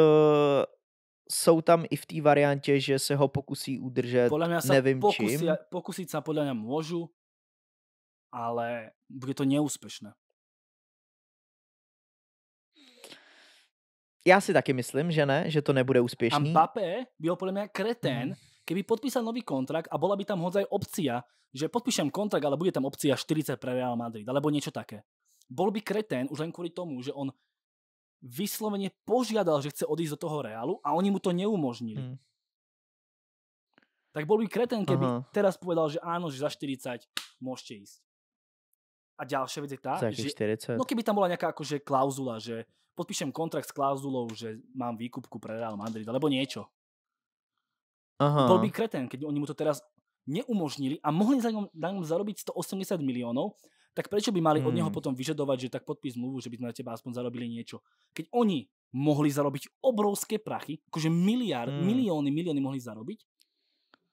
jsou tam i v té variantě, že se ho pokusí udržet, podle mě nevím pokusí, čím. Pokusit se podle mě můžu, ale bude to neúspěšné. Já si taky myslím, že ne, že to nebude úspěšný. A Mbappé byl podle mě kretén, hmm. keby podpísal nový kontrakt a byla by tam hodzaj opcia, že podpíšem kontrakt, ale bude tam opcia 40 pre Real Madrid, alebo něco také. Bol by kretén už len kvůli tomu, že on vyslovene požiadal, že chce odísť do toho Realu a oni mu to neumožnili. Hmm. Tak bol by kreten, keby Aha. teraz povedal, že áno, že za 40 môžete ísť. A ďalšia vec je tá, za že 40? no keby tam bola nejaká akože klauzula, že podpíšem kontrakt s klauzulou, že mám výkupku pre Real Madrid, alebo niečo. Aha. Bol by kreten, keď oni mu to teraz neumožnili a mohli za ňom, na ňom zarobiť 180 miliónov tak prečo by mali od neho hmm. potom vyžadovať, že tak podpis zmluvu, že by sme na teba aspoň zarobili niečo? Keď oni mohli zarobiť obrovské prachy, akože miliard, mm. milióny, milióny mohli zarobiť,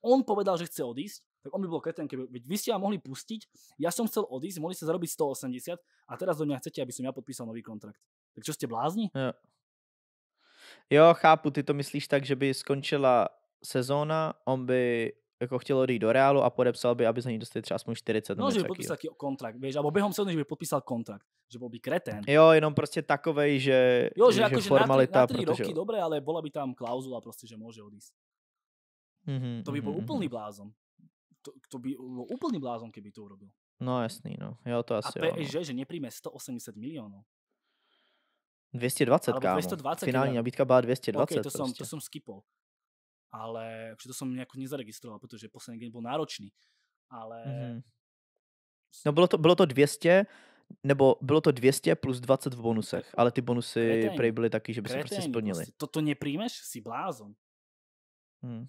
on povedal, že chce odísť, tak on by bol kreten, keby veď vy ste ma mohli pustiť, ja som chcel odísť, mohli ste zarobiť 180 a teraz do mňa chcete, aby som ja podpísal nový kontrakt. Tak čo ste blázni? Jo. jo, chápu, ty to myslíš tak, že by skončila sezóna, on by jako chtěl odejít do Reálu a podepsal by, aby za ní dostali třeba aspoň 40. No, že by podepsal taky kontrakt, víš, nebo během sezóny, že by podpísal kontrakt, že byl by kreten. Jo, jenom prostě takovej, že, jo, že, že jako, formalita. Na tři, na tři protože... roky, dobré, ale byla by tam klauzula prostě, že může odísť. Mm-hmm, to by byl mm-hmm. úplný mhm. blázon. To, to by byl úplný blázon, kdyby to urobil. No jasný, no. Jo, to asi a PSG, jo, no. že že nepríjme 180 milionů. 220, 220 kámo. Finální nabídka byla 220. Okay, to, prostě. som, to som skipol ale akože to som nejako nezaregistroval, protože posledný deň bol náročný, ale... Mm-hmm. No bolo to, bolo to 200, nebo bylo to 200 plus 20 v bonusech, ale ty bonusy Kretéň. prej byly taky, že by se prostě splnili. Prostě to Toto nepríjmeš, si blázon. Hmm.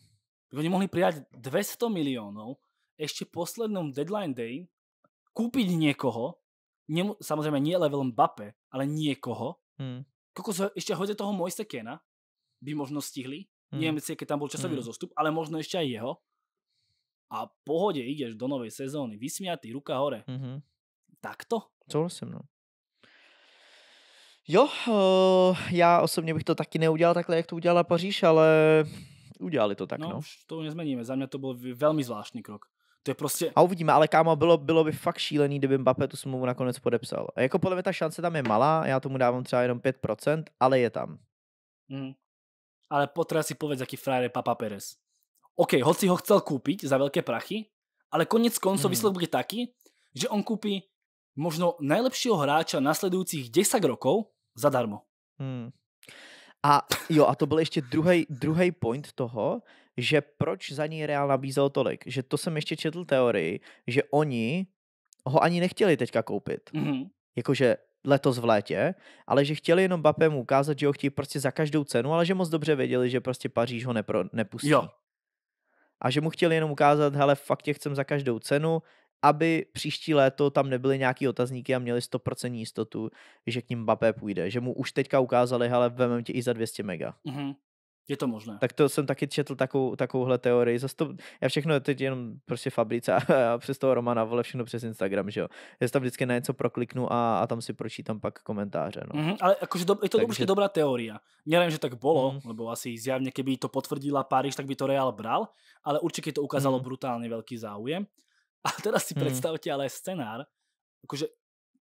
Oni mohli prijať 200 miliónov, ešte poslednom deadline day kúpiť niekoho, nemu, samozrejme nie level Mbappe, ale niekoho, hmm. koľko so, ešte hodí toho Moise Kena by možno stihli Hmm. Neviem si, keď tam bol časový hmm. rozostup, ale možno ešte aj jeho. A pohode ideš do novej sezóny, vysmiatý, ruka hore. Mm-hmm. Takto? Souhlasím, no. Jo, eh, já osobně bych to taky neudělal takhle, jak to udělala Paříž, ale udělali to tak, no. no. to nezmeníme, za mě to byl velmi zvláštní krok. To je prostě... A uvidíme, ale kámo, bylo, bylo by fakt šílený, kdyby Mbappé tu smlouvu nakonec podepsal. A jako podle mě ta šance tam je malá, já tomu dávám třeba jenom 5%, ale je tam. Mm ale teraz si povedz, aký frajer je Papa Perez. OK, hoci ho chcel kúpiť za veľké prachy, ale konec koncov hmm. výsledok bude taký, že on kúpi možno najlepšieho hráča nasledujúcich 10 rokov zadarmo. Hmm. A jo, a to byl ještě druhý point toho, že proč za ní Real nabízel tolik. Že to jsem ještě četl teorii, že oni ho ani nechtěli teďka koupit. Mm-hmm. Jakože letos v létě, ale že chtěli jenom Bapemu ukázat, že ho chtějí prostě za každou cenu, ale že moc dobře věděli, že prostě Paříž ho nepro, nepustí. Jo. A že mu chtěli jenom ukázat, hele, fakt tě chcem za každou cenu, aby příští léto tam nebyly nějaký otazníky a měli 100% jistotu, že k ním Bapé půjde. Že mu už teďka ukázali, hele, vemem tě i za 200 mega. Mm-hmm. Je to možné. Tak to jsem taky četl takovou, takovouhle teorii. Zas to, já všechno je teď jenom prostě Fabrice a, a přes toho Romana, vole všechno přes Instagram, že jo. Já tam vždycky na něco prokliknu a, a tam si pročítám pak komentáře. No. Mm-hmm, ale jakože do, je to Takže... dobrá teorie. Nevím, že tak bylo, mm. lebo asi zjavně, kdyby to potvrdila Paríž, tak by to Real bral, ale určitě to ukázalo mm. brutálně velký záujem. A teraz si mm. představte ale scénář, jakože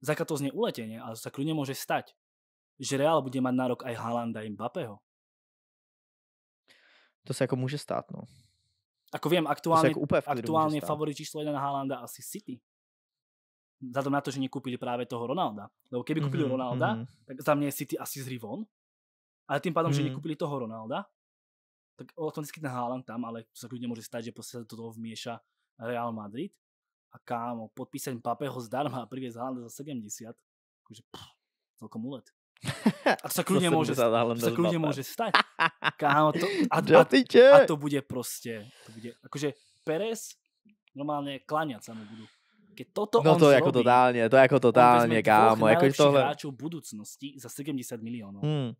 zakatozně uletěně, ale to ale klidně může stať, že Real bude mít nárok aj Halanda a Mbappého. To se jako může stát, no. Ako vím aktuálně jako úplne aktuálne favorit číslo 1 Haalanda asi City. Vzhľadom na to, že nekoupili právě toho Ronalda. Lebo keby koupili mm-hmm, Ronalda, mm-hmm. tak za mě je City asi zry von. Ale tím pádem, mm-hmm. že mhm. nekoupili toho Ronalda, tak vždycky ten Haaland tam, ale to se klidně může stát, že prostě sa do toho vměša Real Madrid. A kámo, podpísať papého zdarma a priviesť Haalanda za 70. Takže pff, celkom ulet. A se kludně může, se kludně může stať. Kámo, to, a, a, a, to bude prostě, to bude, akože Perez normálně klaňat se mu budu. Keď toto no to jako totálně, to jako totálně, kámo. Jako tohle... hráčů budoucnosti za 70 milionů. Hmm.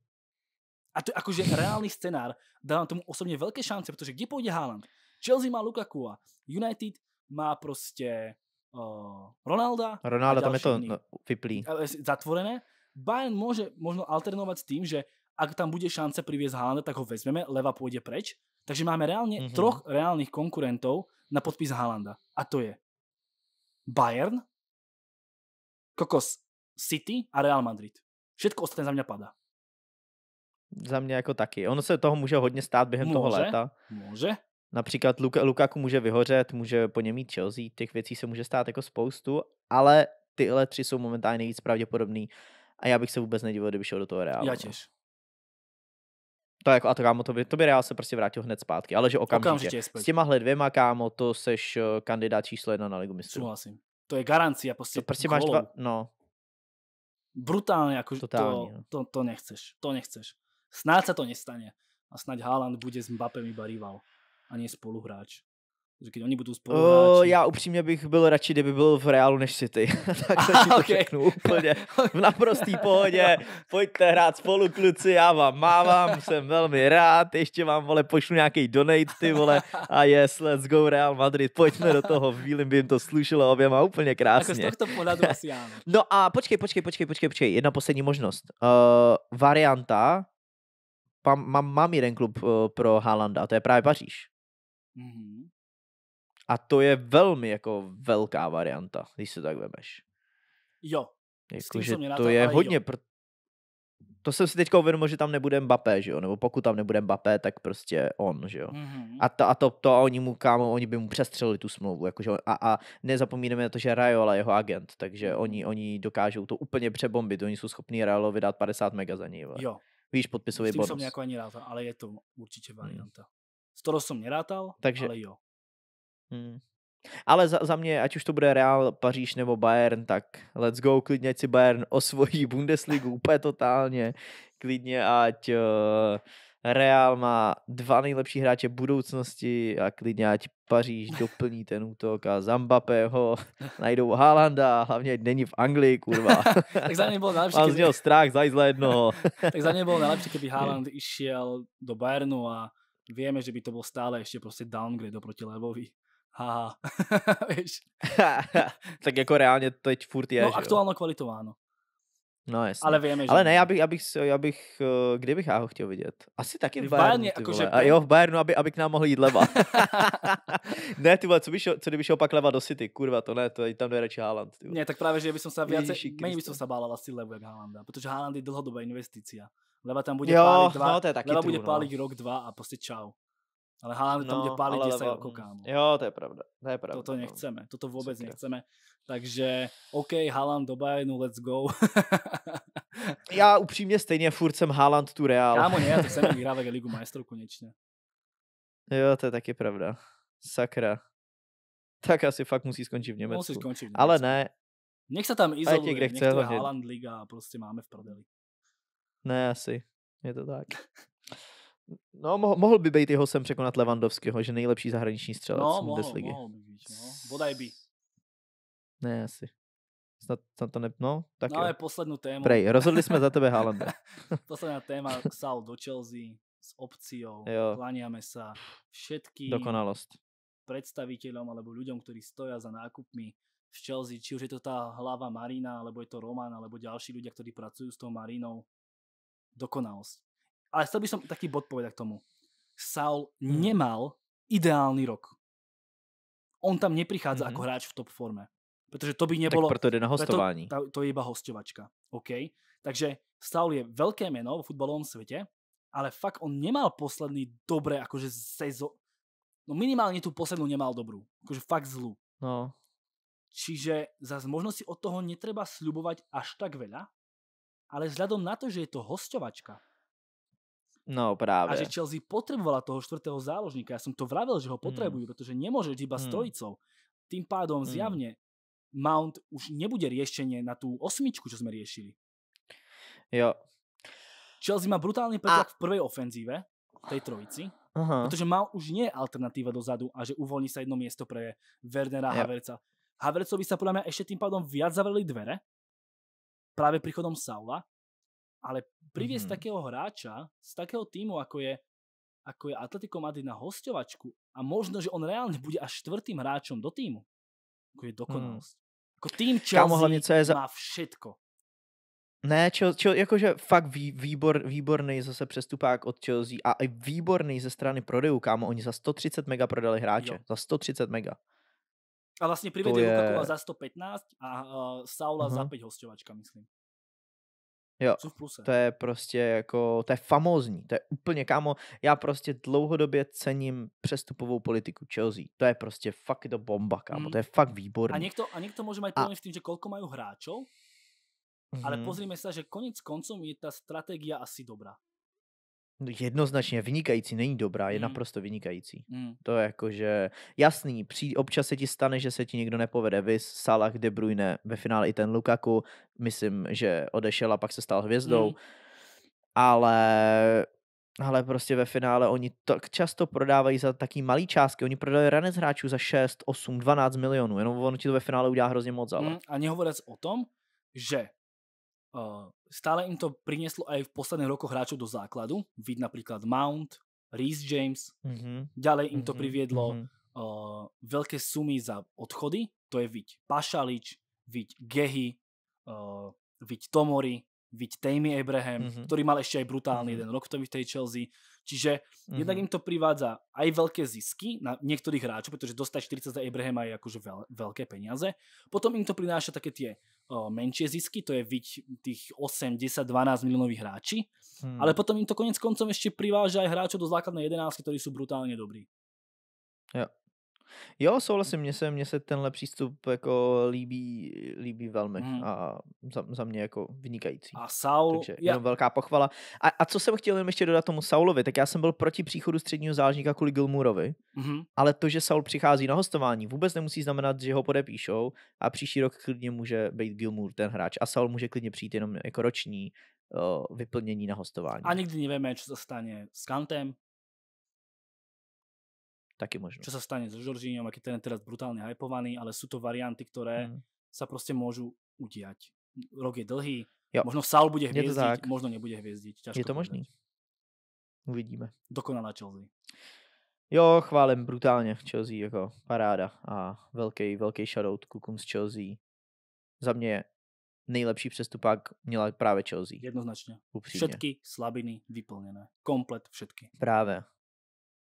A to je akože reálny scenár. Dávám tomu osobně velké šance, protože kde půjde Haaland? Chelsea má Lukaku a United má prostě uh, Ronalda. Ronalda tam je to no, vyplý. Eh, zatvorené. Bayern môže možno alternovať s tým, že ak tam bude šance priviesť Haaland, tak ho vezmeme, Leva pôjde preč. Takže máme reálne mm-hmm. troch reálnych konkurentov na podpis Haalanda. A to je Bayern, Kokos City a Real Madrid. Všetko ostatné za mňa padá. Za mě jako taky. Ono se toho může hodně stát během může, toho léta. Může. Například Luka, Lukaku může vyhořet, může po něm mít Chelsea, těch věcí se může stát jako spoustu, ale tyhle tři jsou momentálně nejvíc pravděpodobný a já bych se vůbec nedivil, kdyby šel do toho reálu. Já no. těž. To jako, a to kámo, to by, to by reál se prostě vrátil hned zpátky, ale že okamžitě. okamžitě zpět. S těmahle dvěma kámo, to seš eh, kandidát číslo jedna na Ligu mistrů. Souhlasím. To je garancia prostě. To prostě máš dva, no. Brutálně, jako Totálně, to, no. to, to, nechceš, to nechceš. Snad se to nestane. A snad Haaland bude s Mbappem iba rival a nie spoluhráč. Když oni budou spolu uh, Já upřímně bych byl radši, kdyby byl v Realu než City. tak se ah, ti to okay. řeknu úplně. V naprostý pohodě. Pojďte hrát spolu, kluci, já vám mávám, jsem velmi rád. Ještě vám, vole, pošlu nějaký donate, ty vole. A yes, let's go Real Madrid. Pojďme do toho, v by jim to slušilo oběma úplně krásně. Jako z tohto pohledu asi já. No a počkej, počkej, počkej, počkej, počkej. Jedna poslední možnost. Uh, varianta, mám, mám, mám jeden klub uh, pro Halanda. a to je právě Paříž. Mm-hmm. A to je velmi jako velká varianta, když se tak vemeš. Jo. Jako, že to, je hodně, pr- to jsem si teďka uvědomil, že tam nebude Mbappé, že jo, nebo pokud tam nebude Mbappé, tak prostě on, že jo. Mm-hmm. A, to, a to, to a oni mu, kámo, oni by mu přestřelili tu smlouvu, jakože on, a, a nezapomínáme na to, že Raiola je jeho agent, takže mm-hmm. oni, oni dokážou to úplně přebombit, oni jsou schopni Raiolo vydat 50 mega za něj, jo. Víš, podpisový bonus. jsem jako ani rátal, ale je to určitě hmm. varianta. Z toho jsem nerátal, takže, ale jo. Hmm. Ale za, za mě, ať už to bude Real, Paříž nebo Bayern, tak let's go, klidně ať si Bayern osvojí Bundesligu úplně totálně, klidně ať uh, Real má dva nejlepší hráče budoucnosti a klidně ať Paříž doplní ten útok a Zambapého najdou Haalanda, hlavně není v Anglii, kurva. tak za mě bylo nejlepší, kdyby... něho strach zajzle jednoho. tak za mě bylo nejlepší, kdyby Haaland išel do Bayernu a víme, že by to byl stále ještě prostě downgrade oproti Levovi haha, víš. tak jako reálně teď furt je, No aktuálno kvalitováno. No jasně. Ale víme, že... Ale ne, já bych, já bych, já bych eh, kde bych já ho chtěl vidět? Asi taky v Bayernu, Bayerně, jako že... A jo, v Bayernu, aby, aby k nám mohl jít leva. ne, ty vole, co, by šel, co kdyby šel pak leva do City, kurva, to ne, to je tam jde radši Haaland. Ne, tak právě, že bych se více, méně bych se bálala asi levu jak Haalanda, protože Haaland je dlhodobá investice. Leva tam bude jo, pálit dva, no, to je taky leva true, bude no. pálit no. rok, dva a prostě čau. Ale hlavně no, tam, kde pálí se jako kámo. Jo, to je pravda. To je pravda. Toto no. nechceme, toto vůbec Super. nechceme. Takže OK, Haaland do Bayernu, let's go. já upřímně stejně furt jsem Haaland tu Real. Kámo, ne, já to jsem vyhrál Ligu Maestro konečně. Jo, to je taky pravda. Sakra. Tak asi fakt musí skončit v Německu. Musí skončit v Německu. Ale ne. Nech se tam izoluje, kde chce nech to je Haaland Liga a prostě máme v prdeli. Ne, asi. Je to tak. No, mohl, mohl by být jeho sem překonat Levandovského, že nejlepší zahraniční střelec no, Bundesligy. Mohl, mohl by být, no. Bodaj by. Ne, asi. Snad, snad to ne... No, tak no, jo. ale poslední téma. Prej, rozhodli jsme za tebe, Haaland. Posledná téma, Sal do Chelsea s opciou, jo. se. sa Dokonalost. predstaviteľom alebo ľuďom, ktorí stoja za nákupmi v Chelsea, či už je to tá hlava Marina, alebo je to Roman, alebo ďalší ľudia, ktorí pracujú s tou Marinou. Dokonalosť. Ale chcel by som taký bod povedať k tomu. Saul hmm. nemal ideálny rok. On tam neprichádza hmm. ako hráč v top forme. Protože to by nebolo... Tak jde na hostování. Proto, to je iba hostovačka. OK? Takže Saul je veľké meno v futbalovom svete, ale fakt on nemal posledný dobré, akože sezo... No minimálne tú poslednú nemal dobrú. Akože fakt zlú. No. Čiže za možnosti od toho netreba sľubovať až tak veľa, ale vzhľadom na to, že je to hostovačka, No práve. A že Chelsea potrebovala toho štvrtého záložníka. Ja som to vravel, že ho potrebujú, mm. pretože nemôžeš iba mm. s trojicou. Tým pádom hmm. zjavne Mount už nebude riešenie na tú osmičku, čo sme riešili. Jo. Chelsea má brutálny pretlak a... v prvej ofenzíve, tej trojici, -huh. pretože Mount už nie je alternatíva dozadu a že uvoľní sa jedno miesto pre Wernera a ja. Haverca. Havercovi sa podľa mňa ešte tým pádom viac zavreli dvere práve príchodom Saula ale priviesť mm-hmm. takého hráča z takého týmu, ako je, ako je Atletico Madrid na hostovačku a možno, že on reálne bude až štvrtým hráčom do týmu. Ako je dokonalosť. Mm. Ako tým Chelsea je za... má všetko. Ne, čel, čel, jakože fakt vý, výbor, výborný zase přestupák od Chelsea a i výborný ze strany prodejů, kámo, oni za 130 mega prodali hráče, jo. za 130 mega. A vlastně přivedli je... za 115 a uh, Saula uh-huh. za 5 mhm. hostovačka, myslím. Jo, Co v pluse? to je prostě jako, to je famózní, to je úplně kámo, já prostě dlouhodobě cením přestupovou politiku Chelsea, to je prostě fakt do bomba, kámo, mm. to je fakt výborný. A někdo, a někdo může mít problém s tím, že kolko mají hráčů, mm. ale mhm. pozrime se, že konec koncom je ta strategie asi dobrá. Jednoznačně vynikající, není dobrá, je mm. naprosto vynikající. Mm. To je jako, že jasný, při, občas se ti stane, že se ti někdo nepovede. Vy, Salah, De Bruyne, ve finále i ten Lukaku, myslím, že odešel a pak se stal hvězdou. Mm. Ale ale prostě ve finále oni tak často prodávají za taký malý částky. Oni prodali ranec hráčů za 6, 8, 12 milionů. Jenom on ti to ve finále udělá hrozně moc. Ale. Mm, a nehovoriac o tom, že stále im to prinieslo aj v posledných rokoch hráčov do základu, vid napríklad Mount, Reese James, mm-hmm. ďalej im mm-hmm. to mhm. priviedlo mm-hmm. uh, veľké sumy za odchody, to je viď Pašalič, viď Gehy, uh, viď Tomori, viď Tammy Abraham, mm-hmm. ktorý mal ešte aj brutálny mm-hmm. jeden rok v tej Chelsea. Čiže mm-hmm. jednak mhm. im to privádza aj veľké zisky na niektorých hráčov, pretože dostať 40 za Abrahama je akože veľ, veľké peniaze. Potom im to prináša také tie menšie zisky, to je byť tých 8, 10, 12 miliónových hráči, hmm. ale potom im to konec koncom ešte priváža aj hráčov do základnej 11, ktorí sú brutálne dobrí. Jo, Jo, souhlasím, mně se, mně se tenhle přístup jako líbí, líbí velmi hmm. a za, za, mě jako vynikající. A Saul... Takže já... jenom velká pochvala. A, a, co jsem chtěl jenom ještě dodat tomu Saulovi, tak já jsem byl proti příchodu středního záležníka kvůli Gilmurovi, hmm. ale to, že Saul přichází na hostování, vůbec nemusí znamenat, že ho podepíšou a příští rok klidně může být Gilmur ten hráč a Saul může klidně přijít jenom jako roční eh, vyplnění na hostování. A nikdy nevíme, co se stane s Kantem, Taky možno. Čo sa stane s Žoržíňom, aký ten je teraz brutálne hypovaný, ale sú to varianty, ktoré mm. sa proste môžu udiať. Rok je dlhý, jo. možno Sal bude hviezdiť, možno nebude hviezdiť. Ťažko je to povedať. Uvidíme. Dokonalá Chelsea. Jo, chválím brutálně Chelsea, jako paráda a velký, velký shoutout klukům z Chelsea. Za mě nejlepší přestupák měla právě Chelsea. Jednoznačně. Upřímně. Všetky slabiny vyplněné. Komplet všetky. Právě.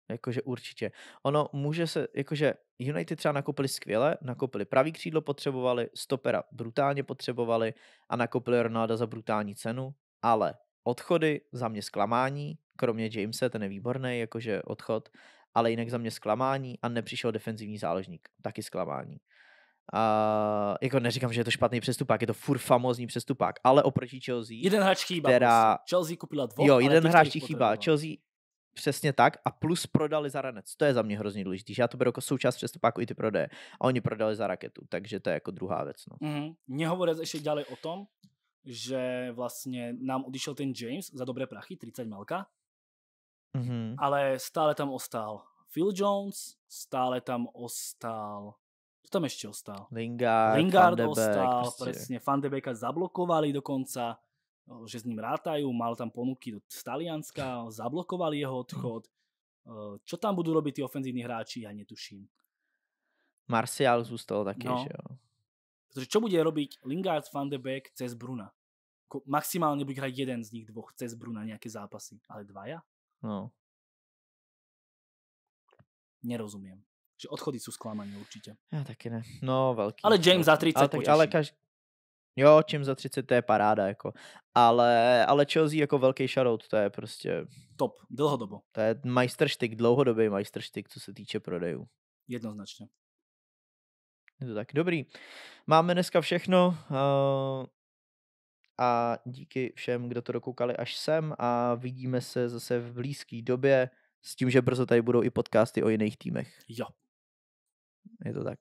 Jakože určitě. Ono může se, jakože United třeba nakoupili skvěle, nakoupili. pravý křídlo potřebovali, stopera brutálně potřebovali a nakoupili Ronalda za brutální cenu, ale odchody za mě zklamání, kromě Jamesa, ten je výborný, jakože odchod, ale jinak za mě zklamání a nepřišel defenzivní záložník, taky zklamání. A, jako neříkám, že je to špatný přestupák, je to furt famózní přestupák, ale oproti Chelsea, jeden hráč chýba, která... Chelsea kupila dvou, jo, jeden hráč chýba, Chelsea Přesně tak. A plus prodali za ranec. To je za mě hrozně důležité, já to beru jako součást přestupáku i ty prodeje. A oni prodali za raketu, takže to je jako druhá věc. No. Mm-hmm. Nehovorec ještě dále o tom, že vlastně nám odišel ten James za dobré prachy, 30 malka, mm-hmm. ale stále tam ostal Phil Jones, stále tam ostal. kto tam ešte ostal? Lingard, Lingard Van de Beek, ostal, presne. Prostě. Van de Beeka zablokovali dokonca že s ním rátajú, mal tam ponuky z Talianska, zablokovali jeho odchod. Hm. Eh, čo tam budú robiť tí ofenzívni hráči, ja netuším. Marcial zústal taký, no. že jo. Protože čo bude robiť Lingard, Van de Beek cez Bruna? Maximálně bude hrať jeden z nich dvoch cez Bruna nějaké zápasy, ale dvaja? No. Nerozumím. Že odchody sú zklamaní určite. Já také ne. No, veľký. Ale James za 30 ale, tak, ale kaž, Jo, čím za 30, to je paráda, jako. Ale, ale Chelsea jako velký shoutout, to je prostě... Top, dlhodobo. To je majstrštyk, dlouhodobý majstrštyk, co se týče prodejů. Jednoznačně. Je to tak, dobrý. Máme dneska všechno. Uh, a díky všem, kdo to dokoukali až sem a vidíme se zase v blízké době s tím, že brzo tady budou i podcasty o jiných týmech. Jo. Je to tak.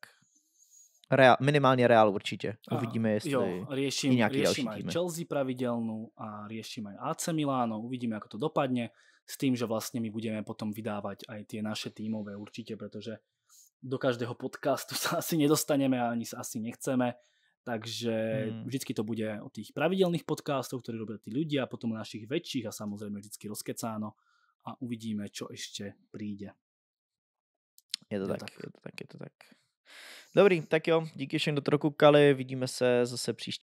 Real, minimálně Real určitě Uvidíme, jestli jo, rieším, i nějaký riešim ďalší aj Chelsea pravidelnou a rieším aj AC Milano. Uvidíme, jak to dopadne. S tím že vlastně my budeme potom vydávat aj ty naše týmové určitě protože do každého podcastu se asi nedostaneme a ani se asi nechceme. Takže hmm. vždycky to bude o tých pravidelných podcastov, ktoré robia tí ľudia, potom o našich väčších a samozrejme vždycky rozkecáno a uvidíme, čo ešte príde. Je to, je tak, tak, je to tak, je to tak. Dobrý, tak jo, díky všem, kdo to dokoukali, vidíme se zase příště.